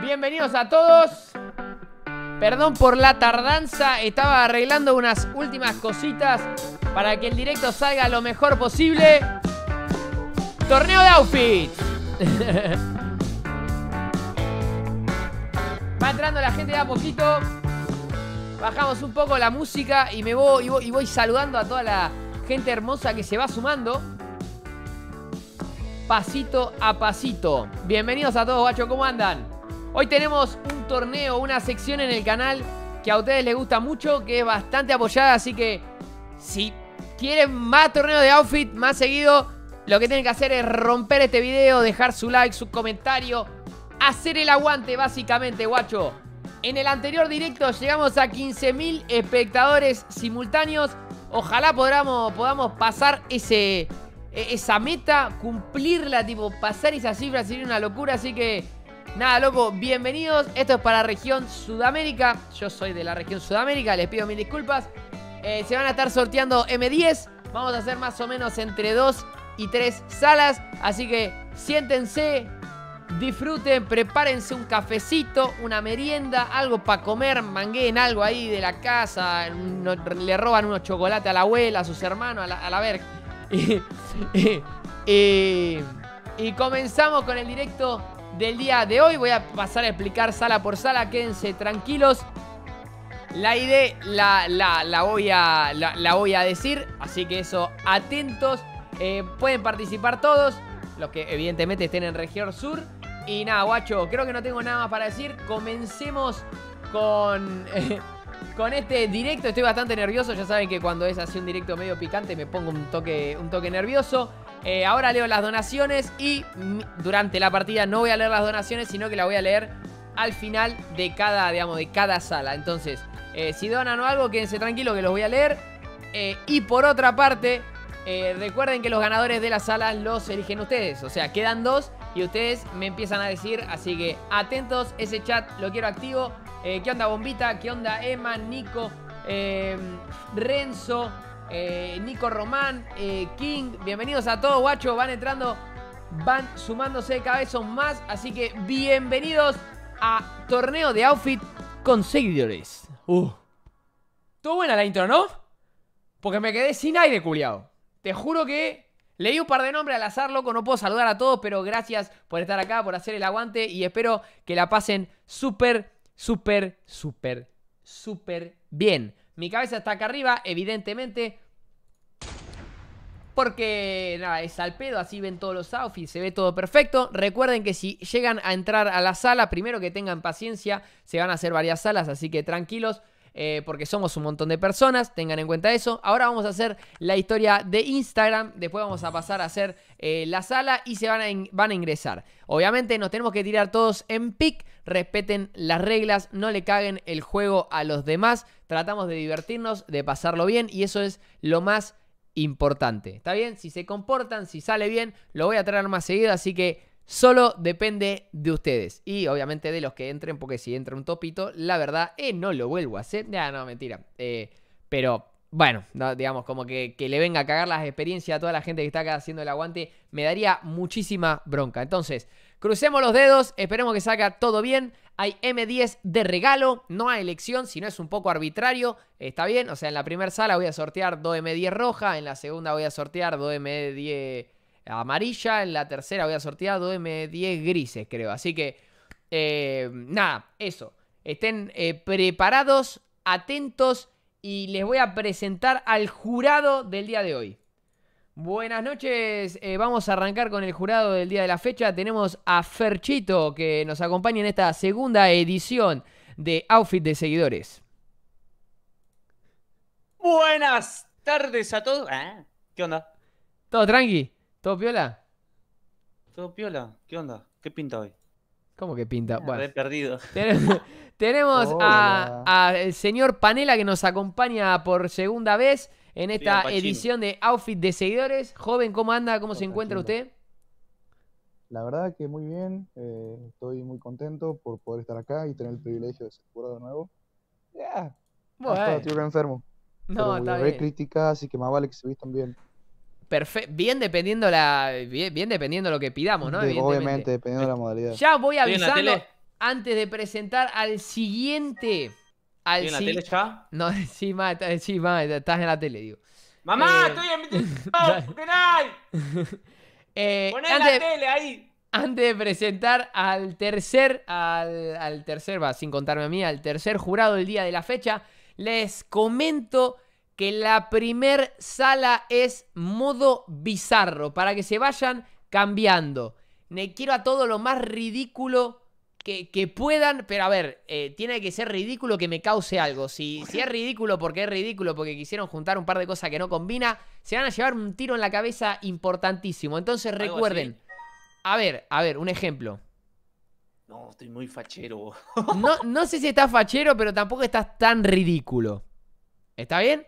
Bienvenidos a todos. Perdón por la tardanza, estaba arreglando unas últimas cositas para que el directo salga lo mejor posible. Torneo de outfits. Va entrando la gente de a poquito. Bajamos un poco la música y me voy, y voy, y voy saludando a toda la gente hermosa que se va sumando pasito a pasito. Bienvenidos a todos, guacho, ¿cómo andan? Hoy tenemos un torneo, una sección en el canal que a ustedes les gusta mucho, que es bastante apoyada, así que si quieren más torneo de outfit, más seguido, lo que tienen que hacer es romper este video, dejar su like, su comentario, hacer el aguante básicamente, guacho. En el anterior directo llegamos a 15.000 espectadores simultáneos. Ojalá podamos, podamos pasar ese, e-, esa meta, cumplirla, tipo, pasar esa cifra sería una locura, así que Nada, loco, bienvenidos. Esto es para región Sudamérica. Yo soy de la región Sudamérica, les pido mil disculpas. Eh, se van a estar sorteando M10. Vamos a hacer más o menos entre 2 y 3 salas. Así que siéntense, disfruten, prepárense un cafecito, una merienda, algo para comer. manguen algo ahí de la casa. le roban unos chocolates a la abuela, a sus hermanos, a la, a la verga y, comenzamos con el directo del día de hoy. Voy a pasar a explicar sala por sala. Quédense tranquilos. La idea la, voy, a, la, voy a decir. Así que eso, atentos. Eh, pueden participar todos. Los que evidentemente estén en Región Sur. Y nada, guacho, creo que no tengo nada más para decir. Comencemos con... Eh, con este directo. Estoy bastante nervioso. Ya saben que cuando es así un directo medio picante me pongo un toque, un toque nervioso. Eh, ahora leo las donaciones y durante la partida no voy a leer las donaciones, sino que la voy a leer al final de cada, digamos, de cada sala. Entonces, eh, si donan o algo, quédense tranquilos que los voy a leer. Eh, y por otra parte, recuerden que los ganadores de las salas los eligen ustedes. O sea, quedan dos y ustedes me empiezan a decir. Así que atentos, ese chat lo quiero activo. Eh, ¿Qué onda Bombita? ¿Qué onda Emma? Nico, em, Renzo, eh, Nico Román, eh, King. Bienvenidos a todos, guacho. Van entrando, van sumándose cada vez son más. Así que bienvenidos a Torneo de Outfit con seguidores. Uh. buena la intro, ¿no? Porque me quedé sin aire, culiao. Te juro que leí un par de nombres al azar, loco. No puedo saludar a todos, pero gracias por estar acá, por hacer el aguante y espero que la pasen súper súper, súper, súper bien. Mi cabeza está acá arriba, evidentemente. Porque, nada, es al pedo, así ven todos los outfits, se ve todo perfecto. Recuerden que si llegan a entrar a la sala, primero que tengan paciencia, se van a hacer varias salas, así que tranquilos. Eh, porque somos un montón de personas, tengan en cuenta eso. Ahora vamos a hacer la historia de Instagram, después vamos a pasar a hacer eh, la sala y se van a, van a ingresar. Obviamente nos tenemos que tirar todos en pick, respeten las reglas, no le caguen el juego a los demás, tratamos de divertirnos, de pasarlo bien y eso es lo más importante. ¿Está bien? Si se comportan, si sale bien, lo voy a traer más seguido, así que Solo depende de ustedes y obviamente de los que entren, porque si entra un topito, la verdad, eh, no lo vuelvo a hacer. Ya, no, mentira. Eh, pero bueno, digamos, como que, le venga a cagar las experiencias a toda la gente que está acá haciendo el aguante, me daría muchísima bronca. Entonces, crucemos los dedos, esperemos que salga todo bien. Hay M10 de regalo, no a elección, si no es un poco arbitrario, está bien. O sea, en la primera sala voy a sortear 2 M10 roja, en la segunda voy a sortear 2 M10 amarilla, en la tercera voy a sortear 2M10 grises, creo. Así que, eh, nada, eso. Estén eh, preparados, atentos y les voy a presentar al jurado del día de hoy. Buenas noches, eh, vamos a arrancar con el jurado del día de la fecha. Tenemos a Ferchito que nos acompaña en esta segunda edición de Outfit de Seguidores. Buenas tardes a todos. Ah, ¿Qué onda? ¿Todo tranqui? ¿Todo piola? ¿Todo piola? ¿Qué onda? ¿Qué pinta hoy? ¿Cómo que pinta? Bueno, he perdido. Tenemos, al señor Panela que nos acompaña por segunda vez en esta edición de Outfit de Seguidores. Joven, ¿cómo anda? ¿Cómo se encuentra usted? La verdad que muy bien. Eh, estoy muy contento por poder estar acá y tener el privilegio de ser curado de nuevo. Ya. Yeah. Bueno. que enfermo. No, pero está bien. crítica, así que más vale que se vistan bien bien dependiendo la bien, dependiendo lo que pidamos, ¿no? obviamente, dependiendo de la modalidad. Ya voy avisando antes de presentar al siguiente. Al ¿Estoy en la tele ya? No, sí, ma, sí estás en la tele, digo. ¡Mamá, eh, estoy en mi televisión! eh, ¡Poné la tele ahí! Antes de presentar al tercer, al, al tercer, va, sin contarme a mí, al tercer jurado del día de la fecha, les comento que la primer sala es modo bizarro, para que se vayan cambiando. Me quiero a todo lo más ridículo que, que puedan, pero a ver, eh, tiene que ser ridículo que me cause algo. Si, si es ridículo porque es ridículo, porque quisieron juntar un par de cosas que no combina, se van a llevar un tiro en la cabeza importantísimo. Entonces recuerden, a ver, a ver, un ejemplo. No, estoy muy fachero. no, no sé si estás fachero, pero tampoco estás tan ridículo. ¿Está bien?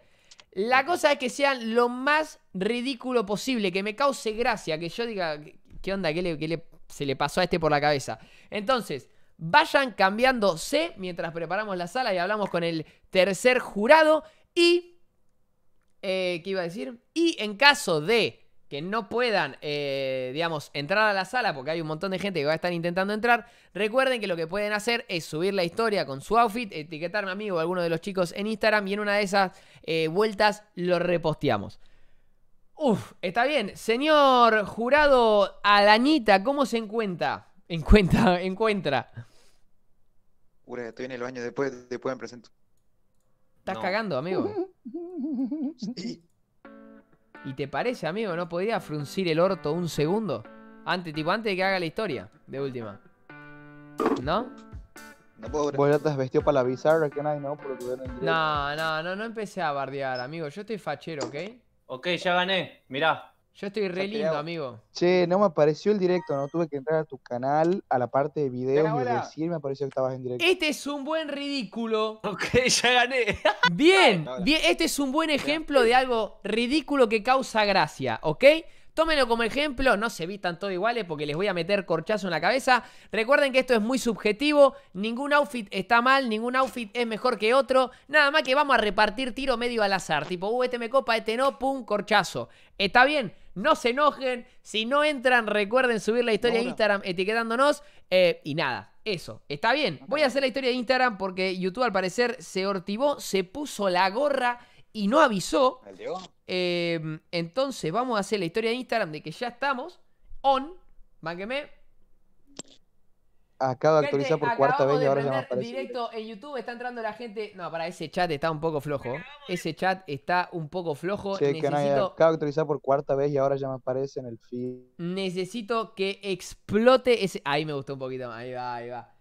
La cosa es que sean lo más ridículo posible, que me cause gracia, que yo diga, ¿qué onda? ¿Qué, se le pasó a este por la cabeza? Entonces, vayan cambiándose mientras preparamos la sala y hablamos con el tercer jurado. Y, eh, ¿qué iba a decir? Y en caso de que no puedan, eh, digamos, entrar a la sala porque hay un montón de gente que va a estar intentando entrar, recuerden que lo que pueden hacer es subir la historia con su outfit, etiquetarme a mí o a alguno de los chicos en Instagram y en una de esas eh, vueltas lo reposteamos. Uf, está bien. Señor jurado Alañita, ¿cómo se encuentra? Encuentra, encuentra. estoy en el baño, después, después me Estás cagando, amigo. Sí. ¿Y te parece, amigo? ¿No podría fruncir el orto un segundo? Antes, tipo, antes de que haga la historia, de última. ¿No? No puedo Vos ya te vestido para la bizarra que nadie, ¿no? no, no, no, no empecé a bardear, amigo. Yo estoy fachero, ¿ok? Ok, ya gané. Mirá. Yo estoy re lindo, amigo. Che, no me apareció el directo, no tuve que entrar a tu canal, a la parte de videos y decir, me apareció que estabas en directo. Este es un buen ridículo. Ok, ya gané. Bien, bien, este es un buen ejemplo de algo ridículo que causa gracia, ¿ok? Tómenlo como ejemplo, no se vistan todos iguales porque les voy a meter corchazo en la cabeza. Recuerden que esto es muy subjetivo, ningún outfit está mal, ningún outfit es mejor que otro. Nada más que vamos a repartir tiro medio al azar, tipo, uh, este me copa, este no, pum, corchazo. ¿Está bien? No se enojen. Si no entran, recuerden subir la historia de Instagram etiquetándonos. Eh, y nada, eso. Está bien. Voy a hacer la historia de Instagram porque YouTube al parecer se ortivó, se puso la gorra y no avisó. Em, entonces vamos a hacer la historia de Instagram de que ya estamos on. Mangueme. Acabo de actualizar por cuarta vez y ahora ya me aparece. Directo en YouTube está entrando la gente. No, para ese chat está un poco flojo. Ese chat está un poco flojo. Necesito... acabo de actualizar por cuarta vez y ahora ya me aparece en el feed. Necesito que explote ese. Ahí me gustó un poquito más. Ahí va, ahí va.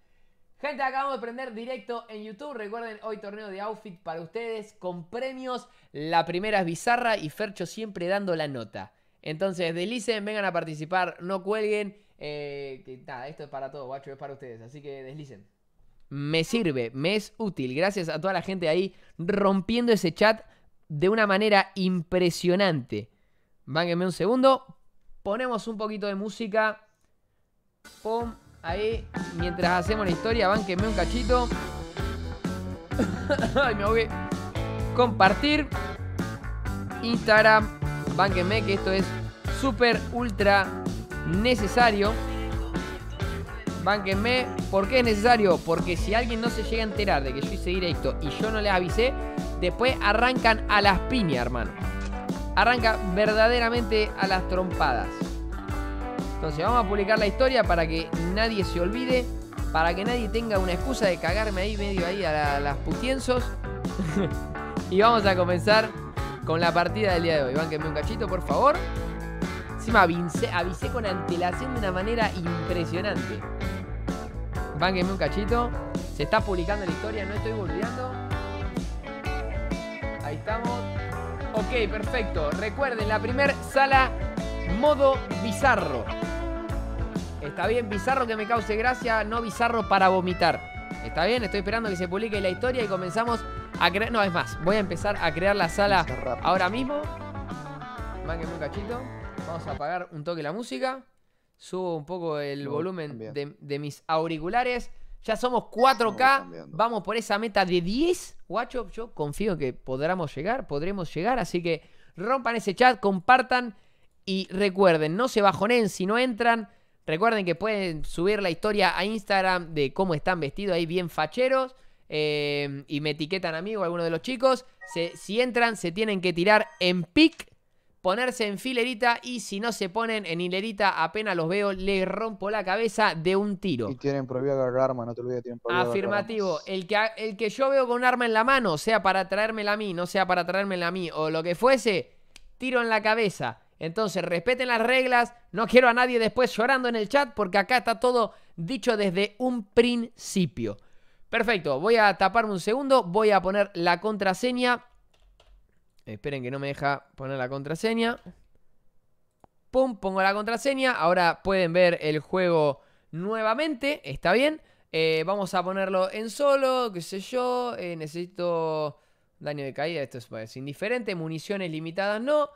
Gente, acabamos de prender directo en YouTube. Recuerden, hoy torneo de outfit para ustedes con premios. La primera es Bizarra y Fercho siempre dando la nota. Entonces, deslicen, vengan a participar, no cuelguen. Eh, nada, esto es para todo, guacho, es para ustedes. Así que deslicen. Me sirve, me es útil. Gracias a toda la gente ahí rompiendo ese chat de una manera impresionante. Váguenme un segundo. Ponemos un poquito de música. Pum. Ahí, mientras hacemos la historia, banquenme un cachito. Ay, me ahogué. Compartir. Instagram. Banquenme que esto es súper, ultra necesario. Bánquenme. ¿Por qué es necesario? Porque si alguien no se llega a enterar de que yo hice directo y yo no les avisé, después arrancan a las piñas, hermano. Arranca verdaderamente a las trompadas. Entonces vamos a publicar la historia para que nadie se olvide, para que nadie tenga una excusa de cagarme ahí medio ahí a, las putienzos. y vamos a comenzar con la partida del día de hoy. Bánquenme un cachito, por favor. Encima avisé, avisé con antelación de una manera impresionante. Bánquenme un cachito. Se está publicando la historia, no estoy olvidando. Ahí estamos. Ok, perfecto. Recuerden, la primera sala modo bizarro. Está bien, bizarro que me cause gracia, no bizarro para vomitar. Está bien, estoy esperando que se publique la historia y comenzamos a crear. No, es más, voy a empezar a crear la sala ahora mismo. un cachito. Vamos a apagar un toque la música. Subo un poco el volumen de, de mis auriculares. Ya somos 4K. Vamos por esa meta de 10. Guacho, yo confío que podremos llegar. Podremos llegar. Así que rompan ese chat, compartan. Y recuerden, no se bajonen si no entran. Recuerden que pueden subir la historia a Instagram de cómo están vestidos ahí bien facheros. Eh, y me etiquetan a mí o alguno de los chicos. si entran, se tienen que tirar en pic, ponerse en filerita y si no se ponen en hilerita, apenas los veo, les rompo la cabeza de un tiro. Y tienen prohibido agarrar arma, no te olvides, de tiempo. Afirmativo. El que, el que yo veo con un arma en la mano, sea para traérmela a mí, no sea para traérmela a mí o lo que fuese, tiro en la cabeza. Entonces, respeten las reglas. No quiero a nadie después llorando en el chat porque acá está todo dicho desde un principio. Perfecto, voy a taparme un segundo. Voy a poner la contraseña. Esperen que no me deja poner la contraseña. Pum, pongo la contraseña. Ahora pueden ver el juego nuevamente. Está bien. Eh, vamos a ponerlo en solo, qué sé yo. Eh, necesito daño de caída. Esto es, es indiferente. Municiones limitadas no.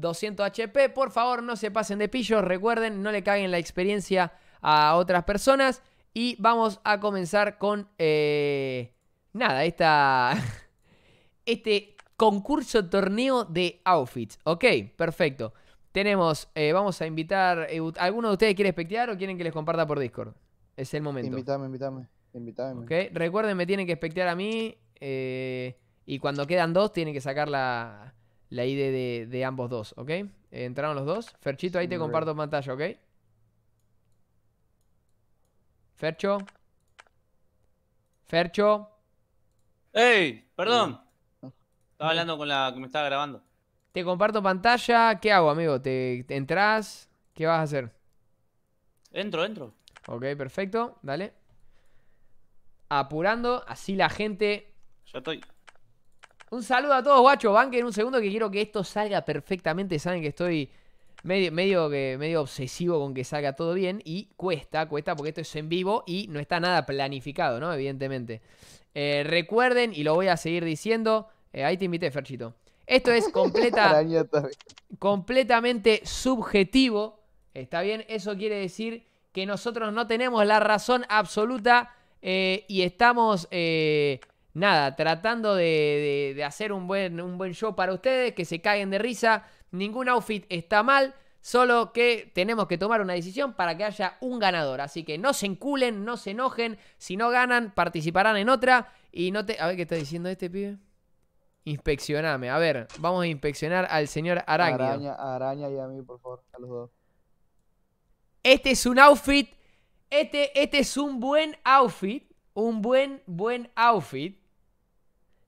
200 HP. Por favor, no se pasen de pillos. Recuerden, no le caguen la experiencia a otras personas. Y vamos a comenzar con... Eh, nada, esta... este concurso torneo de outfits. Ok, perfecto. Tenemos, eh, vamos a invitar... Eh, ¿Alguno de ustedes quiere espectear o quieren que les comparta por Discord? Es el momento. Invítame, invítame. Invítame. recuerden, me tienen que espectear a mí. y cuando quedan dos, tienen que sacar la la ID de, ambos dos, ¿ok? Eh, entraron los dos. Ferchito, ahí te comparto pantalla, ¿ok? Fercho. Fercho. ¡Ey! Perdón. Eh. Estaba hablando con la que me estaba grabando. Te comparto pantalla. ¿Qué hago, amigo? ¿Te, te entras? ¿Qué vas a hacer? Entro, entro. Ok, perfecto. Dale. Apurando, así la gente. Ya estoy. Un saludo a todos, Banque en un segundo que quiero que esto salga perfectamente. Saben que estoy medio, medio, medio obsesivo con que salga todo bien. Y cuesta, cuesta porque esto es en vivo y no está nada planificado, ¿no? Evidentemente. Eh, recuerden, y lo voy a seguir diciendo. Eh, ahí te invité, Ferchito. Esto es completa, completamente subjetivo. ¿Está bien? Eso quiere decir que nosotros no tenemos la razón absoluta eh, y estamos nada, tratando de, hacer un buen, un buen show para ustedes, que se caguen de risa. Ningún outfit está mal, solo que tenemos que tomar una decisión para que haya un ganador. Así que no se enculen, no se enojen. Si no ganan, participarán en otra. Y no te. A ver qué está diciendo este pibe. Inspeccioname. A ver, vamos a inspeccionar al señor araña. Araña, Araña y a mí, por favor, a los dos. Este es un outfit. Este, este es un buen outfit. Un buen, buen outfit.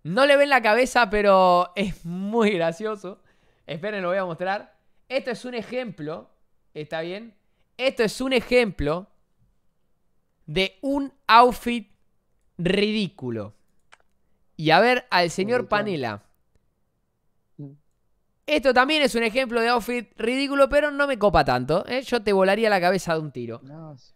No le ven la cabeza, pero es muy gracioso. Esperen, lo voy a mostrar. Esto es un ejemplo, ¿está bien? Esto es un ejemplo de un outfit ridículo. Y a ver al señor Panela. Esto también es un ejemplo de outfit ridículo, pero no me copa tanto. ¿eh? Yo te volaría la cabeza de un tiro.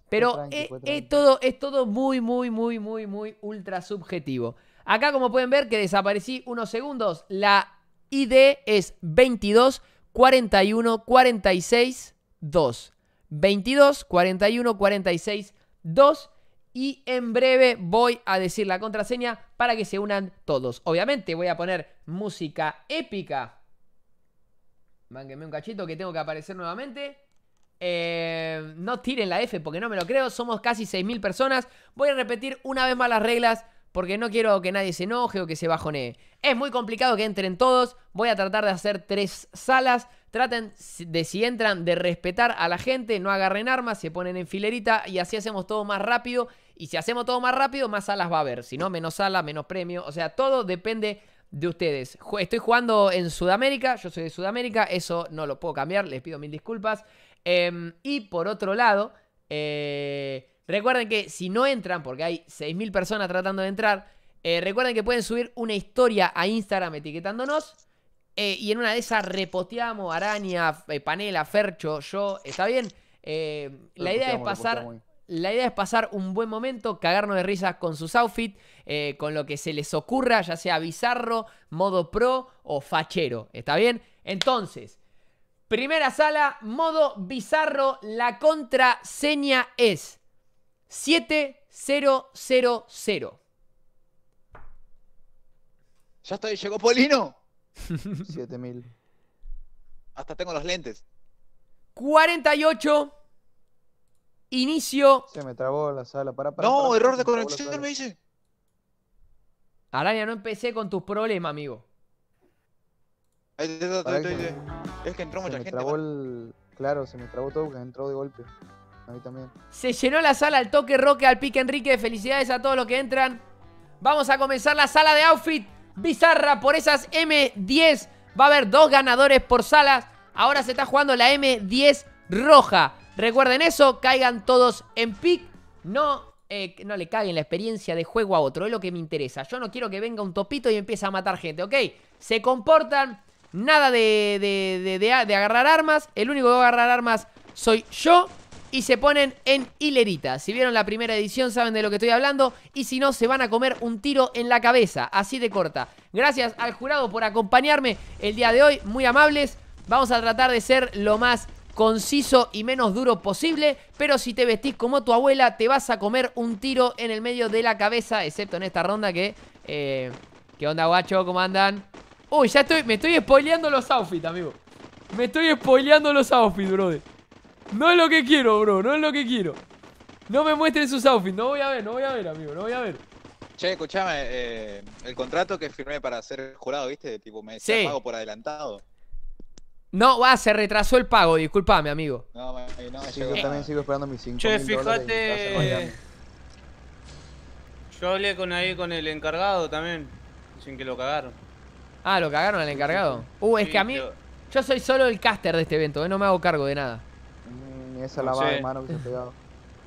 pero e e todo, es todo muy, muy, muy, muy, muy ultra subjetivo. Acá como pueden ver que desaparecí unos segundos, la ID es 22 41 46 2. 22 41 46 2 y en breve voy a decir la contraseña para que se unan todos. Obviamente voy a poner música épica. Mánguenme un cachito que tengo que aparecer nuevamente. Eh, no tiren la F porque no me lo creo. Somos casi 6.000 personas. Voy a repetir una vez más las reglas porque no quiero que nadie se enoje o que se bajonee. Es muy complicado que entren todos, voy a tratar de hacer tres salas, traten de si entran de respetar a la gente, no agarren armas, se ponen en filerita y así hacemos todo más rápido. Y si hacemos todo más rápido, más salas va a haber, si no, menos sala, menos premio, o sea, todo depende de ustedes. Estoy jugando en Sudamérica, yo soy de Sudamérica, eso no lo puedo cambiar, les pido mil disculpas. Em, y por otro lado, eh, Recuerden que si no entran, porque hay 6.000 personas tratando de entrar, eh, recuerden que pueden subir una historia a Instagram etiquetándonos. Eh, y en una de esas repoteamos Araña, eh, Panela, Fercho, yo, ¿está bien? la idea es pasar... La idea es pasar un buen momento, cagarnos de risas con sus outfits, con lo que se les ocurra, ya sea bizarro, modo pro o fachero. ¿Está bien? Entonces, primera sala, modo bizarro, la contraseña es 7000. Ya estoy, llegó Polino. 7000. Hasta tengo los lentes. 48. Inicio. Se me trabó la sala. Para, para, no, error de conexión me dice. Araña, no empecé con tus problemas, amigo. Es que entró se mucha me gente. Trabó el... Claro, se me trabó todo porque entró de golpe. Se llenó la sala al toque Roque, al pique Enrique. Felicidades a todos los que entran. Vamos a comenzar la sala de outfit bizarra por esas M10. Va a haber dos ganadores por salas. Ahora se está jugando la M10 roja. Recuerden eso, caigan todos en pick. No, eh, no le caguen la experiencia de juego a otro, es lo que me interesa. Yo no quiero que venga un topito y empiece a matar gente, ¿ok? Se comportan, nada de, de agarrar armas. El único que va a agarrar armas soy yo y se ponen en hilerita. Si vieron la primera edición saben de lo que estoy hablando y si no se van a comer un tiro en la cabeza, así de corta. Gracias al jurado por acompañarme el día de hoy, muy amables. Vamos a tratar de ser lo más conciso y menos duro posible, pero si te vestís como tu abuela te vas a comer un tiro en el medio de la cabeza, excepto en esta ronda que... Eh, ¿Qué onda guacho? ¿Cómo andan? Uy, ya estoy, me estoy spoileando los outfits, amigo. Me estoy spoileando los outfits, brother. No es lo que quiero, bro, no es lo que quiero. No me muestren sus outfits, no voy a ver, no voy a ver, amigo, no voy a ver. Che, escuchame, eh, el contrato que firmé para ser jurado, ¿viste? Tipo, me pago por adelantado. No, va, se retrasó el pago, disculpame, amigo. No, no, yo también sigo esperando mis 5 Che, fíjate. Yo hablé con ahí con el encargado también. sin que lo cagaron. Ah, lo cagaron al encargado. Uh, es que a mí. Yo soy solo el caster de este evento, eh, no me hago cargo de nada esa lavada de mano que ha pegado.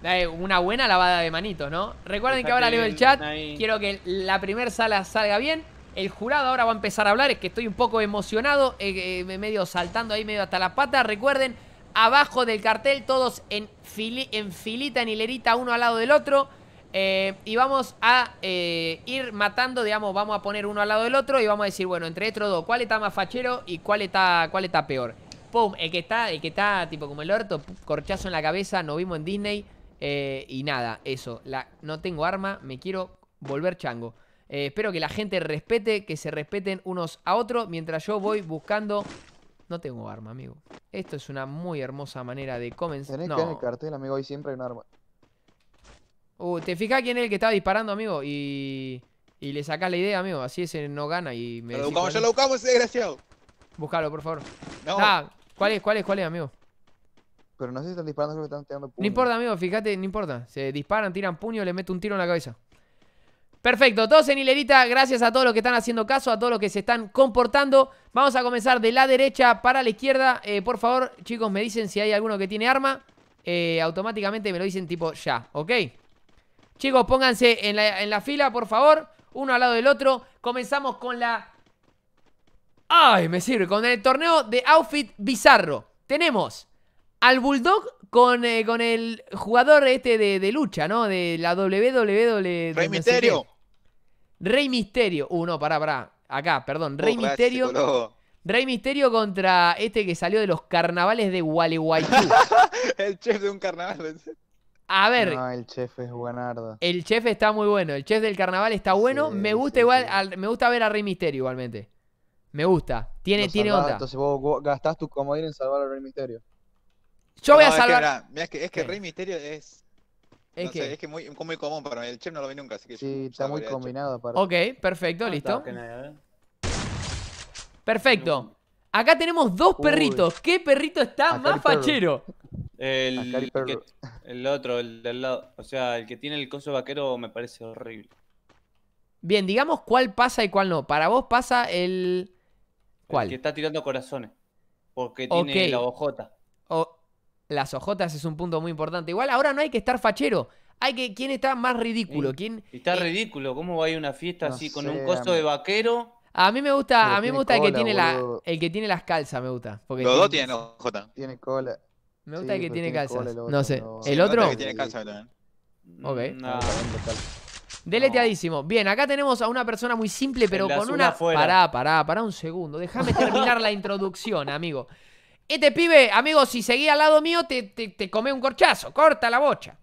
Una buena lavada de manitos, ¿no? Recuerden que ahora leo el chat. Quiero que la primera sala salga bien. El jurado ahora va a empezar a hablar. Es que estoy un poco emocionado, eh, eh, medio saltando ahí, medio hasta la pata. Recuerden, abajo del cartel, todos en, filita, en hilerita, uno al lado del otro. Eh, y vamos a ir matando, digamos, vamos a poner uno al lado del otro y vamos a decir, bueno, entre estos dos, ¿cuál está más fachero y cuál está, cuál está peor? Pum, el que está, el que está tipo como el orto, corchazo en la cabeza, no vimos en Disney. Eh, y nada, eso. no tengo arma, me quiero volver chango. Eh, espero que la gente respete, que se respeten unos a otros mientras yo voy buscando. No tengo arma, amigo. Esto es una muy hermosa manera de comenzar. Tenés que en el cartel, amigo, ahí siempre hay un arma. Uh, te fijás quién es el que estaba disparando, amigo, y, y le sacás la idea, amigo. Así ese no gana y me. Lo buscamos, ya lo buscamos, ese desgraciado. Búscalo, por favor. No. ¿Cuál es? ¿Cuál es? ¿Cuál es, amigo? Pero no sé si están disparando, creo que están tirando puños. No importa, amigo, fíjate, no importa. Se disparan, tiran puño, le meto un tiro en la cabeza. Perfecto, todos en hilerita, gracias a todos los que están haciendo caso, a todos los que se están comportando. Vamos a comenzar de la derecha para la izquierda. Eh, por favor, chicos, me dicen si hay alguno que tiene arma. Eh, automáticamente me lo dicen tipo ya, ¿ok? Chicos, pónganse en la, en la fila, por favor, uno al lado del otro. Comenzamos con la Ay, me sirve. Con el torneo de outfit bizarro. Tenemos al Bulldog con, eh, con el jugador este de, lucha, ¿no? De la www. Rey Misterio. Rey Misterio. Uh, no, pará, pará. Acá, perdón. Rey uh, Misterio. Rey Misterio contra este que salió de los carnavales de Gualeguaychú. el chef de un carnaval. A ver. No, el chef es guanardo. El chef está muy bueno. El chef del carnaval está bueno. me gusta igual, me gusta ver a Rey Misterio igualmente. Me gusta. Tiene, otra. tiene onda. Entonces vos gastás tu comodidad en salvar al Rey Misterio. Yo voy a salvar. Es que, es que, Rey Misterio es. Es, que... es que muy, muy común para mí. El Chef no lo vi nunca, así que. Sí, está muy combinado para. Ok, perfecto, ah, listo. Eh. Perfecto. Acá tenemos dos perritos. ¿Qué perrito está más fachero? El, el otro, el del lado. O sea, el que tiene el coso vaquero me parece horrible. Bien, digamos cuál pasa y cuál no. Para vos pasa el. ¿Cuál? que está tirando corazones. Porque tiene la OJ. O... Las ojotas es un punto muy importante. Igual ahora no hay que estar fachero. Hay que. ¿Quién está más ridículo? ¿Quién, está eh, ridículo. ¿Cómo va a ir una fiesta así con un costo de vaquero? A mí me gusta, a mí me gusta el que tiene el que tiene las calzas, me gusta. Porque los dos tienen ojota. Tiene cola. Me gusta el que tiene, calzas. no sé. ¿El otro? El que tiene calzas también. Ok. No. Deleteadísimo. Bien, acá tenemos a una persona muy simple, pero con una. para Pará, pará, pará un segundo. Déjame terminar la introducción, amigo. Este pibe, amigo, si seguía al lado mío, te, te, un corchazo. Corta la bocha.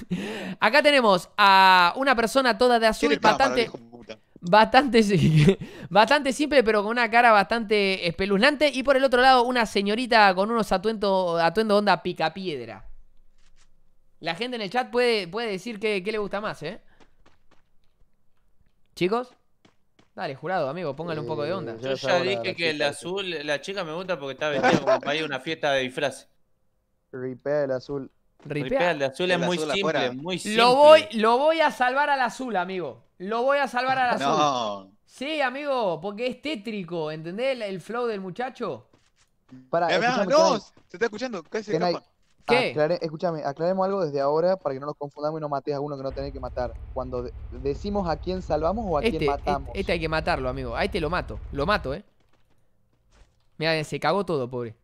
acá tenemos a una persona toda de azul, bastante. Bastante, bastante simple, pero con una cara bastante espeluznante. Y por el otro lado, una señorita con unos atuendos atuendo onda pica picapiedra. La gente en el chat puede, puede decir qué le gusta más, ¿eh? Chicos, dale, jurado, amigo, póngale un poco de eh, onda. Yo ya dije que el azul, la chica me gusta porque está vestida como para ir a una fiesta de disfraz. Ripea el azul. Ripea el azul es muy simple, muy simple. Lo voy, lo voy a salvar al azul, amigo. Lo voy a salvar al azul. No. Sí, amigo, porque es tétrico, ¿entendés el, flow del muchacho? Para, eh, no, se está escuchando, ¿Qué? escúchame, aclaremos algo desde ahora para que no nos confundamos y no mates a uno que no tenés que matar. Cuando decimos a quién salvamos o a quién este, este, matamos. Este, hay que matarlo, amigo. Ahí te este lo mato. Lo mato, eh. Mira, se cagó todo, pobre.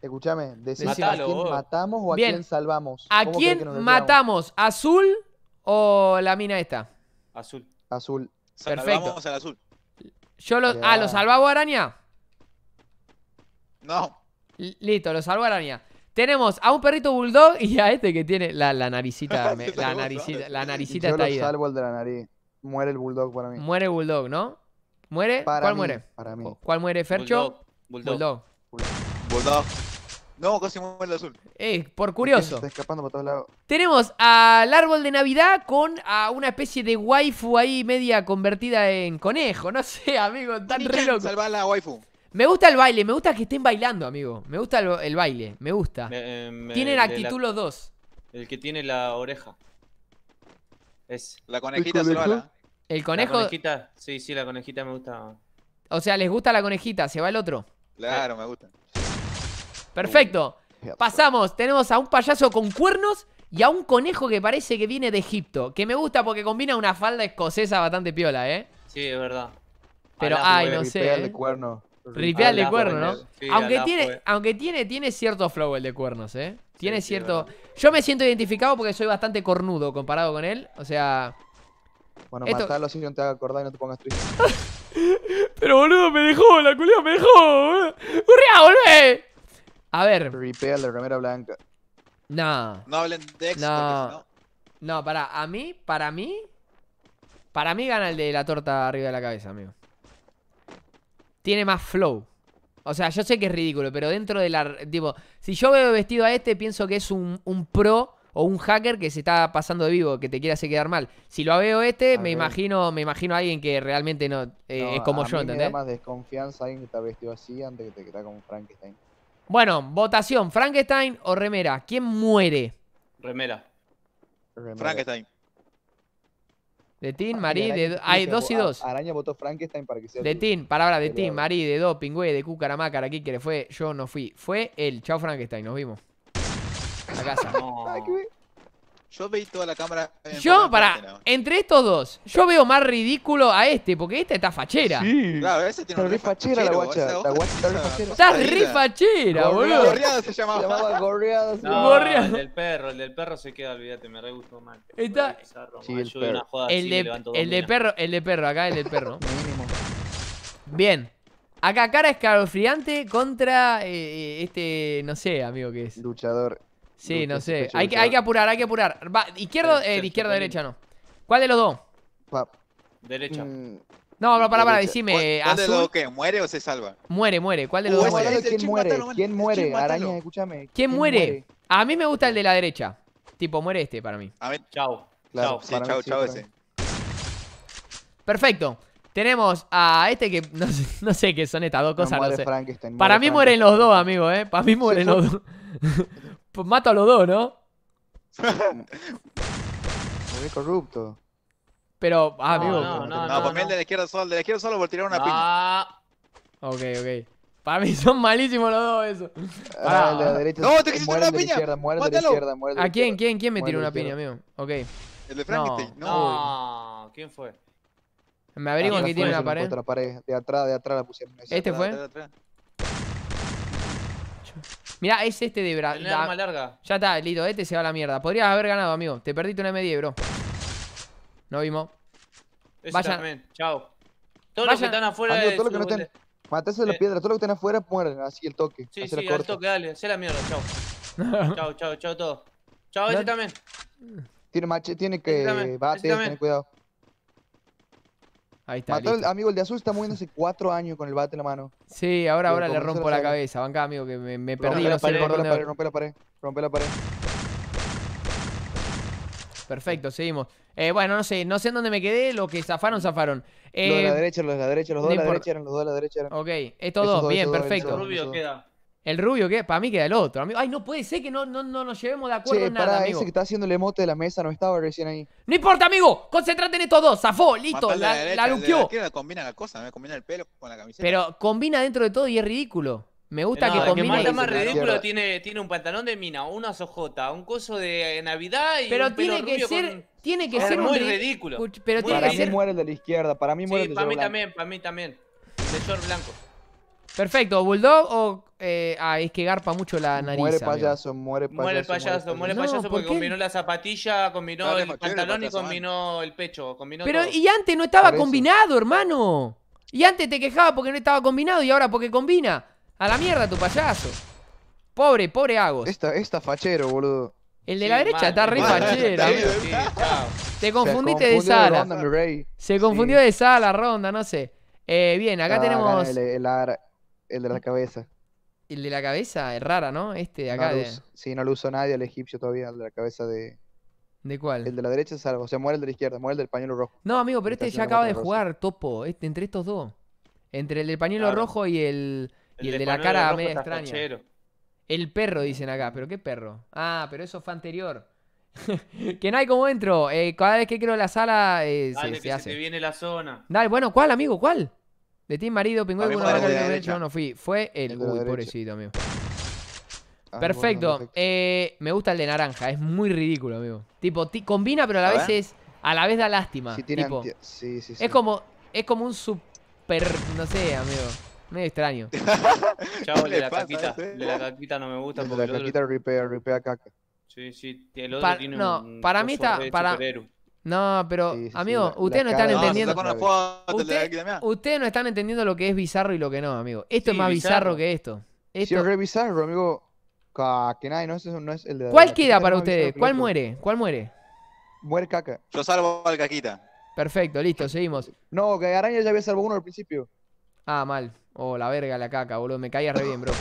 Escúchame, decimos a quién matamos o a quién salvamos. ¿A quién matamos? ¿Azul o la mina esta? Azul. Azul. Perfecto. Vamos al azul. Yo lo, Ah, ¿lo salvamos araña? No. listo, lo salvo araña. Tenemos a un perrito bulldog y a este que tiene la, naricita. la naricita, la naricita Yo está ahí. salvo de la nariz. Muere el bulldog para mí. Muere bulldog, ¿no? ¿Muere? ¿Cuál muere? Para mí. Oh, ¿Cuál muere, Fercho? Bulldog. Bulldog. Bulldog. No, casi muere el azul. Eh, por curioso. Está escapando por todos lados. Tenemos al árbol de Navidad con a una especie de waifu ahí media convertida en conejo. No sé, amigo, tan re loco. Salva la waifu. Me gusta el baile, me gusta que estén bailando, amigo. Me gusta el, baile, me gusta. Eh, Tienen actitud los dos. El que tiene la oreja. Es. La conejita se va ¿El conejo? La conejita, sí, sí, la conejita me gusta. O sea, les gusta la conejita, se va el otro. Claro, me gusta. Perfecto. Pasamos, tenemos a un payaso con cuernos y a un conejo que parece que viene de Egipto. Que me gusta porque combina una falda escocesa bastante piola, ¿eh? Sí, es verdad. Pero, ay, no sé. Cuerno. Ripea el de cuernos. ¿no? aunque, tiene, cierto flow el de cuernos, ¿eh? Tiene cierto. Yo me siento identificado porque soy bastante cornudo comparado con él. O sea. Bueno, esto... matalo si no te acordar y no te pongas triste. Pero boludo, me dejó, la culia me dejó. ¡Urrea, volvé! A ver. el de remera blanca. No. No hablen de ex, no. no. No, para, a mí, para mí. Para mí gana el de la torta arriba de la cabeza, amigo tiene más flow. O sea, yo sé que es ridículo, pero dentro de la... Tipo, si yo veo vestido a este, pienso que es un, pro o un hacker que se está pasando de vivo, que te quiere hacer quedar mal. Si lo veo este, a me imagino, me imagino a alguien que realmente no, eh, es como yo, ¿entendés? más desconfianza alguien que está vestido así antes que te queda como Frankenstein. Bueno, votación, Frankenstein o remera, ¿quién muere? remera. Frankenstein. De Tin, ah, Marí, de... Hay dos y ah, dos. Araña votó Frankenstein para que sea... De Tin, palabra de Tin, Marí, de dos pingüe, de aquí que le fue... Yo no fui. Fue él. Chao Frankenstein, nos vimos. A casa. Yo veí toda la cámara. yo, para, entre estos dos, yo veo más ridículo a este, porque este está fachera. Sí. Claro, ese tiene Pero re fachera la guacha. La guacha está re fachera. Está boludo. Llamaba se llamaba. Se llamaba El del perro, el del perro se queda, olvídate, me re gustó mal. Está. Sí, el perro. el, de, el de perro, el de perro, acá el de perro. Bien. Acá cara escalofriante contra eh, eh, este, no sé, amigo que es. Luchador. Sí, no sé. Hay que, apurar, hay que apurar. Va, izquierdo, eh, izquierda, derecha, no. ¿Cuál de los dos? derecha. Mm. No, no, para, para, decime. ¿Cuál, de los que muere o se salva? Muere, muere. ¿Cuál de los dos? muere? ¿Quién muere? ¿Quién muere? Araña, escúchame. ¿Quién, muere? A mí me gusta el de la derecha. Tipo, muere este para mí. A ver, chao. chao, chao, chao ese. Perfecto. Tenemos a este que no sé, no qué son estas dos cosas. no sé. Para mí mueren los dos, amigo, ¿eh? Para mí mueren los dos. Pues mato a los dos, ¿no? Me vi corrupto. Pero, ah, amigo. No, no, no, no, pues de la izquierda solo. de la izquierda solo por tirar una ah. piña. Ok, ok. Para mí son malísimos los dos eso. Ah, de La derecha, no, te quisiste una piña. Izquierda, muerde de izquierda, muerde ¿A quién? ¿Quién? ¿Quién me tiró una piña, amigo? Ok. El de Frankenstein. No. no. ¿Quién fue? Me averiguan aquí ah, tiene una pared. Otra pared. De atrás, de atrás la pusieron. ¿Este fue? Mirá, es este de bra... La arma larga. Ya está, Lito. este se va a la mierda. Podrías haber ganado, amigo. Te perdiste una m bro. No vimos. Ese Vayan. Chao. Todos los que están afuera amigo, de todos que las eh. piedras, todos los que están afuera mueren así el toque. Sí, sí, el toque, dale, hacé la mierda, chao. chao, chao, chao todo. Chao, ese también. Tiene mache, tiene que bate, este cuidado. Ahí está. amigo, el de azul está moviendo hace cuatro años con el bate en la mano. Sí, ahora, ahora le rompo la cabeza. Banca, amigo, que me, perdí. Rompe la pared, rompe la pared. Perfecto, seguimos. Eh, bueno, no sé, no sé en dónde me quedé, lo que zafaron, zafaron. los de la eh, derecha, los de la derecha, los dos de la derecha eran, los dos de la derecha eran. Ok, estos dos, bien, perfecto. Rubio queda. El rubio, ¿qué? Para mí queda el otro. Amigo. Ay, no puede ser que no, no, no nos llevemos de acuerdo en nada, pará, ese que está haciendo el emote de la mesa no estaba recién ahí. No importa, amigo. Concentrate en estos dos. Zafó, listo. la, la, la luqueó. combina la cosa, me combina el pelo con la camiseta. Pero combina dentro de todo y es ridículo. Me gusta no, que combine. El más ridículo tiene, tiene un pantalón de mina, una sojota, un coso de Navidad y Pero tiene, que ser, tiene que ser, muy ridículo. Pero tiene para que mí muere el de la izquierda, para mí muere sí, el de para mí también, para mí también. De blanco. Perfecto, Bulldog o. Eh, ah, es que garpa mucho la nariz. Muere payaso, muere payaso. Muere payaso, muere payaso, porque combinó la zapatilla, combinó el pantalón y combinó el pecho. Combinó Pero y antes no estaba combinado, hermano. Y antes te quejaba porque no estaba combinado y ahora porque combina. A la mierda tu payaso. Pobre, pobre Agos. Esta, esta fachero, boludo. El de la derecha está re fachero. te confundiste de sala. Se confundió de sala, ronda, no sé. Eh, bien, acá ah, tenemos. El de la mm. cabeza. El de la cabeza es rara, ¿no? Este de acá. No, Sí, no lo usó nadie, el egipcio todavía, el de la cabeza de. ¿De cuál? El de la derecha salvo, o sea, muere el de la izquierda, muere el del pañuelo rojo. No, amigo, pero este ya acaba de jugar, topo, este, entre estos dos. Entre el del pañuelo rojo y el, y el, de la cara media extraña. El perro, dicen acá, pero ¿qué perro? Ah, pero eso fue anterior. que no hay como entro. Eh, cada vez que creo la sala eh, se, viene la zona. Dale, bueno, ¿cuál, amigo? ¿Cuál? De ti, marido, pingüe, con de derecha. derecha. No, no fui. Fue el. Uy, pobrecito, amigo. Ah, perfecto. Eh, me gusta el de naranja. Es muy ridículo, amigo. Tipo, combina, pero a la vez es. A la vez da lástima. Sí, tipo. Sí, sí, sí. Es como. Es como un super. No sé, amigo. Medio extraño. Chavo, de la caquita. Este? De la caquita no me gusta. porque la caquita ripea, ripea caca. Sí, sí. El otro tiene no, un para mí está. Para, no, pero amigo, ustedes no están entendiendo. ustedes no están entendiendo lo que es bizarro y lo que no, amigo. Esto es más bizarro. que esto. esto... es bizarro, amigo. que no, no es el de ¿Cuál queda este para ustedes? ¿Cuál muere? ¿Cuál muere? Muere caca. Yo salvo al caquita. Perfecto, listo, seguimos. No, que Araña ya había salvado uno al principio. Ah, mal. Oh, la verga, la caca, boludo. Me caía re bien, bro.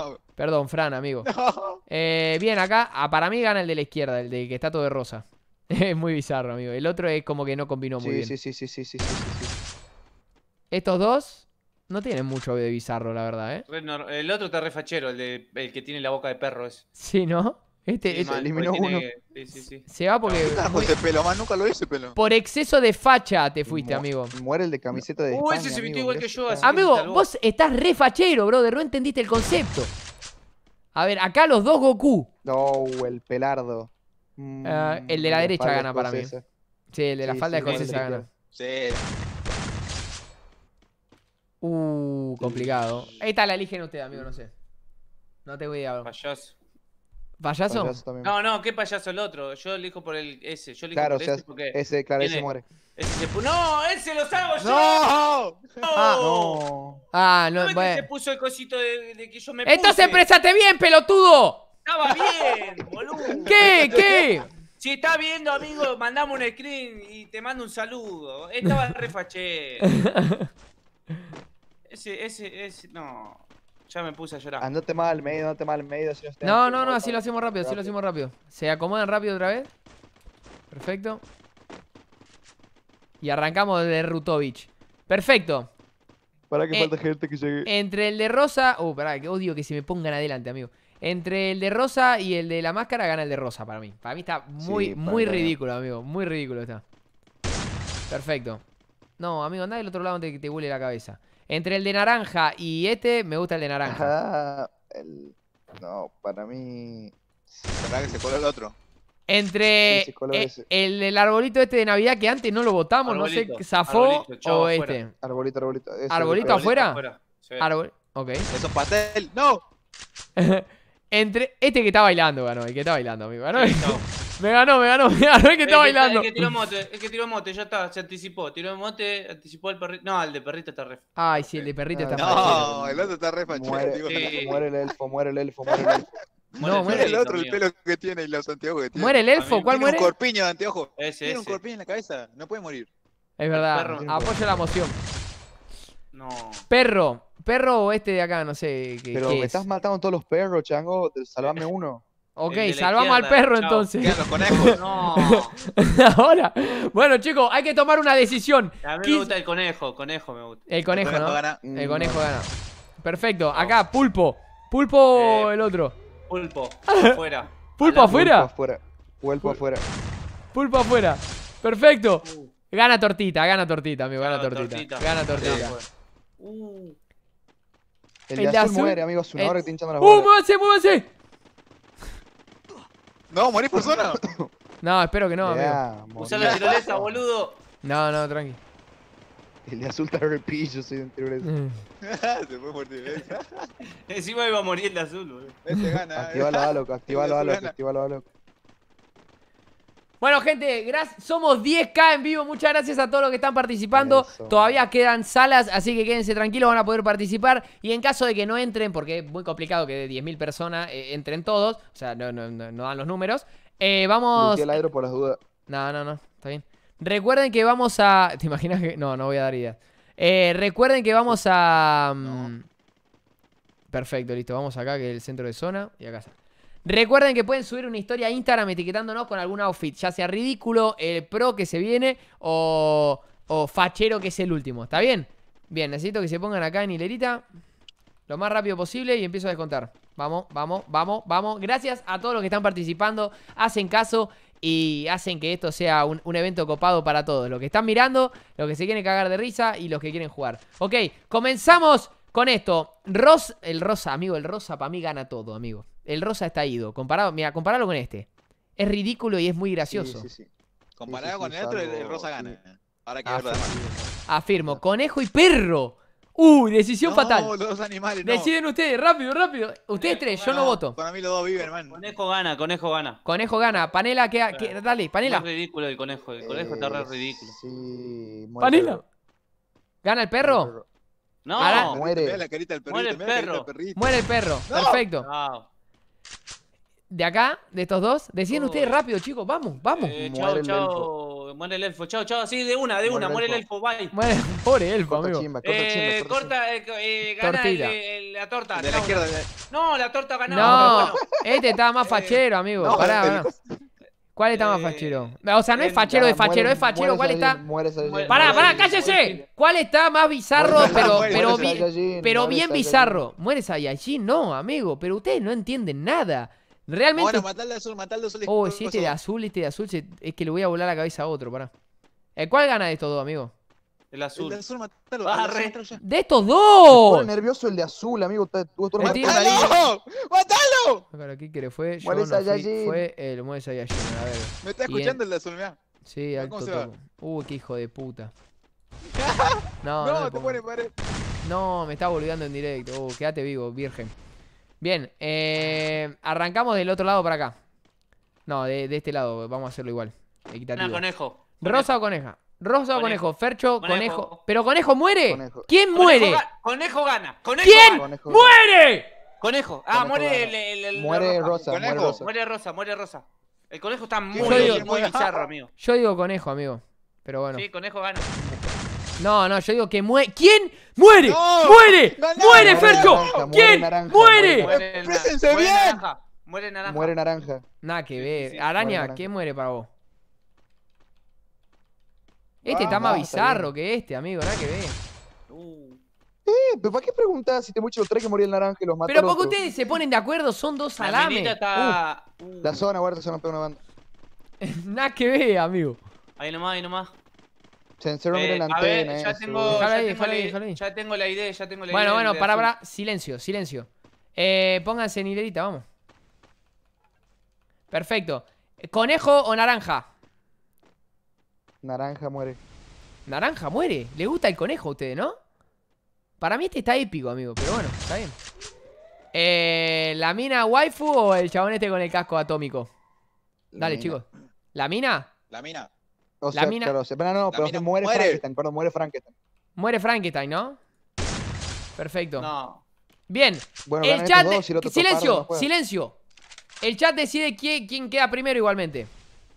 Perdón, Fran, amigo. Eh, bien, acá, ah, para mí gana el de la izquierda, el de que está todo de rosa. Es muy bizarro, amigo. El otro es como que no combinó muy bien. Sí, sí, sí, sí, sí, Estos dos no tienen mucho de bizarro, la verdad, ¿eh? El otro está refachero, el, de, el que tiene la boca de perro es. Sí, ¿no? Este, Se va porque. Por exceso de facha te fuiste, amigo. Muere el de camiseta de. Uy, ese se igual que yo. Amigo, vos estás refachero, brother. No entendiste el concepto. A ver, acá los dos Goku. No, el pelardo. Ah, mm, el de la, derecha gana para mí. Sí, el de la falda sí, escocesa gana. Sí. Uh, complicado. Esta la eligen ustedes, amigo, no sé. No te voy a Payaso. ¿Payaso? no, no, ¿qué payaso el otro? Yo elijo por el ese. Yo elijo claro, o sea, ese porque. Ese, claro, ese muere. se ¡No! ¡Ese lo hago yo! ¡No! Ah, no. Ah, no. bueno. se puso el cosito de, que yo me Entonces, presate bien, pelotudo! Estaba bien, boludo. ¿Qué? ¿Qué? Si está viendo, amigo, mandame un screen y te mando un saludo. Estaba refache. Ese, ese, ese, no. Ya me puse a llorar. Andate más al medio, andate más al medio. no, no, no, así lo hacemos rápido, así lo hacemos rápido. Se acomodan rápido otra vez. Perfecto. Y arrancamos desde Rutovich. Perfecto. Para que eh, falta gente que llegue. Entre el de Rosa. Uh, pará, que odio que se me pongan adelante, amigo. Entre el de Rosa y el de la máscara gana el de Rosa para mí. Para mí está muy, muy ridículo, amigo. Muy ridículo está. Perfecto. No, amigo, anda del otro lado de que te huele la cabeza. Entre el de naranja y este, me gusta el de naranja. Ah, no, para mí... ¿Será que se el otro? Entre eh, el, arbolito este de Navidad que antes no lo botamos. no sé, zafó o este. Arbolito, arbolito. ¿Arbolito, afuera? Ok. Eso es pastel. ¡No! Entre este que está bailando ganó, el que está bailando, amigo. me ganó, me ganó, me el que está bailando. que tiró mote, el que tiró mote, ya está, se anticipó. Tiró mote, anticipó el perrito. No, el de perrito está re. Ay, sí, el de perrito está re. No, el otro está re fachero. Muere, el elfo, muere el elfo, muere el elfo. Muere el otro, el pelo que tiene y los anteojos que tiene. ¿Muere el elfo? ¿Cuál muere? Tiene un corpiño de anteojos. Tiene un corpiño en la cabeza, no puede morir. Es verdad, Apoya la moción. No. Perro, perro o este de acá, no sé. ¿qué, Pero me estás matando todos los perros, chango. Salvame uno. Ok, salvamos al perro entonces. Los conejos, no. Ahora, bueno chicos, hay que tomar una decisión. A mí me gusta el conejo, conejo me gusta. El conejo, el conejo Gana. El conejo mm. gana. Perfecto, acá pulpo. Pulpo eh, el otro. Pulpo, afuera. ¿Pulpo afuera? Pulpo afuera. Pulpo afuera. Pulpo afuera. Perfecto. Uh. Gana tortita, gana tortita, amigo, gana tortita. tortita. Gana tortita. Uh. El, de, azul, muere, amigo, su nombre eh, está que te hinchando ¡Uh, muévanse, muévanse! No, morís por zona. No, espero que no, amigo. Usa la tirolesa, boludo. No, no, tranqui. El de azul está Yo soy de un tirolesa. Mm. Se fue por tirolesa. Encima iba a morir el de azul, boludo. Este gana. Activalo, eh. Alok, activalo, este Alok, activalo, Alok. Bueno, gente, somos 10K en vivo. Muchas gracias a todos los que están participando. Todavía quedan salas, así que quédense tranquilos, van a poder participar. Y en caso de que no entren, porque es muy complicado que de 10.000 personas eh, entren todos, o sea, no, dan los números. Eh, vamos. El por las dudas. No, no, no, está bien. Recuerden que vamos a. ¿Te imaginas que.? No, no voy a dar ideas. Eh, recuerden que vamos a. Mm, perfecto, listo. Vamos acá, que es el centro de zona. Y acá está. Recuerden que pueden subir una historia a Instagram etiquetándonos con algún outfit, ya sea ridículo, el pro que se viene o, fachero que es el último. ¿Está bien? Bien, necesito que se pongan acá en hilerita lo más rápido posible y empiezo a descontar. Vamos, vamos, vamos, vamos. Gracias a todos los que están participando, hacen caso y hacen que esto sea un, evento copado para todos. Los que están mirando, los que se quieren cagar de risa y los que quieren jugar. Ok, comenzamos con esto. el rosa, amigo, el rosa para mí gana todo, amigo. El rosa está ido. Comparado, mira, comparalo con este. Es ridículo y es muy gracioso. Sí, sí, sí. Comparado con el otro, el rosa gana. Ahora que Afirmo. Afirmo. Conejo y perro. Uh, decisión no, fatal. Los animales, no. Deciden ustedes, rápido, rápido. Ustedes tres, yo no, voto. Para mí los dos viven, man. Conejo gana, conejo gana. Conejo gana. Panela, queda, dale, panela. Es ridículo el conejo, el conejo está re eh, ridículo. Sí, panela. ¿Gana el perro? No, muere. perrito, muere el perro. Muere el perro, perfecto de acá, de estos dos, decían oh. ustedes rápido, chicos, vamos, vamos. chao, eh, chao, muere el elfo, chao, chao, Sí, de una, de una, muere el elfo, bye. Muere, pobre elfo, amigo. corta, eh, corta, eh, eh, el, la torta. De la no, izquierda. No, la torta ganaba. No, este estaba más fachero, amigo, no, pará. Este ¿Cuál está más eh, fachero? O sea, no es fachero de fachero, es fachero. ¿Cuál está? Pará, para, cállese. ¿Cuál está más bizarro, pero, pero, bien, pero bien bizarro? allí? no, amigo. Pero ustedes no entienden nada. Realmente. Bueno, matarle azul, azul. Oh, si este de azul, este de azul, es que le voy a volar la cabeza a otro, pará. Eh, ¿Cuál gana de estos dos, amigo? El azul. matalo. Ah, ¡De estos dos! Estoy nervioso el de azul, amigo. ¡Matalo! ¡Matalo! ¿qué quiere? Fue, fue el Moe Saiyajin. A ver. Me está escuchando el de azul, mirá. Sí, alto Uy, qué hijo de puta. No, no, no te pone pared. No, me está volviendo en directo. Uh, quédate vivo, virgen. Bien, eh, arrancamos del otro lado para acá. No, de, este lado, vamos a hacerlo igual. conejo. ¿Rosa o coneja? Rosa o conejo. Fercho, conejo. Pero conejo muere. ¿Quién muere? conejo gana. ¿Quién muere? Conejo. Ah, muere el, el, el, muere, Rosa. muere Rosa. Muere Rosa, muere Rosa. El conejo está muy, muy bizarro, amigo. Yo digo conejo, amigo. Pero bueno. Sí, conejo gana. No, no, yo digo que muere. ¿Quién muere? ¡Muere! ¡Muere, Fercho! ¿Quién muere? ¡Muere! bien! Muere naranja. Muere naranja. Nada que ver. Araña, ¿quién muere para vos? Este está más bizarro que este, amigo, nada que ver. Uh. Eh, pero ¿para qué preguntás si te mucho los tres que morir el naranja y los mató? Pero porque ustedes se ponen de acuerdo, son dos salames. Uh. La, zona, guarda, se pega una banda. nada que ver, amigo. Ahí nomás, ahí nomás. Se encerró eh, la antena. Ver, eh, ya, tengo, la, idea, ya tengo la idea. Bueno, bueno, para, silencio, silencio. Eh, pónganse en hilerita, vamos. Perfecto. ¿Conejo o naranja? Naranja muere. Naranja muere. Le gusta el conejo a ustedes, ¿no? Para mí este está épico, amigo, pero bueno, está bien. Eh, ¿La mina waifu o el chabón este con el casco atómico? Dale, chicos. ¿La mina? La mina. la mina. Pero, no, pero muere, Frankenstein, perdón, muere Frankenstein. Muere Frankenstein, ¿no? Perfecto. No. Bien. Bueno, el chat. silencio, silencio. El chat decide quién, queda primero igualmente.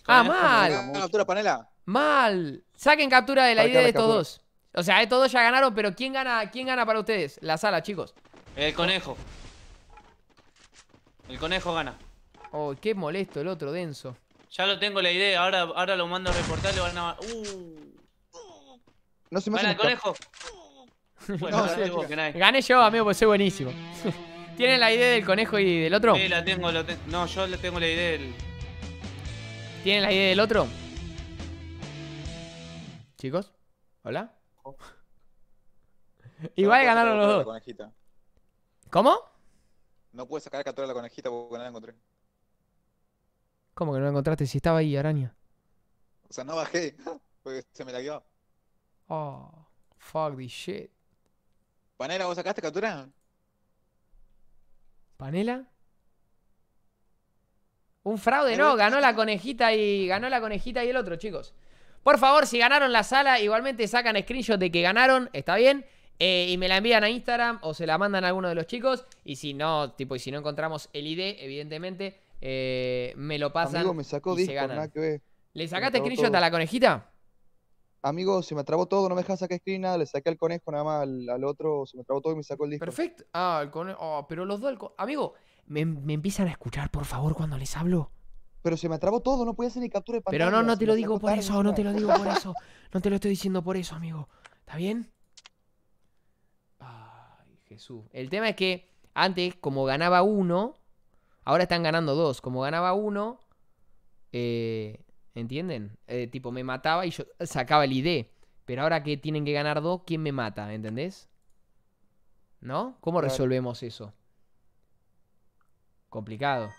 Ah, mal. panela. Mal. Saquen captura de la idea de todos. O sea, estos dos ya ganaron, pero ¿quién gana, quién gana para ustedes? La sala, chicos. El conejo. El conejo gana. Oh, qué molesto el otro, denso. Ya lo tengo la idea, ahora, ahora lo mando a reportar, le van a... Uh. No se me Gana el conejo. Gané yo, amigo, pues soy buenísimo. ¿Tienen la idea del conejo y del otro? Sí, la tengo, la tengo. No, yo le tengo la idea del... ¿Tienen la idea del otro? Chicos, hola. Oh. Igual ganar ganaron los dos. ¿Cómo? No pude sacar captura de la conejita porque no la encontré. ¿Cómo que no la encontraste? Si estaba ahí, araña. O sea, no bajé. Porque se me la quedó. Oh, fuck this shit. Panela, ¿vos sacaste captura? ¿Panela? Un fraude, no, ganó la conejita y ganó la conejita y el otro, chicos. Por favor, si ganaron la sala, igualmente sacan screenshot de que ganaron, está bien. Eh, y me la envían a Instagram o se la mandan a alguno de los chicos. Y si no, tipo, y si no encontramos el ID, evidentemente, eh, me lo pasan. Amigo, me sacó y se nada ¿Le sacaste screenshot a la conejita? Amigo, se me trabó todo, no me dejas sacar screen, le saqué al conejo nada más, al, otro, se me trabó todo y me sacó el disco. Perfecto. Ah, el conejo. Ah, pero los dos Amigo, me empiezan a escuchar, por favor, cuando les hablo. Pero se me atrabó todo, no podía hacer ni captura de pantalla. Pero no, no te lo digo por eso, no te lo digo por eso. No te lo estoy diciendo por eso, amigo. ¿Está bien? Ay, Jesús. El tema es que antes, como ganaba uno, ahora están ganando dos. Como ganaba uno, eh, ¿entienden? Eh, tipo, me mataba y yo sacaba el ID. Pero ahora que tienen que ganar dos, ¿quién me mata? ¿Entendés? ¿No? ¿Cómo resolvemos eso? Complicado.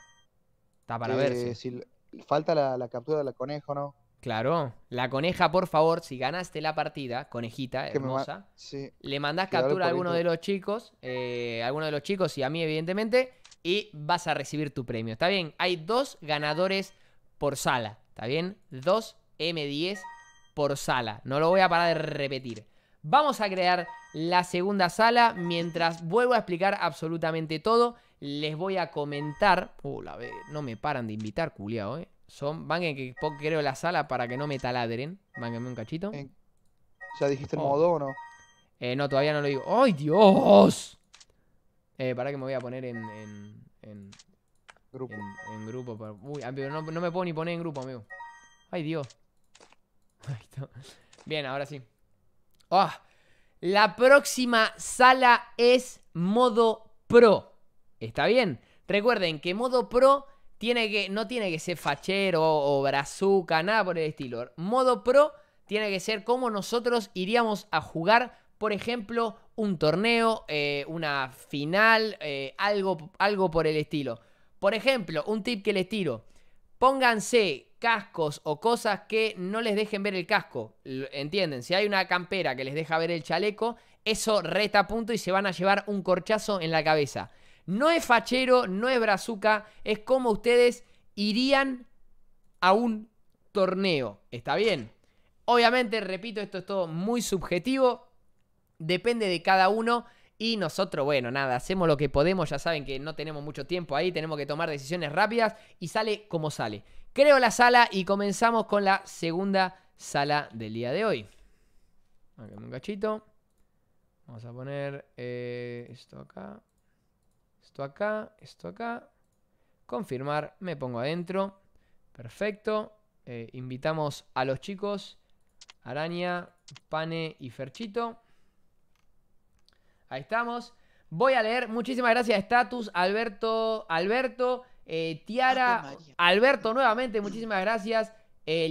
Está para ver eh, Si falta la, captura de la o ¿no? Claro, la coneja, por favor, si ganaste la partida, conejita hermosa, le mandás captura a alguno de los chicos, eh, alguno de los chicos y a mí, evidentemente, y vas a recibir tu premio. ¿Está bien? Hay dos ganadores por sala, ¿está bien? Dos M10 por sala. No lo voy a parar de repetir. Vamos a crear la segunda sala mientras vuelvo a explicar absolutamente todo les voy a comentar. Uh, no me paran de invitar, culiao, eh. Son, van que creo la sala para que no me taladren. Vángame un cachito. ¿Ya dijiste el oh. modo o no? Eh, no, todavía no lo digo. ¡Ay, Dios! Eh, para que me voy a poner en. en, grupo. Ah, no, me puedo ni poner en grupo, amigo. ¡Ay, Dios! Bien, ahora sí. Ah, la próxima sala es modo pro. ¿Está bien? Recuerden que modo pro tiene que, no tiene que ser fachero o brazuca, nada por el estilo. Modo pro tiene que ser como nosotros iríamos a jugar, por ejemplo, un torneo, eh, una final, eh, algo, algo por el estilo. Por ejemplo, un tip que les tiro. Pónganse cascos o cosas que no les dejen ver el casco. ¿Entienden? Si hay una campera que les deja ver el chaleco, eso reta punto y se van a llevar un corchazo en la cabeza. No es fachero, no es brazuca, es como ustedes irían a un torneo. ¿Está bien? Obviamente, repito, esto es todo muy subjetivo, depende de cada uno. Y nosotros, bueno, nada, hacemos lo que podemos, ya saben que no tenemos mucho tiempo ahí, tenemos que tomar decisiones rápidas y sale como sale. Creo la sala y comenzamos con la segunda sala del día de hoy. un cachito. Vamos a poner eh, esto acá. Esto acá, esto acá. Confirmar, me pongo adentro. Perfecto. Eh, invitamos a los chicos. Araña, Pane y Ferchito. Ahí estamos. Voy a leer. Muchísimas gracias, Status, Alberto, Alberto, eh, Tiara, Alberto nuevamente, muchísimas gracias. Eh,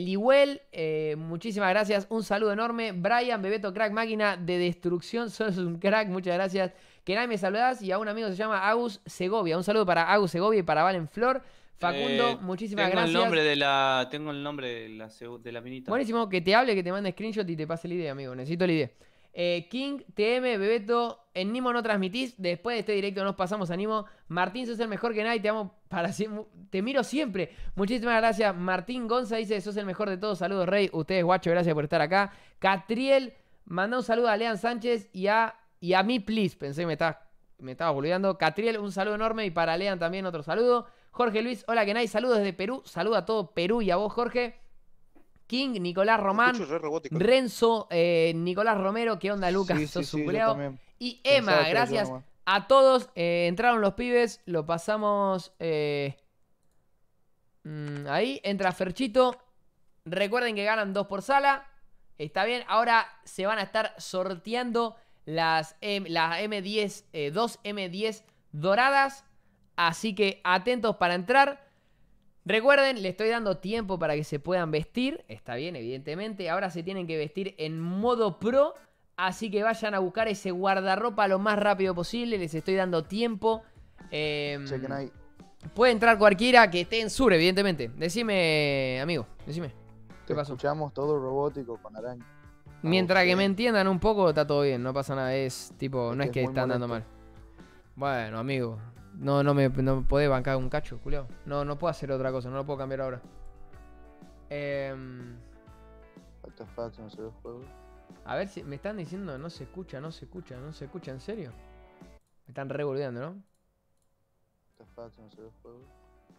eh, muchísimas gracias. Un saludo enorme. Brian, Bebeto, crack, máquina de destrucción. Sos un crack, muchas gracias. Que nadie me saludas y a un amigo se llama Agus Segovia. Un saludo para Agus Segovia y para Valen Flor. Facundo, eh, muchísimas gracias. El nombre de la, tengo el nombre de la, de minita. Buenísimo, que te hable, que te mande screenshot y te pase la idea, amigo. Necesito la idea. Eh, King, TM, Bebeto, en Nimo no transmitís. Después de este directo nos pasamos a Nimo. Martín, sos el mejor que nadie. Te amo para siempre. Te miro siempre. Muchísimas gracias. Martín Gonza dice: Sos el mejor de todos. Saludos, Rey. Ustedes, guacho, gracias por estar acá. Catriel, manda un saludo a Lean Sánchez y a y a mí, please, pensé que me estaba, me estaba boludeando. Catriel, un saludo enorme. Y para Lean también otro saludo. Jorge Luis, hola que nadie, saludos desde Perú. Saludo a todo Perú y a vos, Jorge. King, Nicolás Román, Renzo, eh, Nicolás Romero, ¿qué onda, Lucas? Sos sí, y Emma, gracias a todos. Eh, entraron los pibes, lo pasamos eh, mm, ahí. Entra Ferchito. Recuerden que ganan dos por sala. Está bien, ahora se van a estar sorteando las, M, las M10, 2 M10 doradas. Así que atentos para entrar. Recuerden, le estoy dando tiempo para que se puedan vestir. Está bien, evidentemente. Ahora se tienen que vestir en modo pro. Así que vayan a buscar ese guardarropa lo más rápido posible. Les estoy dando tiempo. Eh, Puede entrar cualquiera que esté en sur, evidentemente. Decime, amigo, decime. Te ¿Qué pasó? Escuchamos todo robótico con araña. Mientras que me entiendan un poco, está todo bien, no pasa nada. Es tipo, no es, que están dando mal. Bueno, amigo, no, no me, no podés bancar un cacho, culiao. No, no puedo hacer otra cosa, no lo puedo cambiar ahora. Eh... A ver si me están diciendo no se escucha, no se escucha, no se escucha, ¿en serio? Me están revolviendo, ¿no?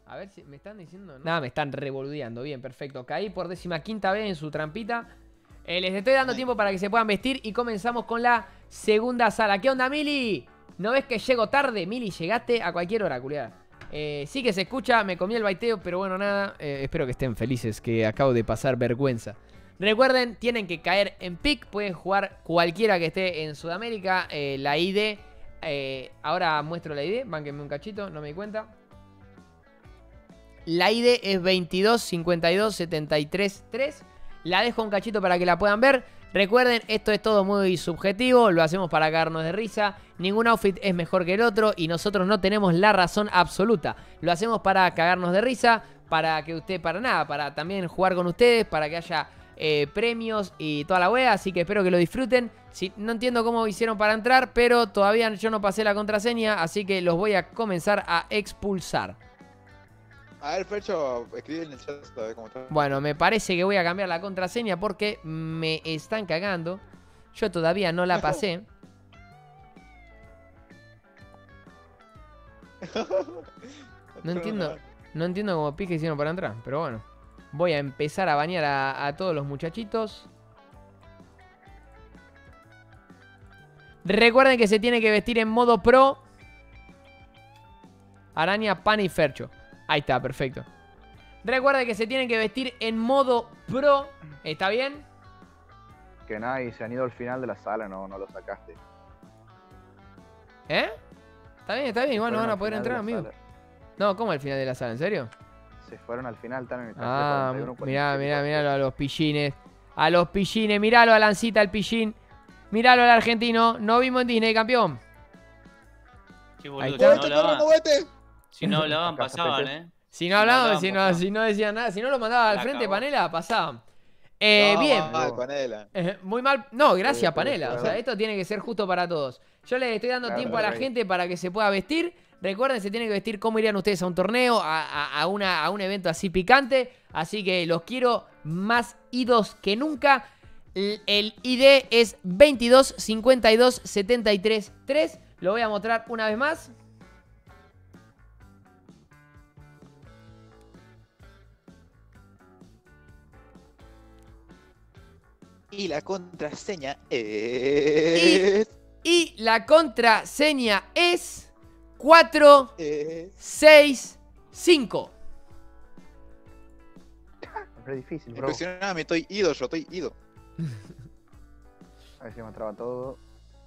A ver si me están diciendo. Nada, me están revolviendo. Bien, perfecto. Caí por décima quinta vez en su trampita. Eh, les estoy dando tiempo para que se puedan vestir y comenzamos con la segunda sala. ¿Qué onda, Mili? ¿No ves que llego tarde? Mili, llegaste a cualquier hora, culiada. Eh, sí que se escucha, me comí el baiteo, pero bueno, nada. Eh, espero que estén felices, que acabo de pasar vergüenza. Recuerden, tienen que caer en pick. Pueden jugar cualquiera que esté en Sudamérica. la ID. ahora muestro la ID. Bánquenme un cachito, no me di cuenta. La ID es 22 la dejo un cachito para que la puedan ver. Recuerden, esto es todo muy subjetivo, lo hacemos para cagarnos de risa. Ningún outfit es mejor que el otro y nosotros no tenemos la razón absoluta. Lo hacemos para cagarnos de risa, para que usted, para nada, para también jugar con ustedes, para que haya eh, premios y toda la wea, así que espero que lo disfruten. Si, no entiendo cómo hicieron para entrar, pero todavía yo no pasé la contraseña, así que los voy a comenzar a expulsar. A ver, Fercho, escribe en el chat cómo está. Bueno, me parece que voy a cambiar la contraseña porque me están cagando. Yo todavía no la pasé. No entiendo, no entiendo cómo pique no para entrar, pero bueno. Voy a empezar a bañar a, a todos los muchachitos. Recuerden que se tiene que vestir en modo pro. Araña, pan y fercho. Ahí está, perfecto. Recuerda que se tienen que vestir en modo pro. ¿Está bien? Que nada, y se han ido al final de la sala, no, no lo sacaste. ¿Eh? Está bien, está bien, igual no van a poder entrar, amigo. No, ¿cómo al final de la sala? ¿En serio? Se fueron al final, están en el Ah, mirá, mirá, mirá a los pillines. A los pillines, miralo a Lancita, al pillín. Míralo al argentino. No vimos en Disney, campeón. Qué boludo, Ahí está. ¿eh? Si no hablaban, pasaban, ¿eh? Si no hablaban, si, no, decían nada, si no lo mandaban al frente, Panela, pasaban. Eh, bien. Mal, Panela. Eh. Eh, muy mal. No, gracias, Panela. O sea, esto tiene que ser justo para todos. Yo les estoy dando tiempo a la gente para que se pueda vestir. Recuerden, se tienen que vestir cómo irían ustedes a un torneo, a, una, a un evento así picante. Así que los quiero más idos que nunca. El, ID es 22 52 73 3. Lo voy a mostrar una vez más. Y la contraseña es. Y, la contraseña es 4, 6, 5. Es difícil, bro. Me estoy ido, yo estoy ido. A ver si me traba todo.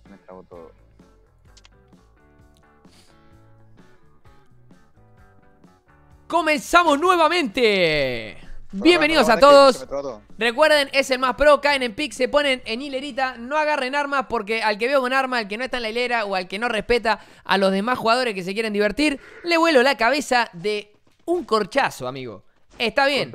Me trabo todo. Comenzamos nuevamente. Bienvenidos a todos. Recuerden, es el más pro, caen en pick, se ponen en hilerita, no agarren armas porque al que veo con arma, al que no está en la hilera o al que no respeta a los demás jugadores que se quieren divertir, le vuelo la cabeza de un corchazo, amigo. Está bien.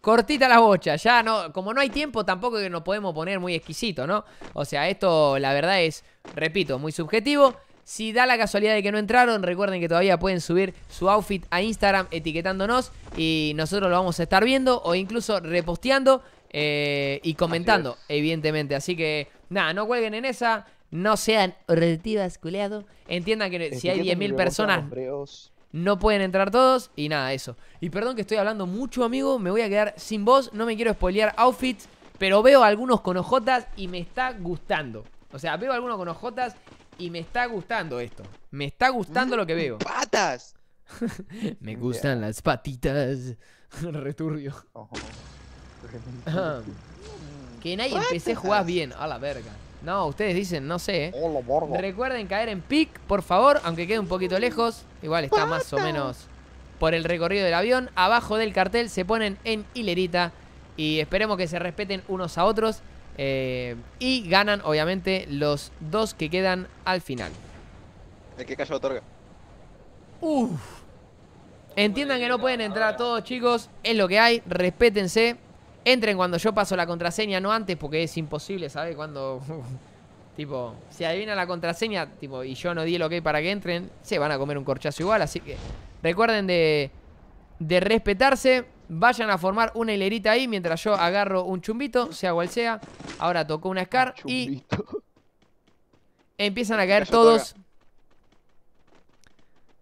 Cortita la bocha, ya no, como no hay tiempo tampoco que nos podemos poner muy exquisito, ¿no? O sea, esto la verdad es, repito, muy subjetivo. Si da la casualidad de que no entraron, recuerden que todavía pueden subir su outfit a Instagram etiquetándonos y nosotros lo vamos a estar viendo o incluso reposteando eh, y comentando, evidentemente. Así que, nada, no cuelguen en esa, no sean retivas, culeado. Entiendan que si hay 10.000 personas... No pueden entrar todos y nada, eso. Y perdón que estoy hablando mucho, amigo. Me voy a quedar sin voz. No me quiero spoilear outfits pero veo algunos con ojotas y me está gustando. O sea, veo algunos con ojotas y me está gustando esto. Me está gustando lo que mm, veo. ¡Patas! me gustan las patitas. Returbio. que nadie empecé a jugar bien. A la verga. No, ustedes dicen, no sé. ¿eh? Recuerden caer en pick, por favor, aunque quede un poquito lejos. Igual está más o menos por el recorrido del avión. Abajo del cartel se ponen en hilerita. Y esperemos que se respeten unos a otros. Eh, y ganan, obviamente, los dos que quedan al final. ¿De qué caso otorga? Uf. Entiendan que no pueden entrar todos, chicos. Es lo que hay. Respétense. Entren cuando yo paso la contraseña, no antes, porque es imposible, ¿sabes? Cuando. tipo, si adivina la contraseña, tipo, y yo no di el hay para que entren, se van a comer un corchazo igual. Así que recuerden de de respetarse. Vayan a formar una hilerita ahí mientras yo agarro un chumbito, sea cual sea. Ahora tocó una Scar y empiezan a caer todos.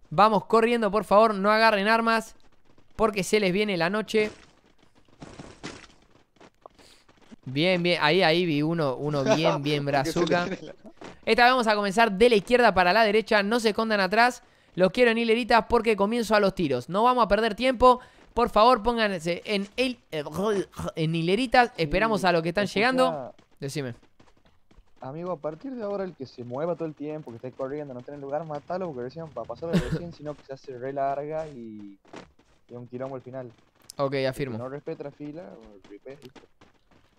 Vamos corriendo, por favor, no agarren armas porque se les viene la noche. Bien, bien, ahí, ahí vi uno, uno bien, bien brazuca. Esta vamos a comenzar de la izquierda para la derecha, no se escondan atrás. Los quiero en hileritas porque comienzo a los tiros. No vamos a perder tiempo. Por favor, pónganse en, hileritas. Esperamos a los que están llegando. Decime. Amigo, a partir de ahora el que se mueva todo el tiempo, que está corriendo, no tiene lugar, matalo porque decían para pasar de recién, sino que se hace re larga y, y un quilombo al final. Ok, afirmo. No respeta la fila,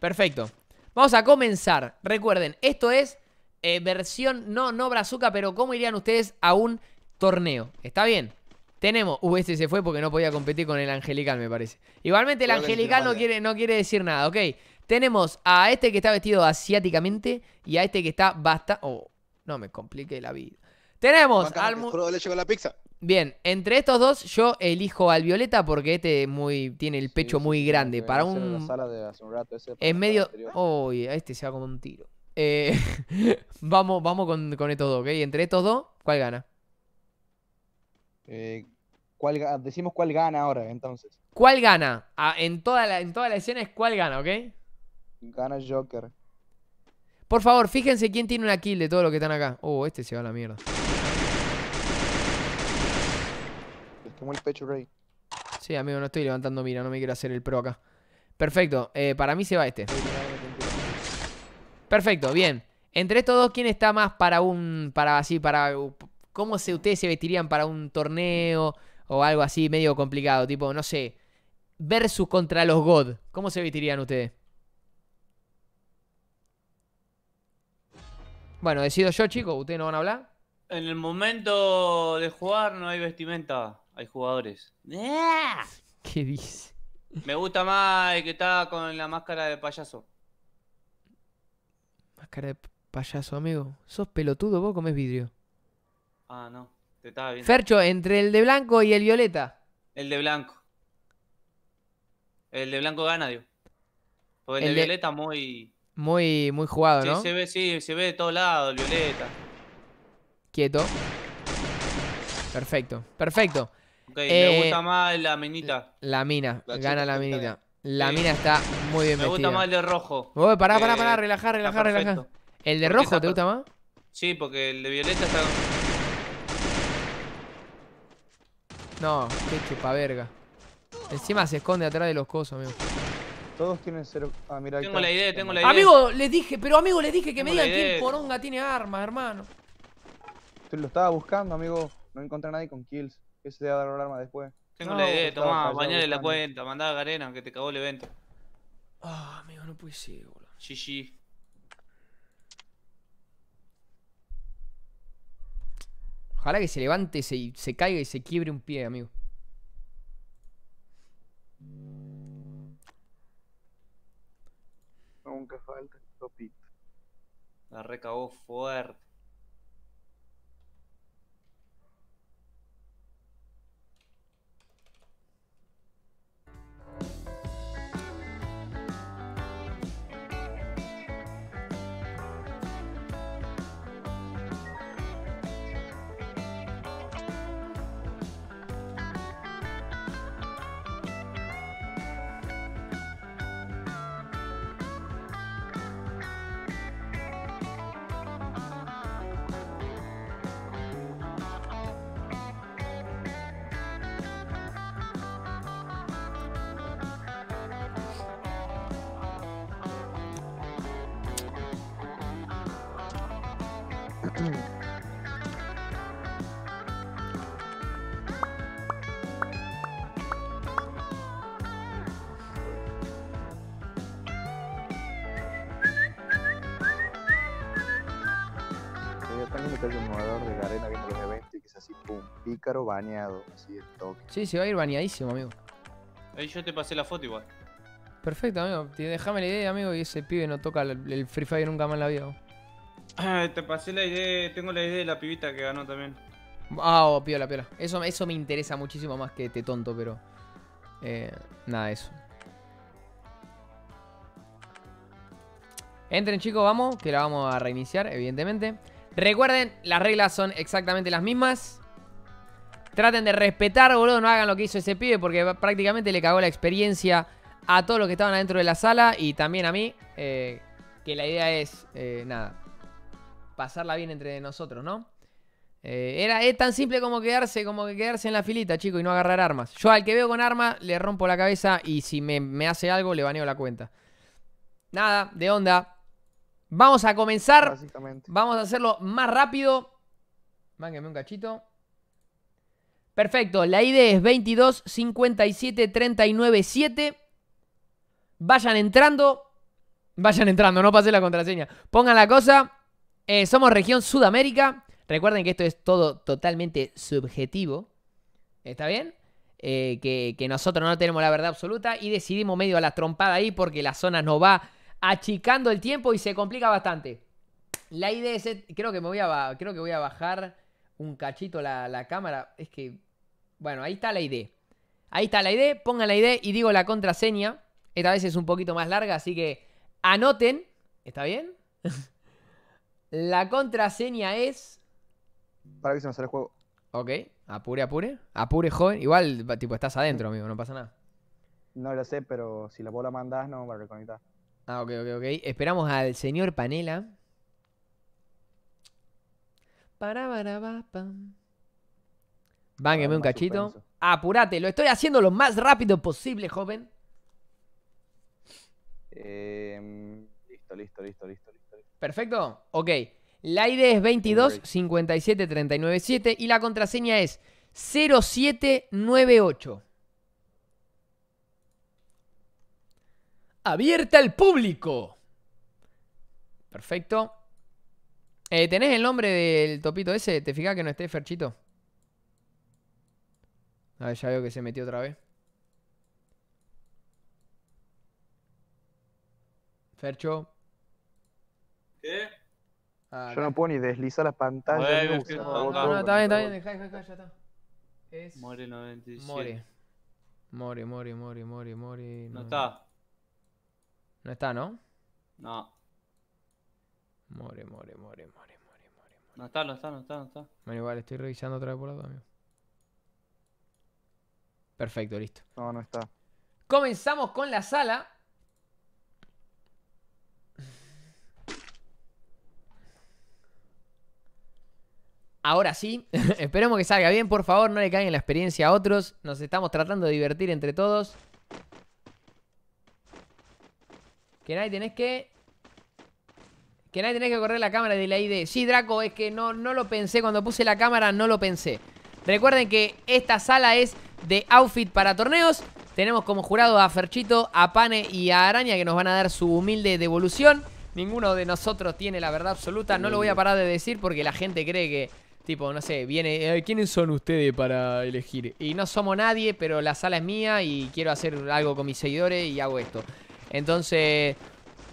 Perfecto. Vamos a comenzar. Recuerden, esto es eh, versión, no, no brazuca, pero ¿cómo irían ustedes a un torneo. ¿Está bien? Tenemos. Uh, se fue porque no podía competir con el angelical, me parece. Igualmente el angelical no quiere, no quiere decir nada, ¿ok? Tenemos a este que está vestido asiáticamente y a este que está basta. Oh, no me complique la vida. Tenemos al. Bien, entre estos dos yo elijo al Violeta porque este muy tiene el pecho muy grande. Para un... en medio... Uy, a este se va como un tiro. Eh, vamos vamos con, con estos dos, ¿ok? Entre estos dos, ¿cuál gana? Eh, decimos cuál gana ahora, entonces. ¿Cuál gana? Ah, en, toda la, en escena cuál gana, ¿ok? Gana Joker. Por favor, fíjense quién tiene una kill de todos los que están acá. Oh, este se va a la mierda. Le el pecho, Rey. Sí, amigo, no estoy levantando mira, no me quiero hacer el pro acá. Perfecto, eh, para mí se va este. Perfecto, bien. Entre estos dos, ¿quién está más para un. para así, para cómo se, ustedes se vestirían para un torneo o algo así medio complicado, tipo, no sé, versus contra los God. ¿Cómo se vestirían ustedes? Bueno, decido yo, chicos, ¿ustedes no van a hablar? En el momento de jugar no hay vestimenta, hay jugadores. ¡Ah! ¿Qué dice? Me gusta más el que está con la máscara de payaso. Máscara de payaso, amigo. Sos pelotudo, vos comés vidrio. Ah, no. Te estaba viendo. Fercho, entre el de blanco y el violeta. El de blanco. El de blanco gana, digo. Porque el, de, violeta muy... Muy, muy jugado, sí, ¿no? Se ve, sí, se ve de todos lados, el violeta. Quieto. Perfecto, perfecto. Ok, me eh, gusta más la minita. La mina, gana la minita. La mina está muy bien me vestida. gusta más el de rojo. pará, pará, eh, pará, relajar, relajar, relajar. ¿El de rojo te gusta más? Sí, porque el de violeta está No, qué verga. Encima se esconde atrás de los cosos, amigo. Todos tienen cero. Ah, mira, Tengo la idea, tengo la idea. Amigo, les dije, pero amigo, les dije que me digan quién poronga tiene armas, hermano. Lo estaba buscando, amigo. No encontré a nadie con kills. Que se te va a dar el arma después. Tengo la idea, toma, bañale la cuenta, mandá a Garena que te cagó el evento. Ah, amigo, no puede ser, boludo. GG. Ojalá que se levante, se, se caiga y se quiebre un pie, amigo. Nunca falta el topito. La recabó fuerte. bañado así de toque. Sí, se va a ir bañadísimo, amigo. Ahí yo te pasé la foto igual. Perfecto, amigo. Déjame la idea, amigo, y ese pibe no toca el Free Fire nunca más en la vida. Ah, te pasé la idea, tengo la idea de la pibita que ganó también. Ah, oh, piola, piola. Eso, eso me interesa muchísimo más que este tonto, pero... Eh, nada, eso. Entren chicos, vamos, que la vamos a reiniciar, evidentemente. Recuerden, las reglas son exactamente las mismas. Traten de respetar, boludo, no hagan lo que hizo ese pibe porque prácticamente le cagó la experiencia a todos los que estaban adentro de la sala y también a mí, eh, que la idea es, eh, nada, pasarla bien entre nosotros, ¿no? Eh, era, es tan simple como quedarse, como que quedarse en la filita, chico, y no agarrar armas. Yo al que veo con arma le rompo la cabeza y si me, hace algo le baneo la cuenta. Nada, de onda. Vamos a comenzar. Vamos a hacerlo más rápido. Mángame un cachito. Perfecto, la ID es 22 57 39 7. Vayan entrando. Vayan entrando, no pase la contraseña. Pongan la cosa. Eh, somos región Sudamérica. Recuerden que esto es todo totalmente subjetivo. ¿Está bien? Eh, que, nosotros no tenemos la verdad absoluta y decidimos medio a la trompada ahí porque la zona nos va achicando el tiempo y se complica bastante. La ID es, creo que voy a, creo que voy a bajar un cachito la cámara. Es que bueno, ahí está la ID. Ahí está la ID, pongan la ID y digo la contraseña. Esta vez es un poquito más larga, así que anoten. ¿Está bien? la contraseña es... Para que se nos sale el juego. Ok, apure, apure. Apure, joven. Igual, tipo, estás adentro, amigo, no pasa nada. No lo sé, pero si la bola mandás, no me reconectar. Ah, ok, ok, ok. Esperamos al señor Panela. Para, para, Bángame un cachito. apúrate Apurate, lo estoy haciendo lo más rápido posible, joven. listo, listo, listo, listo, listo. Perfecto, ok. La ID es 22 57 39 7 y la contraseña es 0798. Abierta al público. Perfecto. ¿Tenés el nombre del topito ese? ¿Te fijas que no esté Ferchito? A ah, ver, ya veo que se metió otra vez. Fercho. ¿Qué? Ah, Yo no puedo ni deslizar la pantalla. Bueno, es no, no, ah, no, está bien, está bien, dejá, dejá, está. Es... More 97. More. More, more, more, more, more. No, está. No está, ¿no? No. More, more, more, more, more, more. No está, no está, no está, no está. Bueno, igual, estoy revisando otra vez por la amigo. Perfecto, listo. No, no está. Comenzamos con la sala. Ahora sí, esperemos que salga bien, por favor, no le caigan la experiencia a otros. Nos estamos tratando de divertir entre todos. Que nadie tenés que... Que nadie tenés que correr la cámara de la ID. Sí, Draco, es que no, no lo pensé. Cuando puse la cámara no lo pensé. Recuerden que esta sala es de outfit para torneos. Tenemos como jurado a Ferchito, a Pane y a Araña que nos van a dar su humilde devolución. Ninguno de nosotros tiene la verdad absoluta. No lo voy a parar de decir porque la gente cree que, tipo, no sé, viene... ¿Quiénes son ustedes para elegir? Y no somos nadie, pero la sala es mía y quiero hacer algo con mis seguidores y hago esto. Entonces,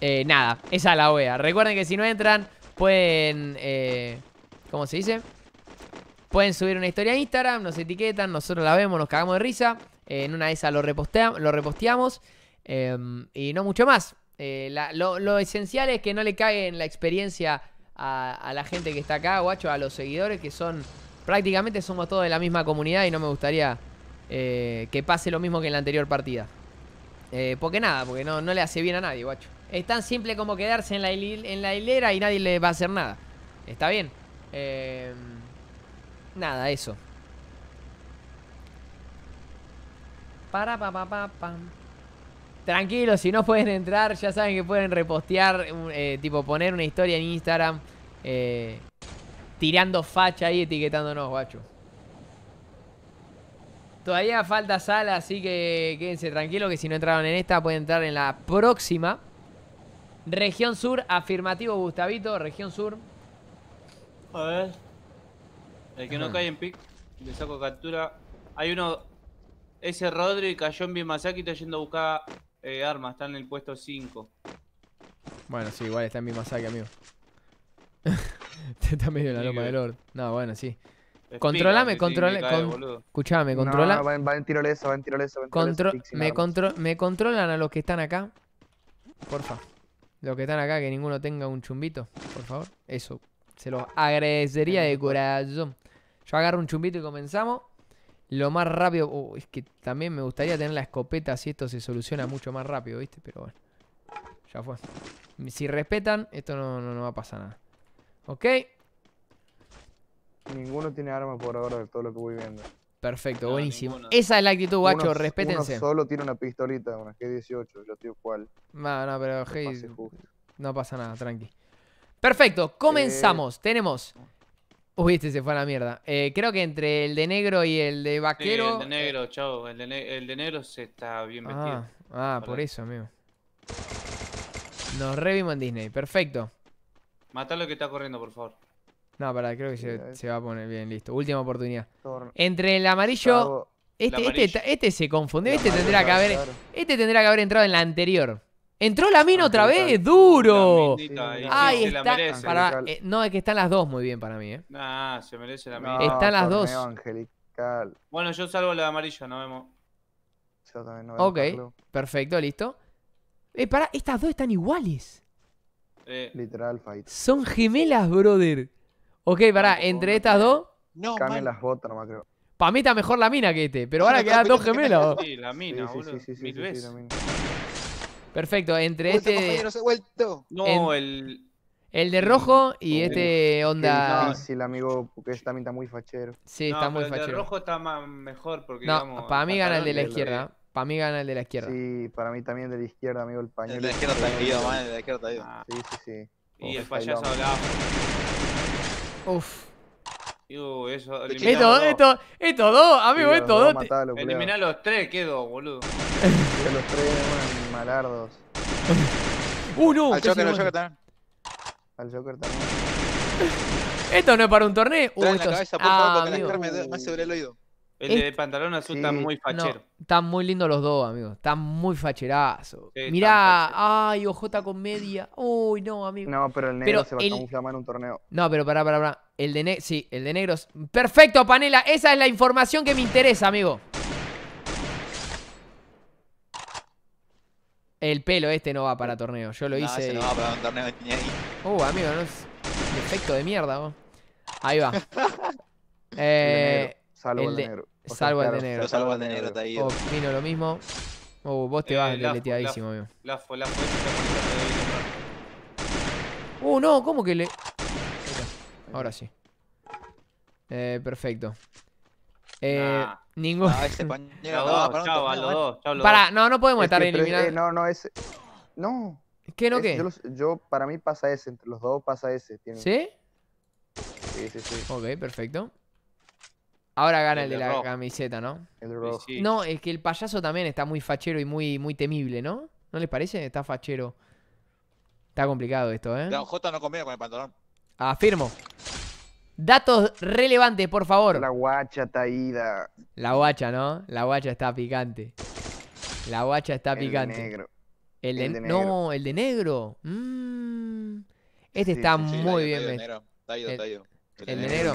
eh, nada, esa es la OEA. Recuerden que si no entran, pueden... Eh, ¿Cómo se dice? Pueden subir una historia a Instagram, nos etiquetan, nosotros la vemos, nos cagamos de risa. Eh, en una de esas lo, reposteamos, lo reposteamos em, y no mucho más. Eh, lo, esencial es que no le en la experiencia a, la gente que está acá, guacho, a los seguidores que son prácticamente somos todos de la misma comunidad y no me gustaría eh, que pase lo mismo que en la anterior partida. porque nada, porque no, le hace bien a nadie, guacho. Es tan simple como quedarse en la, en la hilera y nadie le va a hacer nada. Está bien. Eh... Nada, eso. Para pa pa pa Tranquilos, si no pueden entrar, ya saben que pueden repostear, eh, tipo poner una historia en Instagram eh, tirando facha Y etiquetándonos, guacho. Todavía falta sala, así que quédense tranquilos que si no entraron en esta, pueden entrar en la próxima. Región Sur, afirmativo Gustavito, Región Sur. A ver. El que no cae en pick, le saco captura. Hay uno, ese Rodri cayó en Bimasaki y está yendo a buscar eh, armas, está en el puesto 5. Bueno, sí, igual está en Bimasaki, amigo. está medio en la loma del Lord. No, bueno, sí. Controlame, controlame. Escuchame, controla. No, va, en, tiro va en tiro me, me controlan a los que están acá. Porfa. Los que están acá, que ninguno tenga un chumbito, por favor. Eso. Se los agradecería de corazón. Yo agarro un chumbito y comenzamos. Lo más rápido. Oh, es que también me gustaría tener la escopeta si esto se soluciona mucho más rápido, ¿viste? Pero bueno. Ya fue. Si respetan, esto no, va a pasar nada. Ok. Ninguno tiene arma por ahora de todo lo que voy viendo. Perfecto, buenísimo. Esa es la actitud, guacho, respétense. solo tiene una pistolita, una G18, yo tío cuál. No, no, pero no pasa nada, tranqui. Perfecto, eh, comenzamos. Tenemos. Uy, este se fue a la mierda. Eh, creo que entre el de negro y el de vaquero. el de negro, eh, El de, negro se está bien ah, vestido. Ah, por eso, amigo. Nos revimos en Disney, perfecto. lo que está corriendo, por favor. No, pará, creo que se, va a poner bien, listo. Última oportunidad. Entre el amarillo. Este, este, este, se confundió. Este tendrá, que haber, este tendrá que haber entrado en la anterior. Entró ah, la mina otra vez, duro. Ahí está. Eh, no, es que están las dos muy bien para mí, ¿eh? Nah, se merece la mina. están las dos. Angelical. Bueno, yo salgo la amarilla, nos vemos. Yo también no Ok, perfecto, listo. Eh, pará, estas dos están iguales. Eh. Literal fight. Son gemelas, brother. Ok, pará, entre estas dos. No, Dame las botas nomás, creo. Para mí está mejor la mina que este, pero ahora quedan dos gemelas. Sí, la mina, boludo. sí, sí. Perfecto, entre este. este se No, el. El de rojo y este onda. Sí, el amigo, porque es, también está muy fachero. Sí, está muy fachero. El de rojo está más, mejor porque. No, para mí gana el de la izquierda. Para mí gana el de la izquierda. Sí, para mí también el de la izquierda, amigo, el pañuelo. El de la izquierda está ido, man, el de la izquierda está ido. Sí, sí, sí. Y el payaso hablaba. Uf. Uh, eso. Esto, esto, esto dos, amigo, esto dos. dos Eliminá los tres, ¿qué dos, boludo? los tres, malardos. ¡Uh, no! Al Joker, al Joker también. Al Joker también. Esto no es para un torneo. Uh, cabeza, por favor, sobre ah, el oído. El de este- pantalón azul está muy fachero. están muy lindos los dos, amigos. Están muy facherazos. Mirá, ay, OJ con media. Uy, no, amigo. No, pero el negro se va el... a camuflar en un torneo. No, pero pará, pará, pará. El de negros. Sí, el de negros. Perfecto, Panela. Esa es la información que me interesa, amigo. El pelo este no va para torneo. Yo lo no, hice. no va para un torneo Uh, amigo, no es. Efecto de mierda, vos. Ahí va. eh, salvo el de negro. Salvo el de negro. Salvo el de negro, está ahí. Vino lo mismo. Uh, vos te vas deleteadísimo, amigo. Lafo, lafo, lafo, Uh, no, ¿cómo que le.? ahora sí. Eh, perfecto. Eh, Ningún. Ah, este los dos. para, no, no podemos estar eliminados. Eh, no, no, ese. No. ¿Qué no qué? Yo, yo, para mí pasa ese, entre los dos pasa ese. ¿Sí? Sí, sí, sí. Ok, perfecto. Ahora gana el, de, la camiseta, ¿no? El No, es que el payaso también está muy fachero y muy, muy temible, ¿no? ¿No les parece? Está fachero. Está complicado esto, ¿eh? No, J no comía con el pantalón. Afirmo. Datos relevantes, por favor. La guacha taída. La guacha, ¿no? La guacha está picante. La guacha está picante. El, de, negro. No, el de negro. Este está muy bien. El de negro.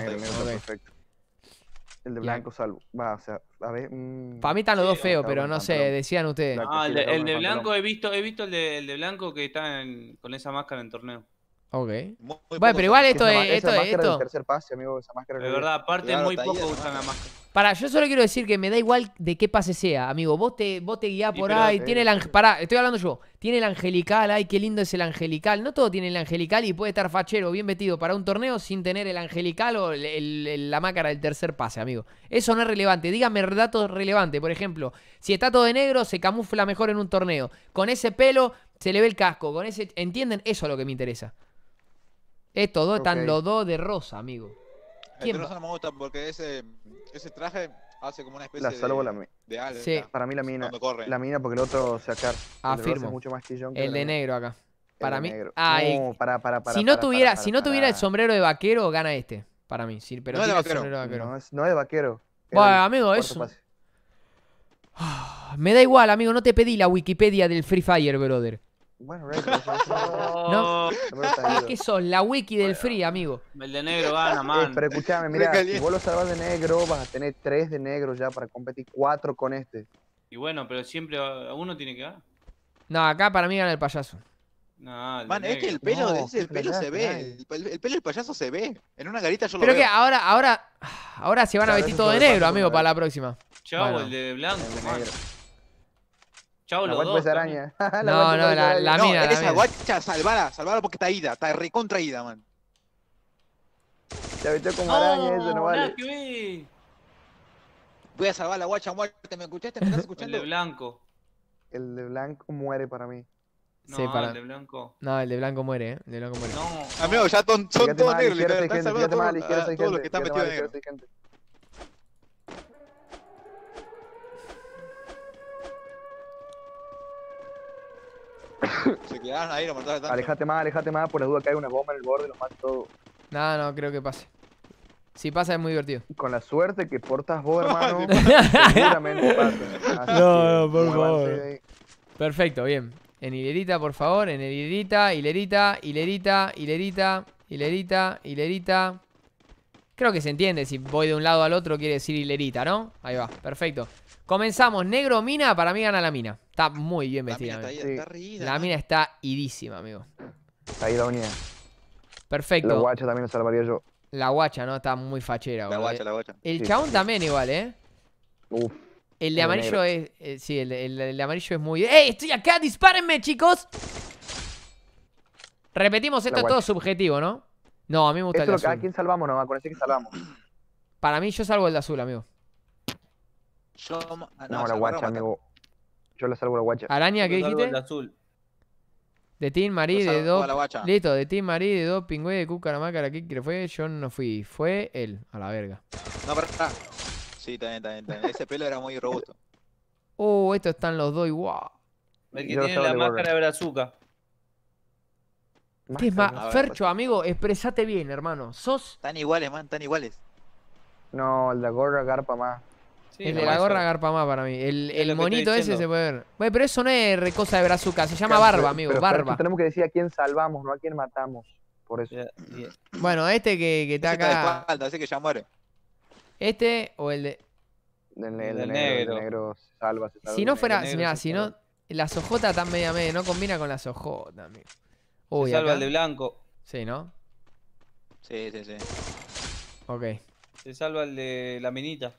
El de blanco, salvo. Va, o sea, a ver. Mm. Para mí están los dos feos, pero no sé, decían ustedes. Ah, el de, blanco, he visto, he visto el de, blanco que está con esa máscara en torneo. Ok. bueno, pero igual esto es. esto, máscara tercer pase, amigo, esa De verdad, aparte muy poco usan la máscara. Para, yo solo quiero decir que me da igual de qué pase sea, amigo. Vos te, vos te guiás por ahí. tiene el Pará, estoy hablando yo. Tiene el angelical. Ay, qué lindo es el angelical. No todo tiene el angelical y puede estar fachero, bien vestido para un torneo sin tener el angelical o la máscara del tercer pase, amigo. Eso no es relevante. Dígame datos relevantes. Por ejemplo, si está todo de negro, se camufla mejor en un torneo. Con ese pelo se le ve el casco. Con ese. ¿Entienden? Eso es lo que me interesa. Estos dos están los dos de rosa, amigo. El de rosa no me gusta porque ese, traje hace como una especie la salvo de, la de Sí. Para mí la mina. La mina porque el otro sacar. Afirmo. El mucho más que el de negro acá. Para mí. Ay, no, para, para, para, si no tuviera, si no tuviera el sombrero de vaquero, gana este. Para mí. Sí, pero no es de vaquero. De vaquero. No, es, de vaquero. Bueno, amigo, eso. Ah, me da igual, amigo. No te pedí la Wikipedia del Free Fire, brother. Bueno, no, no ¿qué son? La wiki del free, amigo. El de negro gana, eh, man. pero escúchame, mira, si vos lo salvas de negro, vas a tener tres de negro ya para competir cuatro con este. Y bueno, pero siempre uno tiene que ganar. No, acá para mí gana el payaso. No, man, es que el pelo, el pelo se ve. El, pelo del payaso se ve. En una garita yo lo veo. Pero que ahora, ahora, ahora se van a vestir todo de negro, amigo, para la próxima. Chao, el de blanco. Chau, la los dos. Araña. no, no, la, la, la guacha, salvala, salvala porque está ida, está ida, man. Te aventó como araña, eso no vale. Que Voy a salvar a la guacha muerte, ¿me escuchaste? ¿Me estás escuchando? el de blanco. El de blanco muere para mí. No, sí, para... el de blanco. No, el de blanco muere, ¿eh? El de blanco muere. No, amigo, ya tonto, son todos negros. Ya te mal, todos los que están metidos negros. Se quedaron ahí, lo mataron Alejate más, alejate más, por la duda que hay una bomba en el borde, lo mato todo. No, no, creo que pase. Si pasa es muy divertido. Con la suerte que portas vos, hermano, no, no, por favor. Perfecto, bien. En hilerita, por favor, en hilerita, hilerita, hilerita, hilerita, hilerita, hilerita. Creo que se entiende, si voy de un lado al otro quiere decir hilerita, ¿no? Ahí va, perfecto. Comenzamos. Negro mina, para mí gana la mina. Está muy bien vestida. La mina está, la mina está idísima, amigo. Está ahí la unida. Perfecto. La guacha también lo salvaría yo. La guacha, ¿no? Está muy fachera, güey. La guacha, la guacha. El chabón también igual, ¿eh? Uf. El de amarillo es. Eh, sí, el, de amarillo es muy. ¡Ey! ¡Estoy acá! ¡Dispárenme, chicos! Repetimos esto todo subjetivo, ¿no? No, a mí me gusta el de azul. quién salvamos, no, con ese que salvamos. Para mí, yo salvo el de azul, amigo. Yo. le no, la guacha, amigo. Yo la salvo a la guacha. Araña, ¿qué dijiste? De team Marí, de dos. Listo, de team Marí, de dos pingüe, de la ¿qué que fue? Yo no fui, fue él, a la verga. No, pero está. Sí, también, también, también. Ese pelo era muy robusto. Oh, estos están los dos igual. El que tiene la máscara de brazuca. Fercho, amigo, expresate bien, hermano. Sos. Están iguales, man, están iguales. No, el de gorra garpa más el de la gorra garpa más para mí. El, el monito ese se puede ver. pero eso no es cosa de brazuca, se llama barba, amigo, barba. Tenemos que decir a quién salvamos, no a quién matamos. Por eso. Bueno, este que, que está acá. Está así que ya muere. Este o el de. El negro, negro. negro salva, se salva, Si no fuera. mira mirá, si no. La sojota tan media media, no combina con la sojota, amigo. Uy, se salva el de blanco. Sí, ¿no? Sí, sí, sí. Ok. Se salva el de la minita.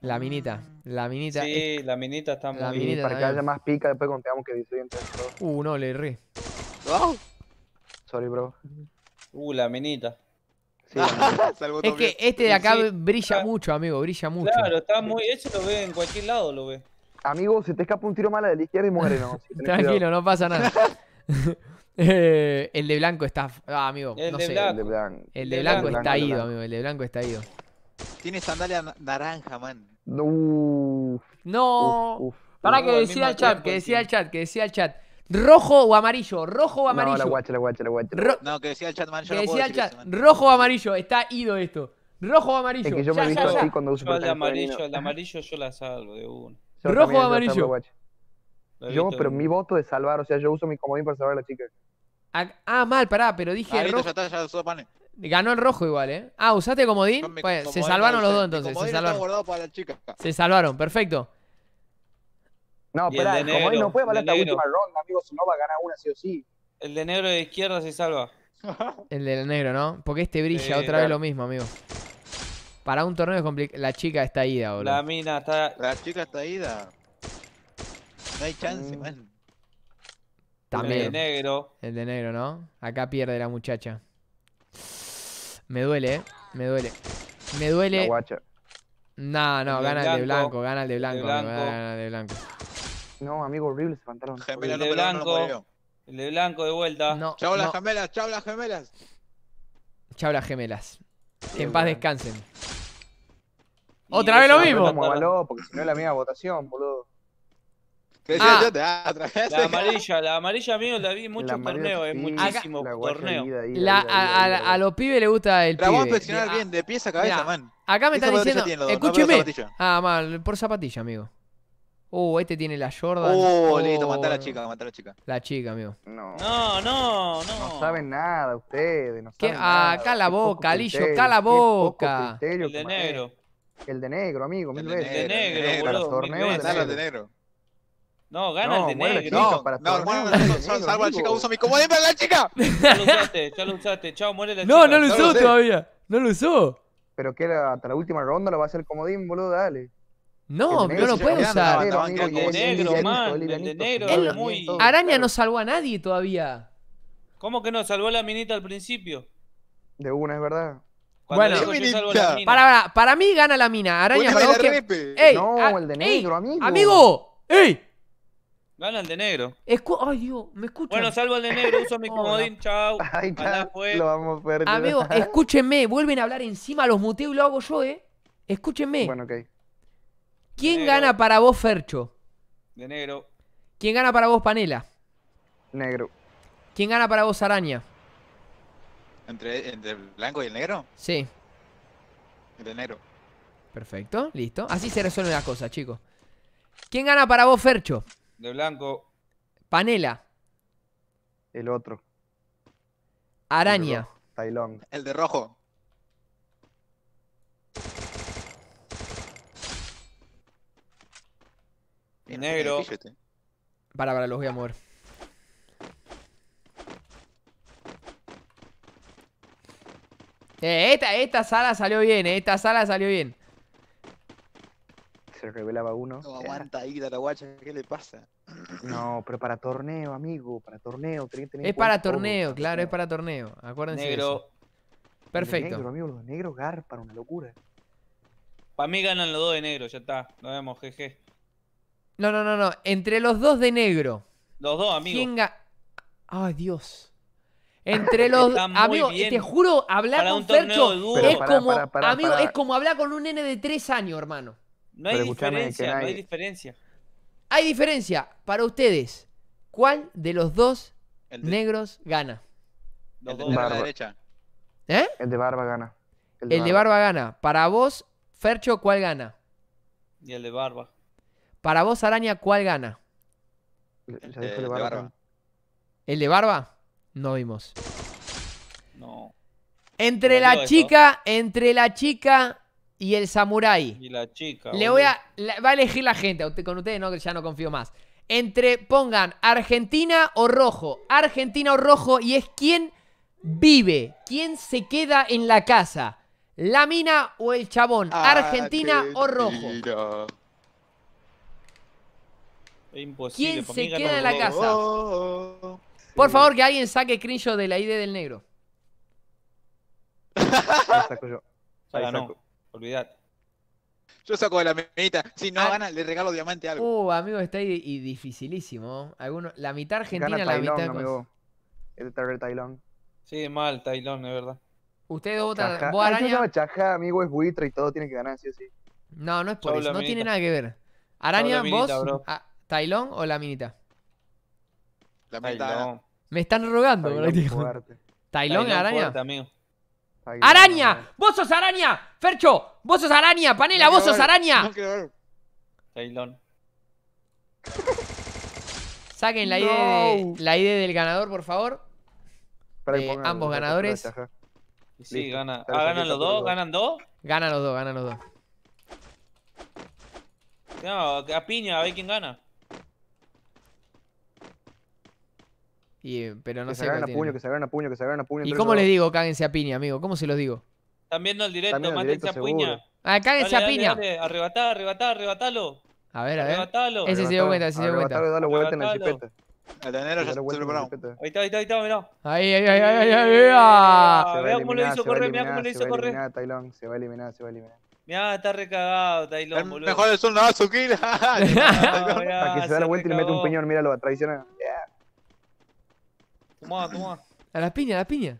La minita, la minita. Sí, la minita está muy la bien. para que haya más pica, después contamos que dice Uh, no, le erré. Sorry, bro. Uh, la minita. Sí, es que este de acá brilla ah. mucho, amigo, brilla mucho. Claro, está muy. Eso lo ve en cualquier lado, lo ve. Amigo, se te escapa un tiro mala de la izquierda y muere, no. Tranquilo, no pasa nada. Eh, el de blanco está. Ah, amigo, el no de sé. Blanco. El de blanco, blanco está ido, amigo. El de blanco está ido. Tiene sandalia naranja, man. No. No. Para que decía el chat, que decía el chat, que decía el chat. Rojo o amarillo, rojo o amarillo. No, la guacha, la guacha, la guacha. no, que decía el chat, man. Yo que no decía el chat, rojo o amarillo, está ido esto. Rojo o amarillo. Es que yo me he visto cuando uso el amarillo, el amarillo yo la salvo de uno. rojo o amarillo. yo, pero mi voto es salvar, o sea, yo uso mi comodín para salvar a la chica. Ah, ah mal, pará, pero dije. rojo. Ya está, Ganó el rojo igual, ¿eh? Ah, ¿usaste comodín? Pues, se salvaron los dos entonces. se salvaron. Se salvaron, perfecto. No, espera, el, no puede valer esta última ronda, amigo. Si no va a ganar una sí o sí. El de negro de izquierda se salva. el de negro, ¿no? Porque este brilla otra vez lo mismo, amigo. Para un torneo es complicado. La chica está ida, boludo. La mina está. La chica está ida. No hay chance, mm. man. También. El de negro. El de negro, ¿no? Acá pierde la muchacha. Me duele, eh. Me duele. Me duele. No, no, gana el de blanco, gana el de blanco, gana el de blanco. No, amigo, horrible se pantalón. el de blanco. el de blanco de vuelta. No, chau las gemelas, chau las gemelas. Chau las gemelas. en paz descansen. Otra vez lo mismo. Porque si no es la misma votación, boludo. Ah. la amarilla, la amarilla, amigo, la vi muchos torneos, es muchísimo torneo. a, los pibes les gusta el La pibe. vamos a presionar bien, de pieza a cabeza, man. Acá me están diciendo, escúcheme. ah, mal, por zapatilla, amigo. Uh, este tiene la Jordan. Uh, listo, matá a la chica, matá a la chica. La chica, amigo. No, no, no. No, no saben nada ustedes, no saben ah, nada. Acá la boca, Lillo, la boca. El de negro. El de negro, amigo, mil veces. El de negro, boludo. Los torneos de negro. No, gana el de negro. No, para no, salvo a la chica, uso mi comodín para la chica. Ya lo usaste, ya lo usaste. Chao, muere la chica. No, no lo usó todavía. No lo usó. Pero que hasta la última ronda lo va a hacer el comodín, boludo, dale. No, no lo puede usar. El de negro, man. El de negro muy... Araña no salvó a nadie todavía. ¿Cómo que no? Salvó a la minita al principio. De una, es verdad. bueno, yo salvo la mina. Para, para, mí gana la mina. Araña, para vos que... Ey, no, ah, el de negro, amigo. Amigo, ¡ey! Gana el de negro. Ay, Dios, me escucho. Bueno, salvo el de negro, uso mi comodín, chao. Ahí lo vamos escúchenme, vuelven a hablar encima, los muteo y lo hago yo, ¿eh? Escúchenme. Bueno, ok. ¿Quién gana para vos, Fercho? De negro. ¿Quién gana para vos, Panela? Negro. ¿Quién gana para vos, Araña? ¿Entre, entre el blanco y el negro? Sí. El de negro. Perfecto, listo. Así se resuelven las cosas, chicos. ¿Quién gana para vos, Fercho? De blanco. Panela. El otro. Araña. Tailón. El de rojo. El negro. Para, para, los voy a mover. Eh, esta, sala salió bien, eh, esta sala salió bien se revelaba uno. No aguanta ahí, guacha, ¿qué le pasa? No, pero para torneo, amigo, para torneo. es para torneo, claro, es para torneo. Acuérdense. Negro. Perfecto. Negro, amigo, los negros para una locura. Para mí ganan los dos de negro, ya está. Nos vemos, jeje. No, no, no, no. Entre los dos de negro. Los dos, amigo. ¿Quién Ay, Dios. Entre los amigo te juro, hablar con Fercho es como, amigo, es como hablar con un nene de tres años, hermano. No hay diferencia, no hay diferencia. Hay diferencia para ustedes. ¿Cuál de los dos negros gana? Los de barba. derecha. ¿Eh? El de barba gana. El, de, barba. gana. Para vos, Fercho, ¿cuál gana? Y el de barba. Para vos, Araña, ¿cuál gana? El, de, barba. ¿El de barba? No vimos. No. Entre la chica, entre la chica y el samurái. Y la chica. Le voy a. va a elegir la gente. Con ustedes no, Que ya no confío más. Entre pongan Argentina o rojo. Argentina o rojo. Y es quién vive. ¿Quién se queda en la casa? ¿La mina o el chabón? Ah, ¿Argentina o rojo? Imposible. ¿Quién se queda en la casa? Oh. Por favor, que alguien saque screenshot de la ID del negro. saco Olvídate. Yo saco de la minita. Si no ah. gana, le regalo diamante a algo. Uh, amigo, está ahí y dificilísimo. Alguno, la mitad argentina, la mitad. Amigo. El Tailón. Sí, mal, Tailón, de verdad. Ustedes votan. araña? Ay, no, Chaja, amigo, es buitre y todo tiene que ganar, sí No, no es por eso. No tiene nada que ver. Araña, vos, Tailón o la minita. La minita. Me están rogando, Tailón, Tailón, Tailón araña. amigo. ¡Araña! ¡Vos sos araña! ¡Fercho! ¡Vos sos araña! ¡Panela! ¡Vos sos araña! Saquen la, ID la del ganador, por favor. Eh, ambos ganadores. Sí, gana. Ah, ¿Ganan los dos? ¿Ganan dos? Ganan los dos, ganan los dos. No, a piña, a ver quién gana. Y, eh, pero no que sé. Se agarran a puño, que se agarran a puño, que se agarran a puño. ¿Y cómo les digo cáguense a piña, amigo? ¿Cómo se los digo? También no al directo, mátense a puña. Ah, cáguense a piña. Arrebatar, arrebatar, Arrebatá, arrebatá, arrebatalo. A ver, a ver. Arrebatalo. Ese se dio cuenta, ese se dio cuenta. Arrebatalo, dale vuelta en el chipete. El enero se lo Ahí está, ahí está, ahí está, mirá. Ahí, ahí, ahí, ahí, ahí. Mirá cómo lo hizo correr, mirá cómo lo hizo correr. Se va a eliminar, Tailón, se va a eliminar, se va a eliminar. Mirá, está recagado, Tailón, boludo. Mejor es un Nazuki. Para que se da la vuelta y le mete un piñón, míralo, traiciona. Yeah. Toma, toma. A la piña, a la piña.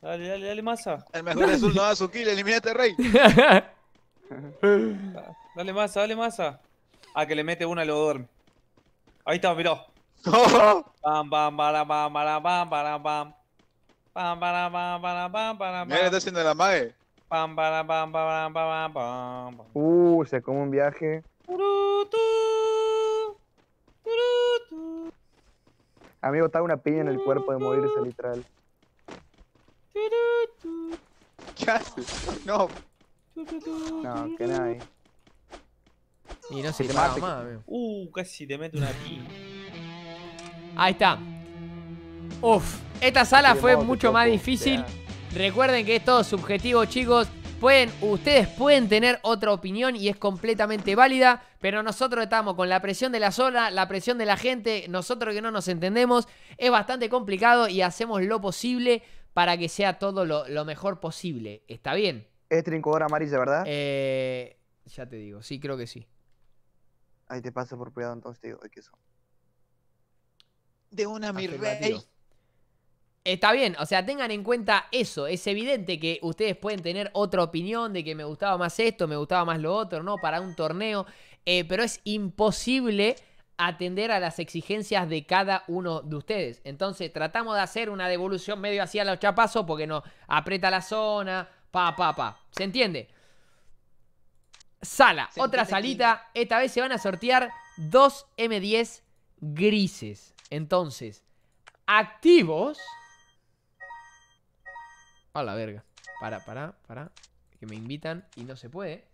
Dale, dale, dale, masa. El mejor dale. azul no da su kill, eliminate rey. dale masa, dale masa. Ah, que le mete una y lo duerme. Ahí está, miró. Pam, pam, bam, bam, bam, pam, bam, pam. Pam, bam, bam, bam, bam, bam. pam. Mira, está haciendo la mague. Pam, bam, pam, bam, pam, pam, pam. Uh, se come un viaje. Amigo, está una piña en el cuerpo de morirse, literal. ¿Qué No. No, que nadie. Y no se te mata más, amigo. Uh, casi te mete una piña. Ahí está. Uf, esta sala fue mucho más difícil. Recuerden que es todo subjetivo, chicos ustedes pueden tener otra opinión y es completamente válida, pero nosotros estamos con la presión de la zona, la presión de la gente, nosotros que no nos entendemos, es bastante complicado y hacemos lo posible para que sea todo lo, mejor posible. ¿Está bien? Es trincadora amarilla, ¿verdad? Eh, ya te digo, sí, creo que sí. Ahí te paso por cuidado entonces, te digo, ¿qué son? De una, mi Está bien, o sea, tengan en cuenta eso. Es evidente que ustedes pueden tener otra opinión de que me gustaba más esto, me gustaba más lo otro, ¿no? Para un torneo. Eh, pero es imposible atender a las exigencias de cada uno de ustedes. Entonces, tratamos de hacer una devolución medio hacia los chapazos porque nos aprieta la zona, pa, pa, pa. ¿Se entiende? Sala, otra salita. Esta vez se van a sortear dos M10 grises. Entonces, activos. A la verga. Para, para, para. Que me invitan y no se puede.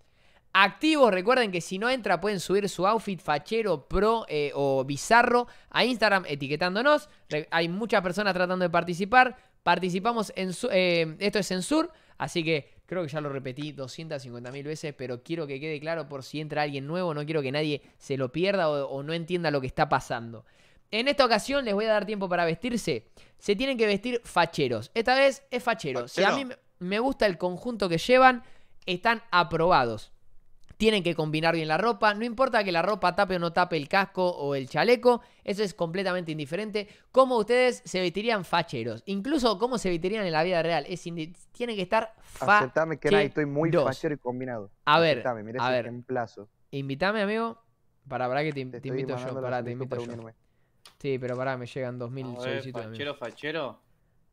Activos, recuerden que si no entra pueden subir su outfit fachero, pro eh, o bizarro a Instagram etiquetándonos. hay muchas personas tratando de participar. Participamos en... Eh, esto es censur, así que creo que ya lo repetí 250.000 veces, pero quiero que quede claro por si entra alguien nuevo, no quiero que nadie se lo pierda o no entienda lo que está pasando. En esta ocasión les voy a dar tiempo para vestirse. Se tienen que vestir facheros. Esta vez es fachero. Si a mí me gusta el conjunto que llevan, están aprobados. Tienen que combinar bien la ropa. No importa que la ropa tape o no tape el casco o el chaleco. Eso es completamente indiferente. Cómo ustedes se vestirían facheros. Incluso cómo se vestirían en la vida real. Es tienen que estar facheros. Aceptame que estoy muy fachero y combinado. A ver, a ver. Invítame, amigo. Para, para que te, invito yo. Para, te invito yo. Sí, pero pará, me llegan 2.000 solicitudes. Fachero, fachero.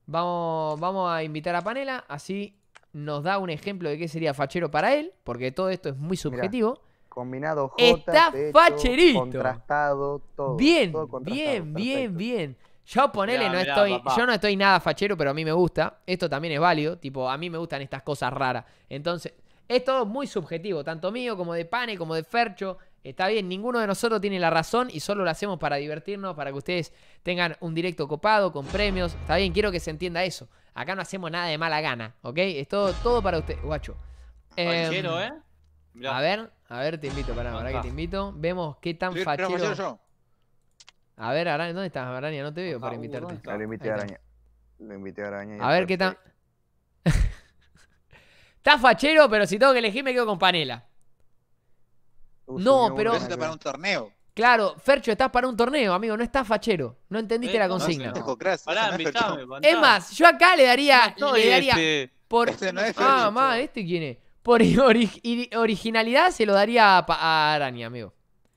Vamos, vamos a invitar a Panela, así nos da un ejemplo de qué sería fachero para él, porque todo esto es muy subjetivo. combinado J, Está facherito. Contrastado, todo. Bien, bien, bien, bien. Yo ponele, no estoy, yo no estoy nada fachero, pero a mí me gusta. Esto también es válido. Tipo, a mí me gustan estas cosas raras. Entonces, es todo muy subjetivo, tanto mío como de Pane, como de Fercho. Está bien, ninguno de nosotros tiene la razón y solo lo hacemos para divertirnos, para que ustedes tengan un directo copado con premios. Está bien, quiero que se entienda eso. Acá no hacemos nada de mala gana, ¿ok? Es todo, todo para usted, guacho. fachero, em, ¿eh? A ver, a ver, te invito, pará, pará, que te invito. Vemos qué tan fachero. A ver, Araña, ¿dónde estás, Araña? No te veo para ah, invitarte. Lo invité a Araña. Lo invité a Araña. A ver qué tan... está fachero, pero si tengo que elegir me quedo con Panela no, pero. Claro, Fercho, estás para un torneo, amigo, no estás fachero. No entendiste eh, la consigna. es, más, yo acá le daría. le daría este. por, este ah, más, ¿este quién es? Por originalidad se lo daría a, Araña, amigo.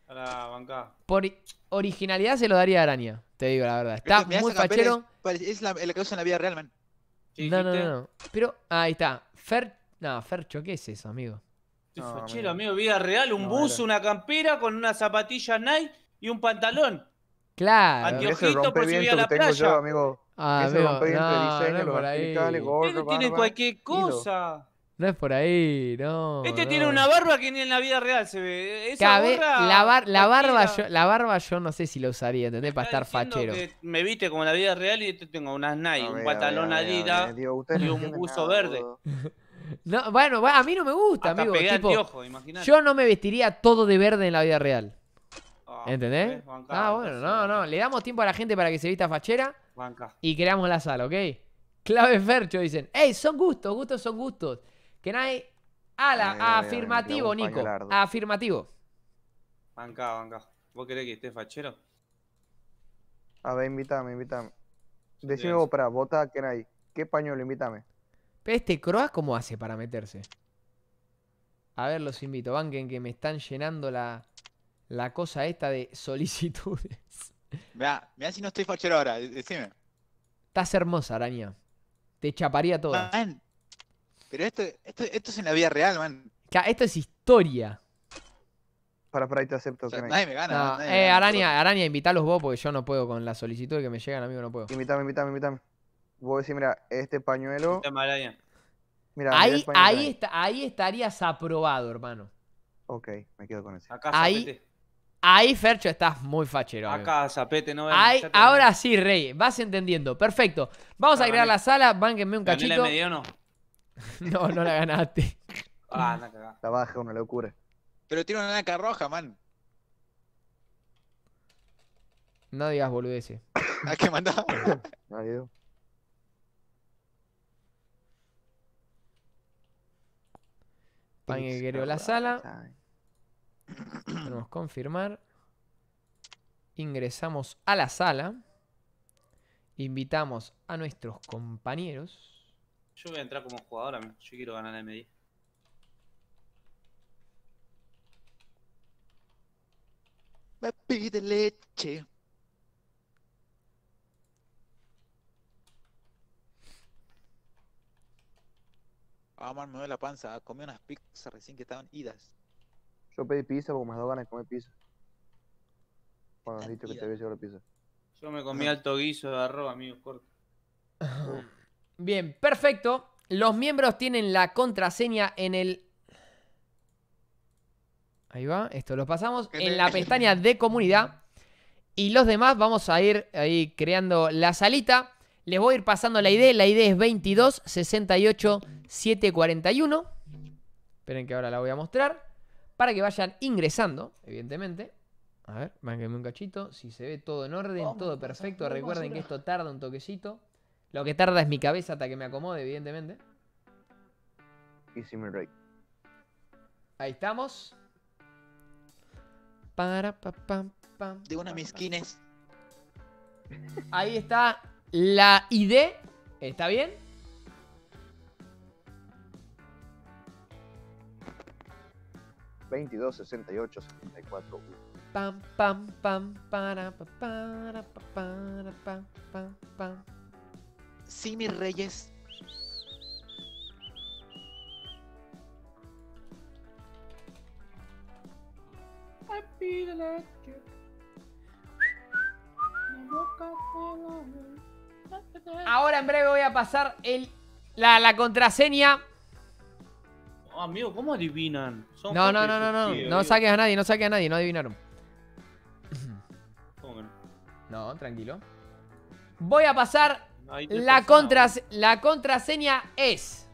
la banca. Por originalidad se lo daría a Araña, te digo la verdad. Está muy fachero. Es, la, la, que usa en la vida real, man. No, no, no, Pero, ahí está. Fer, no, Fercho, ¿qué es eso, amigo? fachero, amigo. vida real, un buzo, una campera con una zapatilla Nike y un pantalón. Claro. Anteojito por si voy a la playa. Yo, amigo. Ah, no, no, por este tiene cualquier cosa. No es por ahí, no. Este tiene una barba que ni en la vida real se ve. la, la, barba yo, la barba yo no sé si la usaría, ¿entendés? Para estar fachero. me viste como en la vida real y tengo unas Nike, un pantalón Adidas y un buzo verde. bueno, a mí no me gusta, amigo. yo no me vestiría todo de verde en la vida real. Ah, ¿Entendés? ah, bueno, no, no. Le damos tiempo a la gente para que se vista fachera banca. y creamos la sala, ¿ok? Clave Fercho dicen, Ey, son gustos, gustos son gustos. Que Ala, afirmativo, Nico. Afirmativo. Banca, ¿Vos querés que esté fachero? A ver, invítame, invítame. Decime vos, para, vota a Kenai. ¿Qué pañuelo? Invítame. Pero este Croa, ¿cómo hace para meterse? A ver, los invito, Van, que me están llenando la, la cosa esta de solicitudes. Vean vea si no estoy fachero ahora, decime. Estás hermosa, araña. Te chaparía todo. pero esto, esto, es en la vida real, man. Esto es historia. Para, para ahí te acepto. me gana. eh, araña, araña, invítalos vos porque yo no puedo con las solicitudes que me llegan, amigo, no puedo. Invítame, invítame, invítame voy a decir, mira, este pañuelo. Este mira, ahí, está, ahí estarías aprobado, hermano. Ok, me quedo con eso. Acá, ahí, ahí, Fercho, estás muy fachero. Acá, zapete, no ahí, Ahora sí, Rey, vas entendiendo. Perfecto. Vamos a crear la sala, bánquenme un cachito. La medio, no? no, no la ganaste. ah, la cagá. La baja, una locura. Pero tiene una naca roja, man. No digas boludeces. ¿A ah, qué mandaba? no, Alguien que la sala. Tenemos confirmar. Ingresamos a la sala. Invitamos a nuestros compañeros. Yo voy a entrar como jugador, yo quiero ganar la MD. Me pide leche. Vamos a me la panza. Ah, comí unas pizzas recién que estaban idas. Yo pedí pizza porque me has dado ganas de comer pizza. Cuando has dicho que te había llegado pizza. Yo me comí ah. alto guiso de arroz, amigos, corto. Bien, perfecto. Los miembros tienen la contraseña en el... Ahí va, esto lo pasamos en la pestaña de comunidad. Y los demás vamos a ir ahí creando la salita. Les voy a ir pasando la ID. La ID es 22 68 741. Esperen que ahora la voy a mostrar. Para que vayan ingresando, evidentemente. A ver, mándenme un cachito. Si se ve todo en orden, todo perfecto. Recuerden que esto tarda un toquecito. Lo que tarda es mi cabeza hasta que me acomode, evidentemente. Ahí estamos. Para, pa, pam, pam. De una mis Ahí está la ID, ¿está bien? ¿22, 68, Pam, pam, pam, para, para, para, pam, pam, pam. Sí, mis reyes. Ahora en breve voy a pasar el la contraseña. Oh, amigo, ¿cómo adivinan? No, no, no, no. No a nadie, no a nadie, no adivinaron. No, tranquilo. Voy a pasar la contr la contraseña es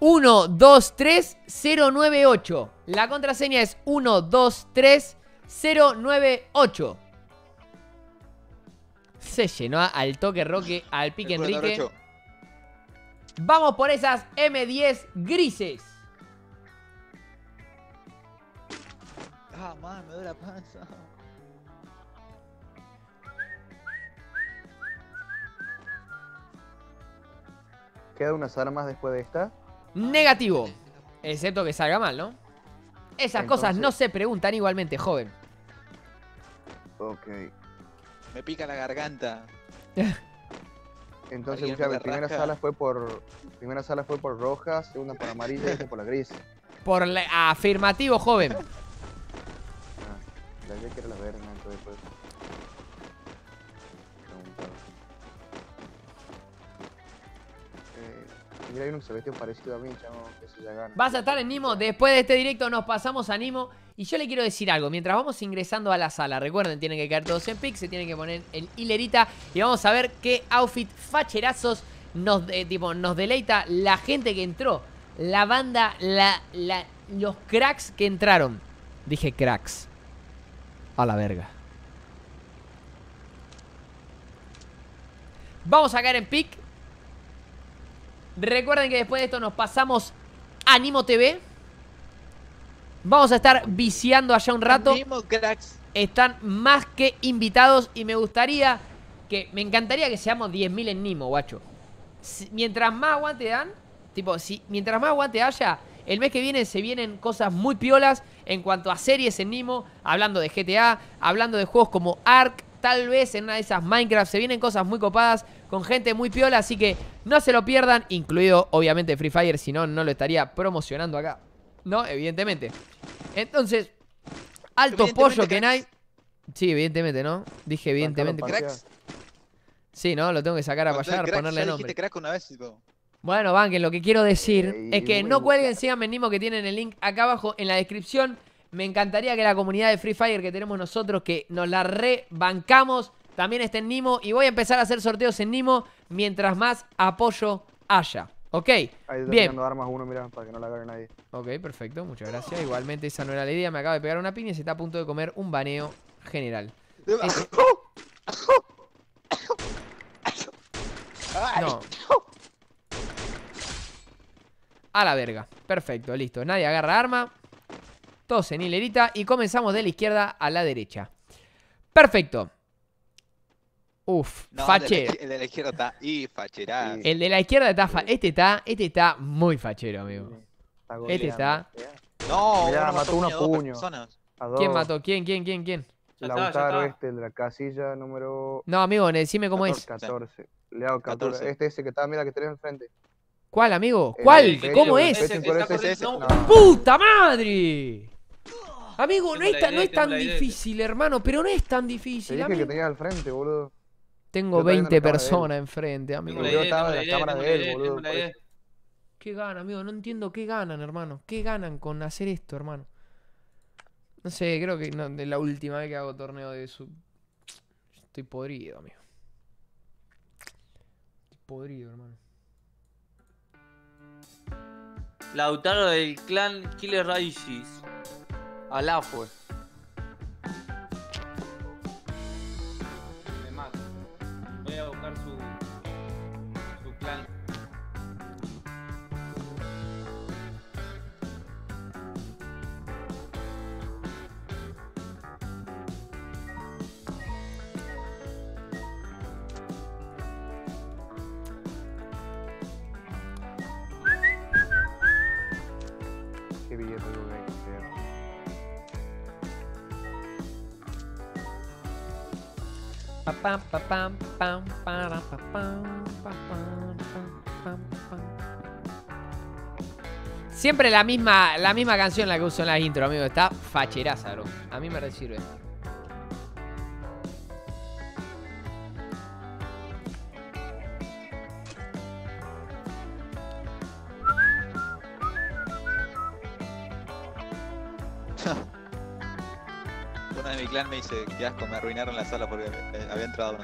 1 2 3 0 9 8. La contraseña es 1 2 3 0 9 8. Se llenó al toque Roque, al pique Enrique. Vamos por esas M10 grises. Ah, man, me la panza. ¿Queda unas armas después de esta? Negativo. Excepto que salga mal, ¿no? Esas cosas no se preguntan igualmente, joven. Ok. Me pica la garganta. Entonces, primera sala fue por primera sala fue por roja, segunda por amarilla y por la gris. Por la, afirmativo, joven. Ah, la que era la entonces, pues. Mira, hay parecido a mí, se Vas a estar en Nimo. Después de este directo nos pasamos a Nimo. Y yo le quiero decir algo. Mientras vamos ingresando a la sala, recuerden, tienen que caer todos en pick se tienen que poner en hilerita. Y vamos a ver qué outfit facherazos nos, eh, nos deleita la gente que entró. La banda, la, la, los cracks que entraron. Dije cracks. A la verga. Vamos a caer en pick Recuerden que después de esto nos pasamos a Nimo TV. Vamos a estar viciando allá un rato. Están más que invitados y me gustaría que, me encantaría que seamos 10.000 en Nimo, guacho. mientras más aguante dan, tipo, si, mientras más aguante haya, el mes que viene se vienen cosas muy piolas en cuanto a series en Nimo, hablando de GTA, hablando de juegos como Ark, Tal vez en una de esas Minecraft se vienen cosas muy copadas con gente muy piola. Así que no se lo pierdan, incluido obviamente Free Fire. Si no, no lo estaría promocionando acá. ¿No? Evidentemente. Entonces, alto pollo que hay. Sí, evidentemente, ¿no? Dije evidentemente. Cracks. Sí, ¿no? Lo tengo que sacar a payar, ponerle nombre. Bueno, banquen, lo que quiero decir es que no cuelguen, síganme el mismo que tienen el link acá abajo en la descripción. Me encantaría que la comunidad de Free Fire que tenemos nosotros, que nos la rebancamos, también esté en Nimo. Y voy a empezar a hacer sorteos en Nimo mientras más apoyo haya. Ok, Ahí bien. uno, para que no la nadie. Ok, perfecto, muchas gracias. Igualmente esa no era la idea. Me acaba de pegar una piña y se está a punto de comer un baneo general. A la verga. Perfecto, listo. Nadie agarra arma. 12 ni lerita y comenzamos de la izquierda a la derecha. Perfecto. Uf, fachero. El de la izquierda está y fachera. El de la izquierda está fa este está, este está muy fachero, amigo. este está. Eh. No, Mirá, mató, uno puño. ¿Quién mató? ¿Quién? ¿Quién? ¿Quién? ¿Quién? Lautaro este, el de la casilla número. No, amigo, decime cómo 14, es. 14. Le hago 14. Este Este ese que está, mira que tenés enfrente. ¿Cuál, amigo? Eh, ¿Cuál? ¿Cómo es? ¡Puta madre! Amigo, no es, no es, tan difícil, hermano, pero no es tan difícil. amigo. que al frente, boludo. Tengo 20 personas enfrente, amigo. Yo estaba la de él, ¿Qué ganan, amigo? No entiendo qué ganan, hermano. ¿Qué ganan con hacer esto, hermano? No sé, creo que es la última vez que hago torneo de sub. Estoy podrido, amigo. Estoy podrido, hermano. Lautaro del clan Killer Rises. allow for. Siempre la misma, la misma canción la que uso en las intro, amigo. Está facherazo. A mí me sirve. dice, qué asco, me arruinaron la sala porque eh, había entrado uno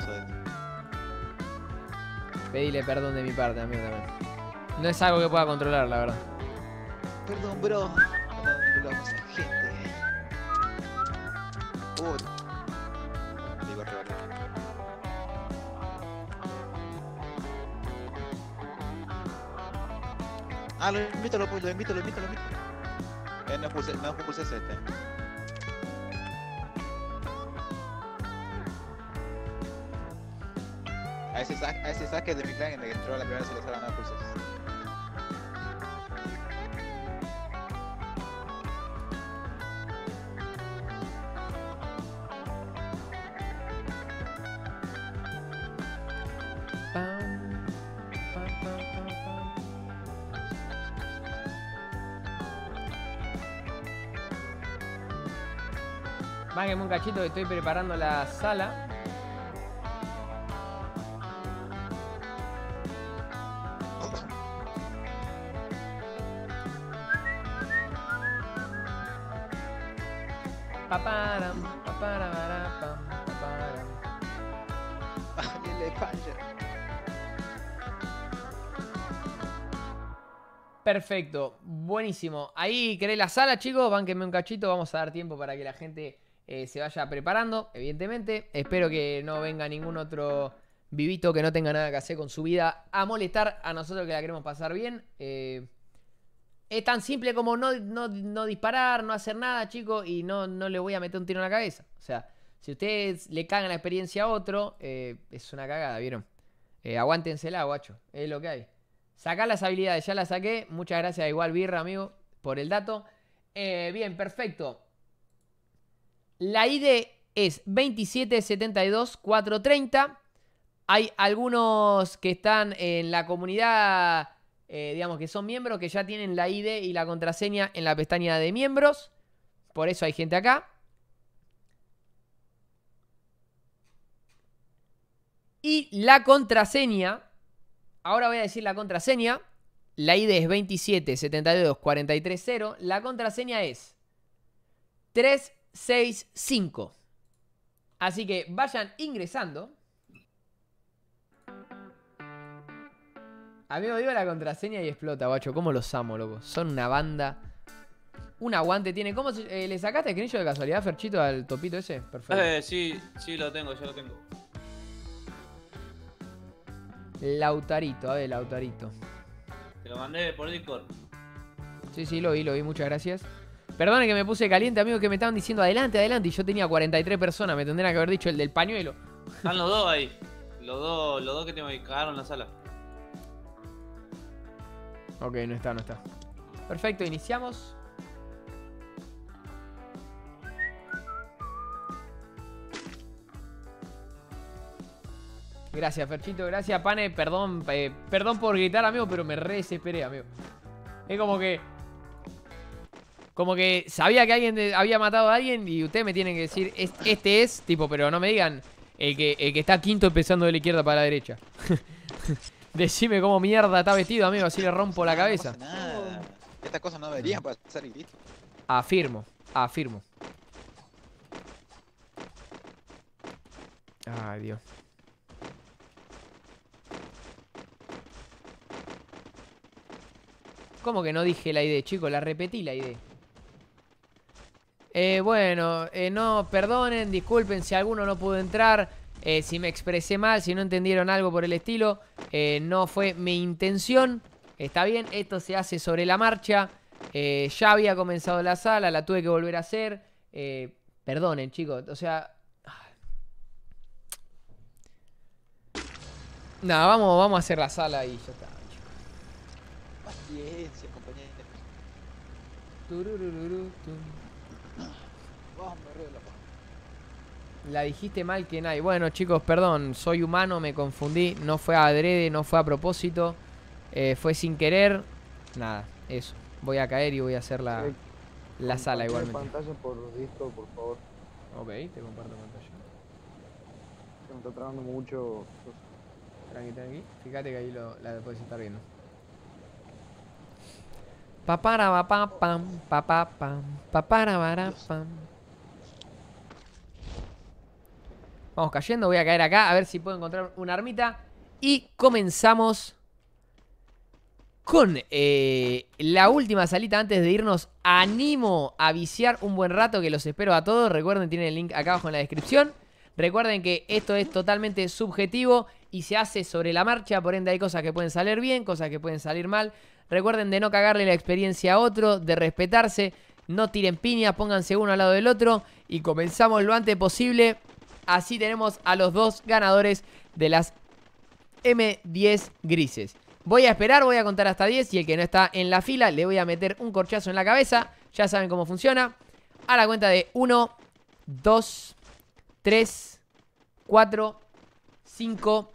Pedile perdón de mi parte, amigo también. No es algo que pueda controlar, la verdad. Perdón, bro. No, no gente. Ah, lo invito, lo, invito, lo invito, lo invito. Eh, no puse, no puse este. a ese, sa a saque de clan en el que entró la primera selección de ha ganado pulsos. un cachito que estoy preparando la sala. Perfecto, buenísimo. Ahí queréis la sala, chicos. Bánquenme un cachito. Vamos a dar tiempo para que la gente eh, se vaya preparando, evidentemente. Espero que no venga ningún otro vivito que no tenga nada que hacer con su vida a molestar a nosotros que la queremos pasar bien. Eh, es tan simple como no, disparar, no hacer nada, chicos, y no, no le voy a meter un tiro en la cabeza. O sea, si ustedes le cagan la experiencia a otro, eh, es una cagada, ¿vieron? aguántensela, guacho. Es lo que hay. Sacá las habilidades, ya las saqué. Muchas gracias, igual Birra, amigo, por el dato. Eh, bien, perfecto. La ID es 2772-430. Hay algunos que están en la comunidad, eh, digamos que son miembros, que ya tienen la ID y la contraseña en la pestaña de miembros. Por eso hay gente acá. Y la contraseña Ahora voy a decir la contraseña. La ID es 277243.0. La contraseña es 365. Así que vayan ingresando. Amigo, digo la contraseña y explota, guacho. ¿Cómo los amo, loco? Son una banda. Un aguante tiene. ¿Cómo eh, ¿Le sacaste el de casualidad, Ferchito, al topito ese? Perfecto. Eh, sí, sí, lo tengo, ya lo tengo. Lautarito, a ver, Lautarito. Te lo mandé por Discord. Sí, sí, lo vi, lo vi, muchas gracias. Perdone que me puse caliente, amigo, que me estaban diciendo adelante, adelante, y yo tenía 43 personas, me tendrían que haber dicho el del pañuelo. Están los dos ahí, los dos, los dos que te me cagaron la sala. Ok, no está, no está. Perfecto, iniciamos. Gracias, Ferchito, gracias, Pane. Perdón, eh, perdón por gritar, amigo, pero me re desesperé, amigo. Es como que... Como que sabía que alguien había matado a alguien y ustedes me tienen que decir, este es, tipo, pero no me digan el que, está quinto empezando de la izquierda para la derecha. Decime cómo mierda está vestido, amigo, así le rompo la cabeza. nada. Estas cosas no deberían pasar y Afirmo, afirmo. Ay, Dios. ¿Cómo que no dije la ID, chicos? La repetí la idea. Eh, bueno, eh, no, perdonen, disculpen si alguno no pudo entrar, eh, si me expresé mal, si no entendieron algo por el estilo. no fue mi intención. Está bien, esto se hace sobre la marcha. ya había comenzado la sala, la tuve que volver a hacer. perdonen, chicos, o sea... Nada, vamos, vamos a hacer la sala y ya está. La dijiste mal que nadie. Bueno, chicos, perdón, soy humano, me confundí. No fue a adrede, no fue a propósito. Eh, fue sin querer. Nada, eso. Voy a caer y voy a hacer la, eh, la sala igualmente. pantalla por disco, por favor. Ok, te comparto pantalla. Se me está trabando mucho. Tranqui, tranqui. Fíjate que ahí lo, la puedes estar viendo. Papara pam, papá pam, papara pam. Vamos cayendo, voy a caer acá a ver si puedo encontrar una armita. Y comenzamos con eh, la última salita antes de irnos. Animo a viciar un buen rato que los espero a todos. Recuerden, tienen el link acá abajo en la descripción. Recuerden que esto es totalmente subjetivo y se hace sobre la marcha, por ende hay cosas que pueden salir bien, cosas que pueden salir mal. Recuerden de no cagarle la experiencia a otro, de respetarse, no tiren piña, pónganse uno al lado del otro y comenzamos lo antes posible. Así tenemos a los dos ganadores de las M10 grises. Voy a esperar, voy a contar hasta 10 y el que no está en la fila le voy a meter un corchazo en la cabeza. Ya saben cómo funciona. A la cuenta de 1, 2, 3, 4, 5,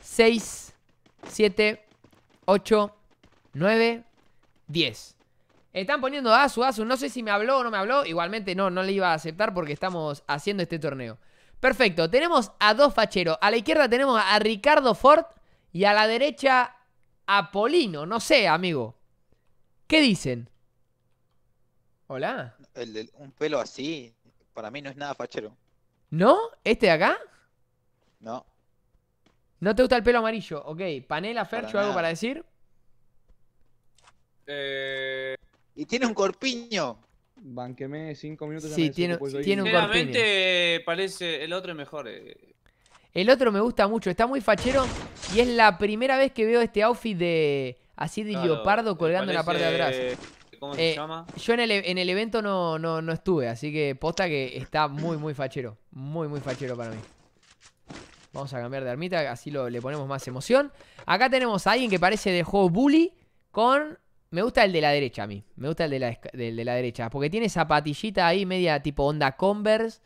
6, 7, 8, 9, 10. Están poniendo a Asu, Asu. No sé si me habló o no me habló. Igualmente no, no le iba a aceptar porque estamos haciendo este torneo. Perfecto, tenemos a dos facheros. A la izquierda tenemos a Ricardo Ford y a la derecha a Polino. No sé, amigo. ¿Qué dicen? Hola. un pelo así, para mí no es nada fachero. ¿No? ¿Este de acá? No. ¿No te gusta el pelo amarillo? Ok, Panela, Fercho, algo para decir? Eh, y tiene un corpiño. Banqueme cinco minutos. Sí, tiene, un corpiño. parece el otro es mejor. Eh. El otro me gusta mucho, está muy fachero y es la primera vez que veo este outfit de así de leopardo colgando en la parte de atrás. ¿Cómo se eh, llama? Yo en el, e, evento no, no, estuve, así que posta que está muy, muy fachero. Muy, muy fachero para mí. Vamos a cambiar de armita, así le ponemos más emoción. Acá tenemos a alguien que parece de juego Bully con me gusta el de la derecha a mí. Me gusta el de la, derecha. Porque tiene zapatillita ahí, media tipo onda Converse.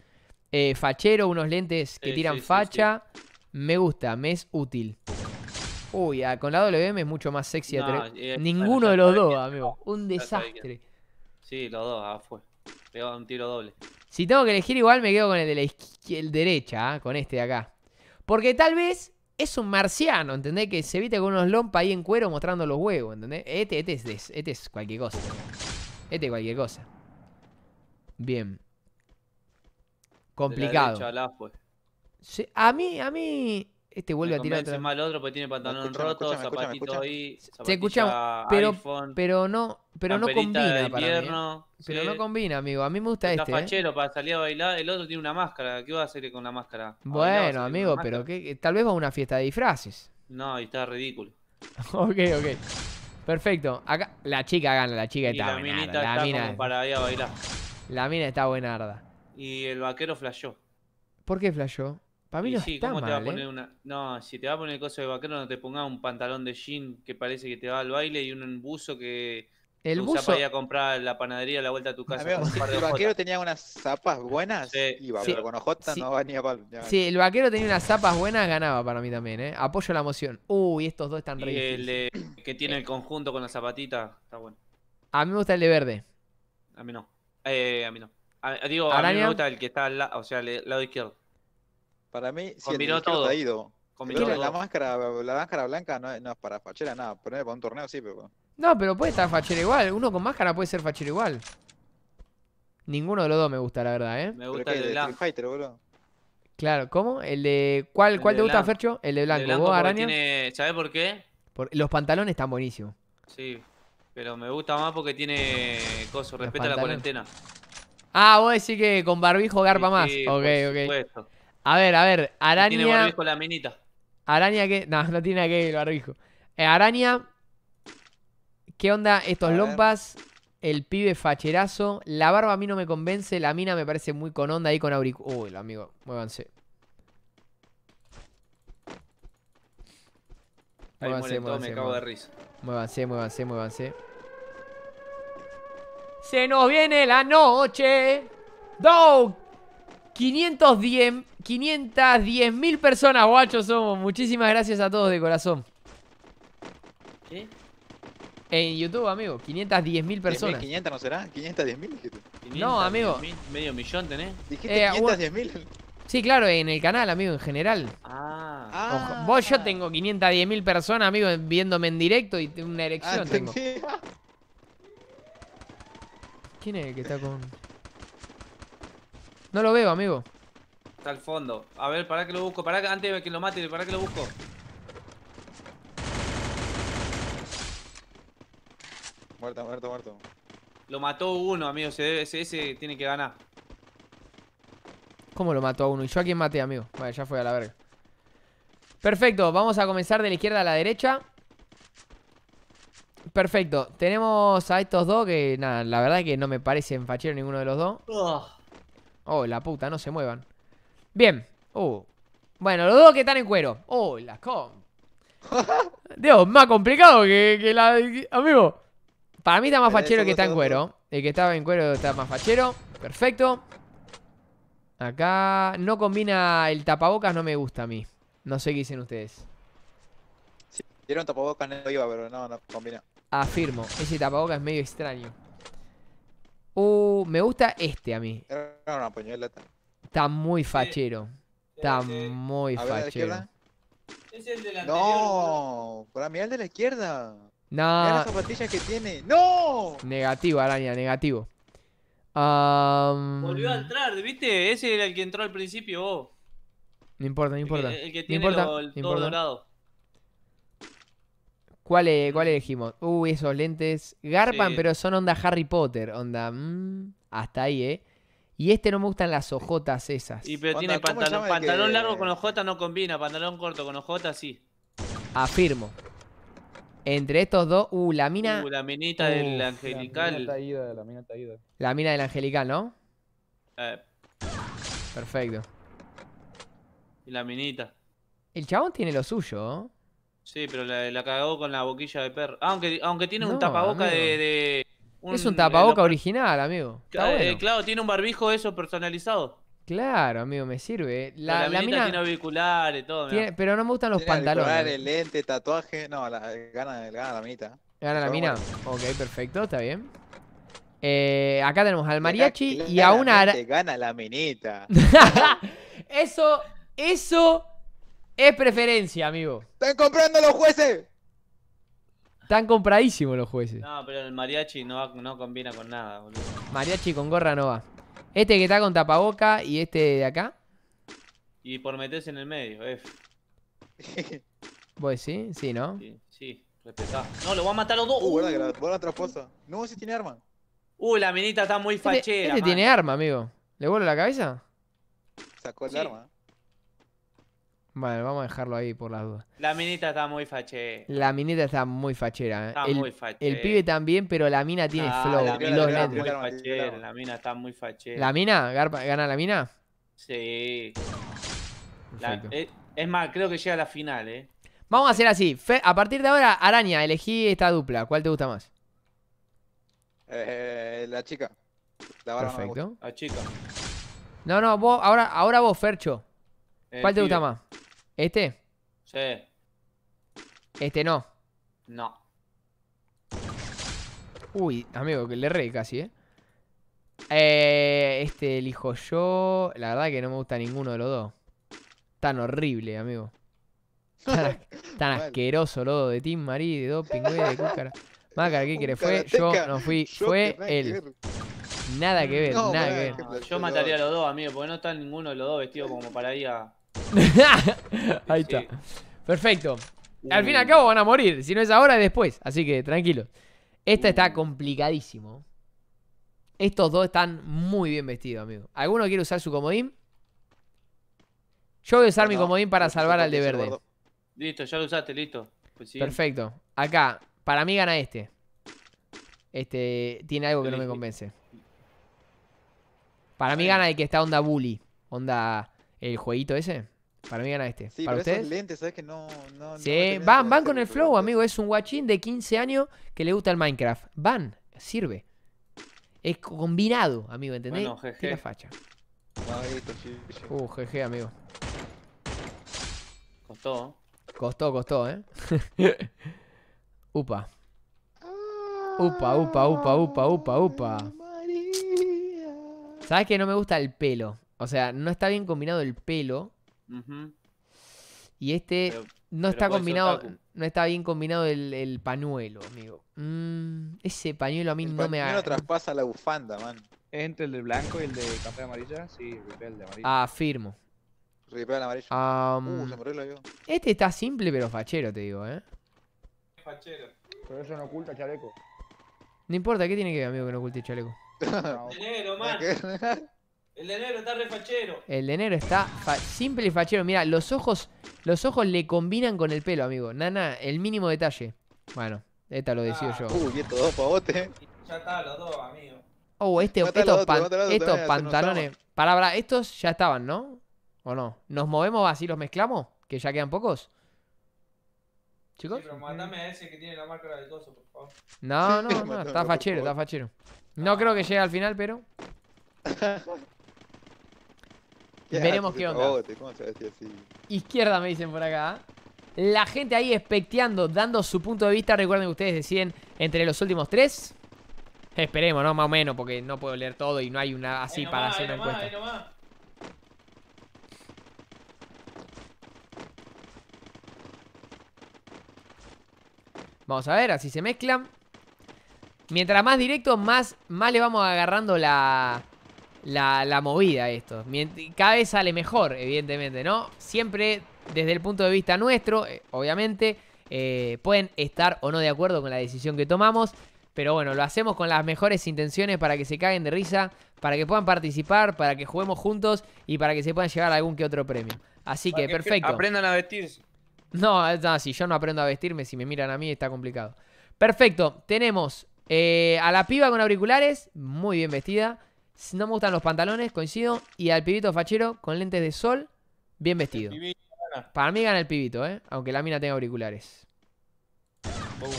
Eh, fachero, unos lentes que tiran facha. me gusta, me es útil. Uy, ah, con la WM es mucho más sexy. Ninguno de los dos, amigo. Un desastre. Sí, los dos, ah, fue. va un tiro doble. Si tengo que elegir igual, me quedo con el de la el derecha, ah, con este de acá. Porque tal vez es un marciano, ¿entendés? Que se viste con unos lompa ahí en cuero mostrando los huevos, ¿entendés? Este, este, es, este es cualquier cosa. Este es cualquier cosa. Bien. Complicado. Eh. a mí, a mí. Este vuelve a tirar. Otra. mal otro porque tiene pantalón roto, ahí. Se escucha, pero, pero no pero no combina. ¿eh? Pero no combina, amigo. A mí me gusta este. ¿eh? fachero para salir a bailar. El otro tiene una máscara. ¿Qué va a hacer con la máscara? Bueno, amigo, pero que, tal vez va a una fiesta de disfraces. No, y está ridículo. ok, ok. Perfecto. Acá, la chica gana, la chica y está La minita la mina... como para ir a bailar. La mina está buenarda. Y el vaquero flasheó. ¿Por qué flasheó? Para mí no sí, está te va a poner ¿eh? una... No, si te va a poner coso de vaquero, no te pongas un pantalón de jean que parece que te va al baile y un buzo que el buzo. a comprar la panadería a la vuelta a tu casa. si el vaquero tenía unas zapas buenas, iba, pero con Ojota no va Si sí, el vaquero tenía unas zapas buenas, ganaba para mí también, ¿eh? Apoyo la moción. Uy, estos dos están re el que tiene el conjunto con las zapatitas está bueno. A mí me gusta el de verde. A mí no. Eh, a mí no. digo, a mí me gusta el que está al lado, o sea, el lado izquierdo. Para mí, si Combinó el todo. ha ido. La máscara, la máscara blanca no, es para fachera, nada. Ponerle para un torneo sí, pero... No, pero puede estar fachero igual. Uno con máscara puede ser fachero igual. Ninguno de los dos me gusta, la verdad, ¿eh? Me gusta el de Blanco. Fighter, boludo. Claro, ¿cómo? ¿El de cuál, cuál te gusta, Fercho? El de blanco. ¿Vos, araña? ¿Sabés por qué? Los pantalones están buenísimos. Sí, pero me gusta más porque tiene coso, respeta la cuarentena. Ah, vos decís que con barbijo garpa más. ok, A ver, a ver, araña. Tiene barbijo la minita. Araña que. No, no tiene que el barbijo. Eh, araña, ¿Qué onda estos lompas? El pibe facherazo. La barba a mí no me convence. La mina me parece muy con onda ahí con auric... Uy, amigo, muévanse. Ahí muévanse, muévanse, me acabo de Muévanse, muévanse, Se nos viene la noche. ¡Dog! 510 510 mil personas, guachos, somos. Muchísimas gracias a todos de corazón. ¿Qué? En YouTube, amigo, 510.000 personas. 500 no será? 510.000 dijiste. no, amigo. medio millón tenés. Dijiste 510.000. Eh, sí, claro, en el canal, amigo, en general. Ah. ah. Vos yo tengo 510.000 personas, amigo, viéndome en directo y una erección ah, tengo. ¿Quién es el que está con...? No lo veo, amigo. Está al fondo. A ver, para que lo busco. Para que antes de que lo mate, para que lo busco. Muerto, muerto, muerto. Lo mató uno, amigo. Se debe, ese, tiene que ganar. ¿Cómo lo mató a uno? ¿Y yo a quién maté, amigo? Bueno, ya fue a la verga. Perfecto, vamos a comenzar de la izquierda a la derecha. Perfecto, tenemos a estos dos que, nada, la verdad es que no me parecen fachero ninguno de los dos. Oh. oh, la puta, no se muevan. Bien, uh. Bueno, los dos que están en cuero. Oh, las com. Dios, más complicado que, que la. Amigo. Para mí está más fachero que está en cuero. El que estaba en cuero está más fachero. Perfecto. Acá no combina el tapabocas, no me gusta a mí. No sé qué dicen ustedes. Si dieron tapabocas tapabocas, no iba, pero no, no combina. Afirmo, ese tapabocas es medio extraño. Uh, me gusta este a mí. Está muy fachero. Está eh, muy fachero. ¿Es el de la No, para mí el de la izquierda. No. que tiene. ¡No! Negativo, araña, negativo. Volvió a entrar, ¿viste? Ese era el que entró al principio. No importa, no importa. El, que tiene el no dorado. ¿Cuál, e-, ¿Cuál, elegimos? Uy, esos lentes. Garpan, pero son onda Harry Potter. Onda. Mm, hasta ahí, ¿eh? Y este no me gustan las ojotas esas. Y pero tiene pantalón, pantalón largo con ojotas no combina, pantalón corto con ojotas sí. Afirmo. Entre estos dos, uh, la mina. Uh, la minita del angelical. La mina la mina taída. La mina del angelical, ¿no? Eh. Perfecto. Y la minita. El chabón tiene lo suyo, ¿eh? Sí, pero la, cagó con la boquilla de perro. Ah, aunque, aunque tiene un tapaboca de, es un eh, tapaboca original, amigo. Está eh, Claro, tiene un barbijo eso personalizado. Claro, amigo, me sirve. La, la, mina pero no me gustan los tiene pantalones. El lente, tatuaje. No, la, gana, la minita. Gana la mina. Ok, perfecto, está bien. Eh, acá tenemos al mariachi y a una. gana la minita. eso, eso es preferencia, amigo. ¡Están comprando los jueces! Están compradísimos los jueces. No, pero el mariachi no, no combina con nada, boludo. Mariachi con gorra no va. Este que está con tapaboca y este de acá. Y por meterse en el medio, eh. Pues sí? Sí, ¿no? Sí, sí, respetá. No, lo voy a matar los dos. Uh, verdad, uh. que la, otra esposa. No, ese tiene arma. Uh, la minita está muy este fachera. Este, tiene arma, amigo. ¿Le vuelo la cabeza? Sacó el arma. Vale, vamos a dejarlo ahí por las dudas. La minita está muy fachera. La minita está muy fachera. ¿eh? Está el, muy fachera. El pibe también, pero la mina tiene ah, flow. La, la, mina está muy fachera. ¿La mina? ¿Gana la mina? Sí. Eh, es, más, creo que llega a la final, ¿eh? Vamos a hacer así. a partir de ahora, Araña, elegí esta dupla. ¿Cuál te gusta más? Eh, la chica. La Perfecto. No la chica. No, no, vos, ahora, ahora vos, Fercho. ¿Cuál te gusta más? ¿Este? Sí. Este no. No. Uy, amigo, que le re casi, ¿eh? ¿eh? Este elijo yo. La verdad que no me gusta ninguno de los dos. Tan horrible, amigo. Tan, asqueroso, lo De Tim Marí, de Doping, pingües, de Cúcara. Mácara, ¿qué quiere? Fue, yo no fui. fue él. Nada que ver, nada que ver. Yo mataría a los dos, amigo, porque no está ninguno de los dos vestido como para ir a. Ahí está. Perfecto. Al fin y al cabo van a morir. Si no es ahora, es después. Así que tranquilo. Esta está complicadísimo. Estos dos están muy bien vestidos, amigo. ¿Alguno quiere usar su comodín? Yo voy a usar mi comodín para salvar al de verde. Listo, ya lo usaste, listo. Pues Perfecto. Acá, para mí gana este. Este tiene algo que no me este. convence. Para mí gana el que está onda bully. Onda el jueguito ese. Para mí gana este. Sí, ¿Para pero ustedes? Que no, sí, van, van con el flow, amigo. Es un guachín de 15 años que le gusta el Minecraft. Van, sirve. Es combinado, amigo, ¿entendés? Bueno, jeje. facha. Uh, amigo. Costó. Costó, costó, ¿eh? upa. Upa, upa, upa, upa, upa, upa. Ah, ¿Sabes que no me gusta el pelo? O sea, no está bien combinado el pelo y este no está combinado, no está bien combinado el, el pañuelo, amigo. Mm, ese pañuelo a mí no me No traspasa la bufanda, man. Entre el de blanco y el de café amarilla, sí, el de amarillo. Ah, firmo. Ripea de amarillo. Uh, este está simple pero fachero, te digo, eh. Fachero. Pero eso no oculta chaleco. No importa, ¿qué tiene que ver, amigo, que no oculte chaleco? No man. El de enero está refachero. El de enero está simple y fachero. Mira, los ojos, los ojos le combinan con el pelo, amigo. Nana, el mínimo detalle. Bueno, esta lo decido yo. Ah, uy, estos dos pavotes. Ya está, los dos, amigo. Oh, este, estos, estos eh, pantalones. Palabra, estos ya estaban, ¿no? ¿O no? ¿Nos movemos así los mezclamos? ¿Que ya quedan pocos? ¿Chicos? pero mandame a ese que tiene la marca de coso, por favor. No, no, no, está fachero, está eh. fachero. No creo que llegue al final, pero. Veremos qué onda. Izquierda me dicen por acá. La gente ahí especteando, dando su punto de vista. Recuerden que ustedes deciden entre los últimos tres. Esperemos, ¿no? Más o menos, porque no puedo leer todo y no hay una así para hacer una encuesta. Vamos a ver, así se mezclan. Mientras más directo, más, más le vamos agarrando la, la, movida esto. Cada vez sale mejor, evidentemente, ¿no? Siempre desde el punto de vista nuestro, eh, obviamente, eh, pueden estar o no de acuerdo con la decisión que tomamos. Pero bueno, lo hacemos con las mejores intenciones para que se caguen de risa, para que puedan participar, para que juguemos juntos y para que se puedan ...a algún que otro premio. Así que, perfecto. Aprendan a vestirse. No, si yo no aprendo a vestirme, si me miran a mí está complicado. Perfecto, tenemos eh, a la piba con auriculares, muy bien vestida. No me gustan los pantalones, coincido. Y al pibito fachero con lentes de sol, bien vestido. Para mí gana el pibito, ¿eh? Aunque la mina tenga auriculares. Boom.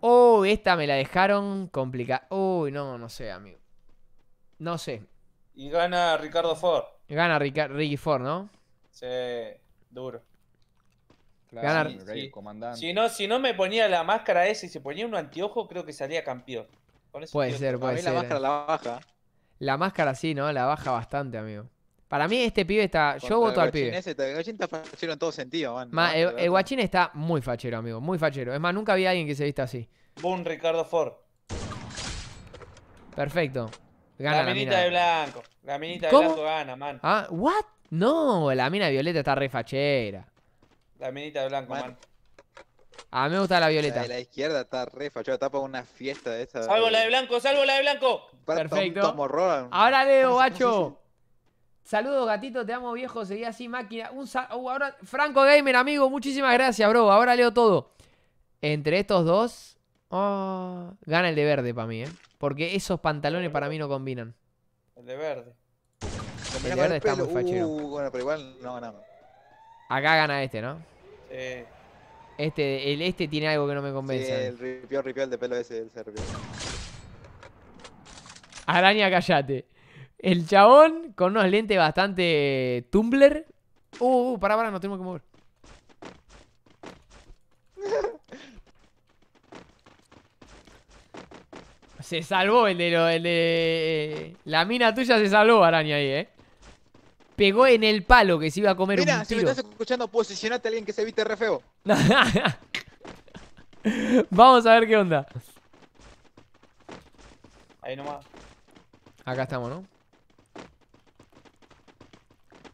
Oh, esta me la dejaron complicada. Uy, no, no sé, amigo. No sé. Y gana Ricardo Ford. Gana Ricky Ford, ¿no? Sí, duro. Claro, Comandante. Si, no, si no me ponía la máscara esa y se ponía un anteojo, creo que salía campeón. Puede puede ser, puede mí ser. La máscara la baja. La máscara sí, ¿no? La baja bastante, amigo. Para mí este pibe está... yo voto al pibe. Este, el guachín está fachero en todo sentido, man. el, guachín está muy fachero, amigo. Muy fachero. Es más, nunca vi alguien que se viste así. Boom, Ricardo Ford. Perfecto. la, minita de blanco. La minita de blanco gana, man. Ah, ¿what? No, la mina violeta está re fachera. La minita de blanco, man. A mí me gusta la violeta. La de la izquierda está re fachada, está para una fiesta de Salvo la de blanco, salvo la de blanco. Perfecto. Ahora Leo, bacho. Saludos, gatito, te amo, viejo. Seguí así, máquina. Uh, Franco Gamer, amigo, muchísimas gracias, bro. Ahora leo todo. Entre estos dos, oh, gana el de verde para mí, ¿eh? Porque esos pantalones para mí no combinan. El de verde. El de verde está muy fachero. Uh, bueno, pero igual no ganamos. Acá gana este, ¿no? Sí. Este, el este tiene algo que no me convence. Sí, el ripión, el de pelo ese, del Araña, cállate El chabón con unos lentes bastante tumbler. Uh, uh, uh, pará, pará, nos tenemos que mover. Se salvó el de, el de... Eh, la mina tuya se salvó, araña, ahí, eh pegó en el palo que se iba a comer un tiro. Mira, si me estás escuchando, posicionate a alguien que se viste re feo. Vamos a ver qué onda. Ahí nomás. Acá estamos, ¿no?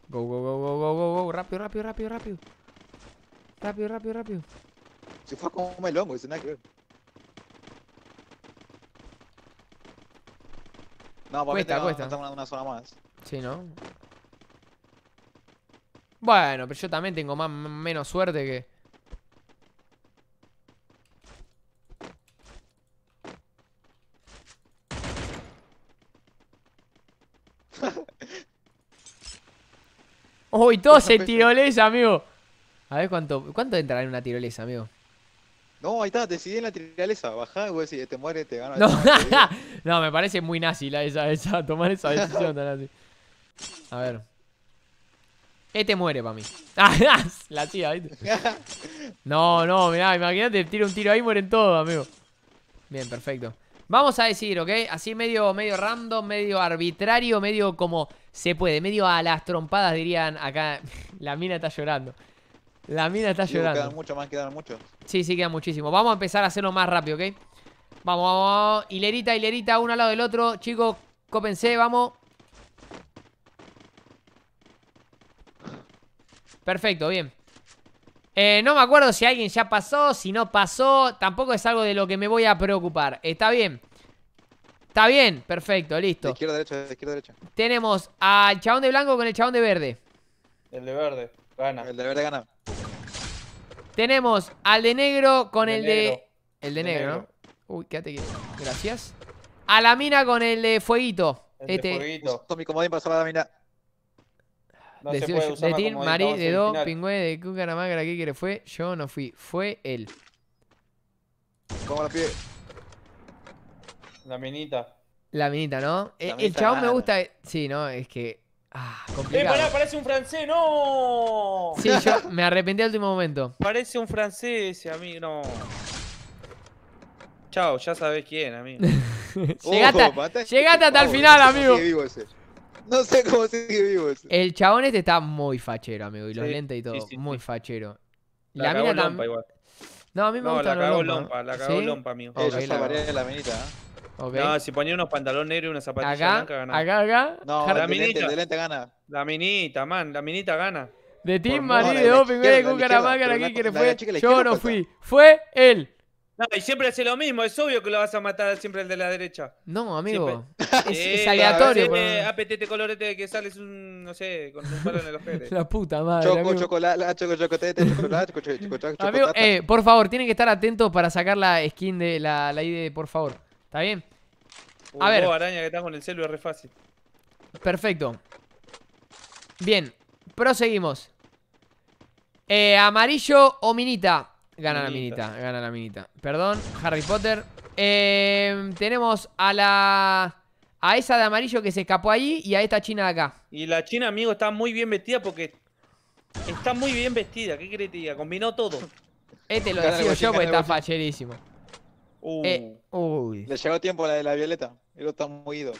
Go, go, go, go, go, go, go. Rápido, rápido, rápido, rápido. Rápido, rápido, rápido. Se fue como comer el hongo, eso nada No, porque cuesta, estamos en una zona más. Sí, ¿no? Bueno, pero yo también tengo más menos suerte que... Uy, se tirolesa, amigo. A ver cuánto, cuánto entra en una tirolesa, amigo. No, ahí está, decidí en la tirolesa. Bajá y vos decís, este te mueres, te ganas. No. no, me parece muy nazi la, esa, esa, tomar esa decisión tan así. A ver. Este muere para mí. la tía, ¿viste? No, no, mirá, imagínate, tira un tiro ahí, mueren todos, amigo. Bien, perfecto. Vamos a decir, ¿ok? Así medio, medio random, medio arbitrario, medio como se puede, medio a las trompadas dirían acá. la mina está llorando. La mina está llorando. Quedan mucho más, quedan muchos. Sí, sí, quedan muchísimo. Vamos a empezar a hacerlo más rápido, ¿ok? Vamos, vamos, vamos. Hilerita, hilerita, uno al lado del otro. Chicos, cópense, vamos. Perfecto, bien. Eh, no me acuerdo si alguien ya pasó, si no pasó. Tampoco es algo de lo que me voy a preocupar. Está bien. Está bien, perfecto, listo. izquierda, derecha, izquierda, derecha. Tenemos al chabón de blanco con el chabón de verde. El de verde, gana. El de verde gana. Tenemos al de negro con el, de... El de, negro, ¿no? Uy, quédate Gracias. A la mina con el de fueguito. El de este, fueguito. mi comodín pasó la mina de, se de Marí, de Do, Pingüe, de Cucaramagra, ¿qué quiere? Fue, yo no fui, fue él. ¿Cómo la pide? La minita. La minita, ¿no? Eh, el, chavo chabón me gusta. Sí, ¿no? Es que. Ah, eh, complicado. Eh, pará, parece un francés, no. Sí, yo me arrepentí al último momento. Parece un francés ese amigo, no. Chao, ya sabés quién, amigo. llegaste, hasta el final, amigo. digo ese. No sé cómo sigue vivo eso. El chabón este está muy fachero, amigo. Y los lentes y todo. muy fachero. La, la mina igual. No, a mí me gusta la cagó lompa. La cagó lompa, amigo. la... minita, ¿eh? No, si ponía unos pantalones negros y una zapatilla acá, blanca, Acá, acá. No, la minita. de lente gana. La minita, man. La minita gana. De Tim Marí, de Doping, de cara que quiere? Fue. Yo no fui. Fue él. No, y siempre hace lo mismo, es obvio que lo vas a matar siempre el de la derecha. No, amigo. Es, eh, aleatorio. Tiene eh, Apetete colorete que sales un, no sé, con un palo en el ojete. La puta madre. Choco, chocolate, choco, chocolate, chocolate, chocolate, Amigo, eh, por favor, tienen que estar atentos para sacar la skin de la, la ID, por favor. ¿Está bien? Uh, a ver. araña que con el celular fácil. Perfecto. Bien, proseguimos. Eh, amarillo o minita. Gana la minita, gana la minita. Perdón, Harry Potter. Em, tenemos a la... A esa de amarillo que se escapó allí y a esta china de acá. Y la china, amigo, está muy bien vestida porque... Está muy bien vestida, ¿qué querés que diga? Combinó todo. Este lo decido yo porque está facherísimo. Uh. Eh, uy. Le llegó tiempo la de la violeta. Él está muy ido.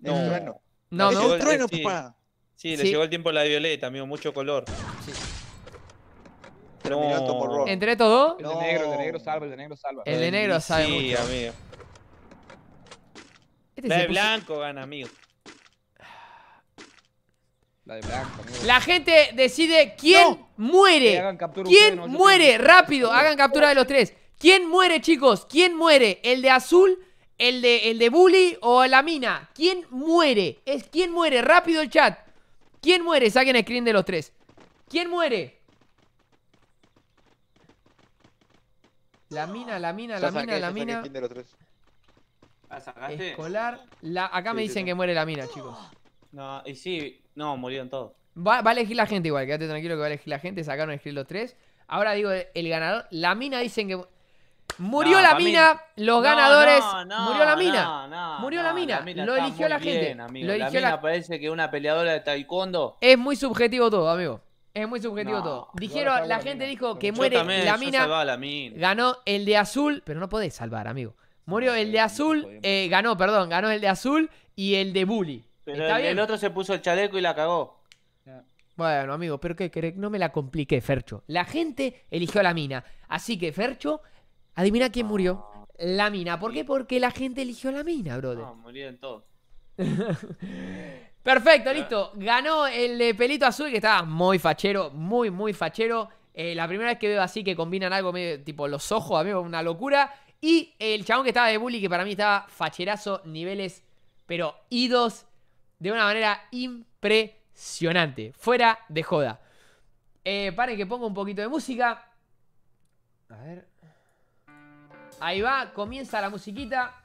No. Es No, no. Es un trueno, sí. papá. Sí, le llegó el tiempo la de violeta, amigo. Mucho color. Sí. ¿Entre todos? El de negro, el de negro salva, el de negro salva. El negro salva. Este la de blanco gana, amigo. La de blanco, La gente decide quién muere. ¿Quién muere? Rápido, hagan captura de los tres. ¿Quién muere, chicos? ¿Quién muere? ¿El de azul? ¿El de, el de bully o la mina? ¿Quién muere? Es quién muere. Rápido el chat. ¿Quién muere? Saquen el screen de los tres. ¿Quién muere? La mina, la mina, la mina, la mina. Escolar. La... Acá me dicen que muere la mina, chicos. No, y sí, no, murieron todos. Va, va, a elegir la gente igual, quédate tranquilo que va a elegir la gente. Sacaron a elegir los tres. Ahora digo, el ganador. La mina dicen que. Murió la mina, los ganadores. murió la mina. murió la mina. lo eligió la gente. Lo eligió la mina parece que una peleadora de taekwondo. Es muy subjetivo todo, amigo. Es muy subjetivo todo. Dijeron, la gente dijo que muere la, mina, Ganó el de azul, pero no podés salvar, amigo. Murió el de azul, eh, ganó, perdón, ganó el de azul y el de bully. el, otro se puso el chaleco y la cagó. Bueno, amigo, pero que, no me la complique Fercho. La gente eligió la mina. Así que, Fercho, adivina quién murió. La mina. ¿Por qué? Porque la gente eligió la mina, brother. No, murieron todos. Perfecto, listo. Ganó el pelito azul que estaba muy fachero, muy, muy fachero. Eh, la primera vez que veo así que combinan algo medio tipo los ojos, a mí una locura. Y el chabón que estaba de bully, que para mí estaba facherazo, niveles, pero idos de una manera impresionante. Fuera de joda. Eh, que pongo un poquito de música. A ver. Ahí va, comienza la musiquita.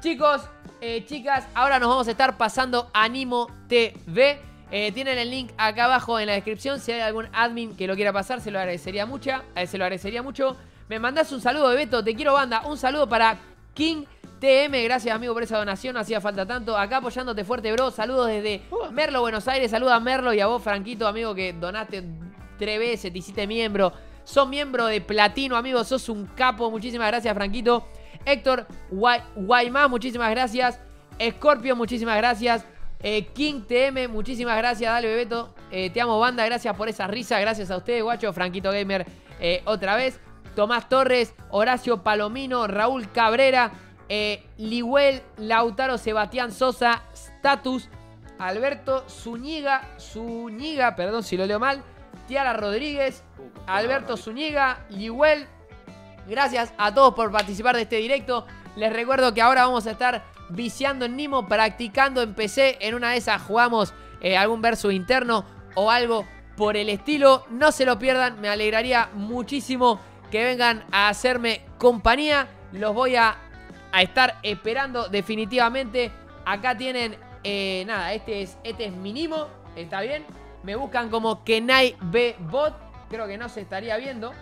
Chicos, eh, chicas, ahora nos vamos a estar pasando Animo TV. Eh, tienen el link acá abajo en la descripción. Si hay algún admin que lo quiera pasar, se lo agradecería mucho. Eh, se lo agradecería mucho. Me mandás un saludo, Beto. Te quiero, banda. Un saludo para King TM. Gracias, amigo, por esa donación. No hacía falta tanto. Acá apoyándote fuerte, bro. Saludos desde uh. Merlo, Buenos Aires. Saludos a Merlo y a vos, Franquito, amigo, que donaste tres veces, te hiciste miembro. Sos miembro de Platino, amigo. Sos un capo. Muchísimas gracias, Franquito. Héctor Guayma, muchísimas gracias. Scorpio, muchísimas gracias. Eh, King TM, muchísimas gracias. Dale, Bebeto. Eh, te amo, banda. Gracias por esa risa. Gracias a ustedes, guacho. Franquito Gamer, eh, otra vez. Tomás Torres, Horacio Palomino, Raúl Cabrera, eh, Liguel, Lautaro, Sebastián Sosa, Status, Alberto Suñiga, Suñiga, perdón si lo leo mal, Tiara Rodríguez, uh, Alberto Zúñiga, Liguel, Gracias a todos por participar de este directo. Les recuerdo que ahora vamos a estar viciando en Nimo, practicando en PC. En una de esas jugamos eh, algún verso interno o algo por el estilo. No se lo pierdan, me alegraría muchísimo que vengan a hacerme compañía. Los voy a, estar esperando definitivamente. Acá tienen, eh, nada, este es, este es está bien. Me buscan como Kenai B Bot, creo que no se estaría viendo.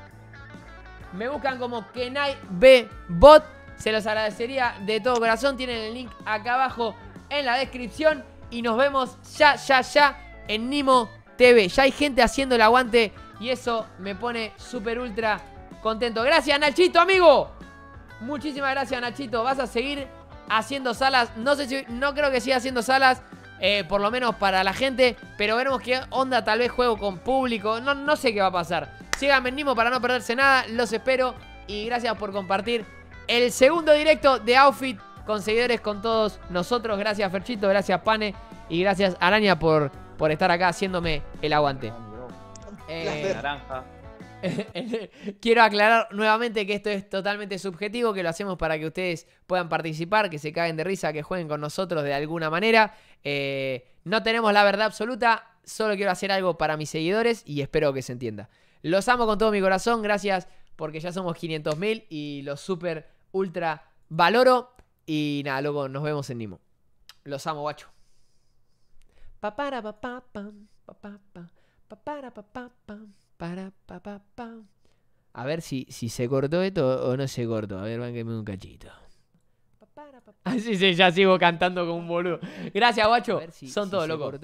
Me buscan como Kenai B Bot. Se los agradecería de todo corazón. Tienen el link acá abajo en la descripción. Y nos vemos ya, ya, ya en Nimo TV. Ya hay gente haciendo el aguante y eso me pone súper ultra contento. Gracias, Nachito, amigo. Muchísimas gracias, Nachito. Vas a seguir haciendo salas. No sé si. No creo que siga haciendo salas. Eh, por lo menos para la gente. Pero veremos qué onda. Tal vez juego con público. No, no sé qué va a pasar. Síganme en Nimo para no perderse nada. Los espero. Y gracias por compartir el segundo directo de Outfit con seguidores, con todos nosotros. Gracias, Ferchito. Gracias, Pane. Y gracias, Araña, por, por estar acá haciéndome el aguante. Quiero aclarar nuevamente que esto es totalmente subjetivo, que lo hacemos para que ustedes puedan participar, que se caguen de risa, que jueguen con nosotros de alguna manera. Eh, no tenemos la verdad absoluta, solo quiero hacer algo para mis seguidores y espero que se entienda. Los amo con todo mi corazón. Gracias porque ya somos 500.000 y los super ultra valoro. Y nada, luego nos vemos en Nimo. Los amo, guacho. A ver si, si se cortó esto o no se cortó. A ver, banqueme un cachito. Así sí, ya sigo cantando como un boludo. Gracias, guacho. Son todos locos.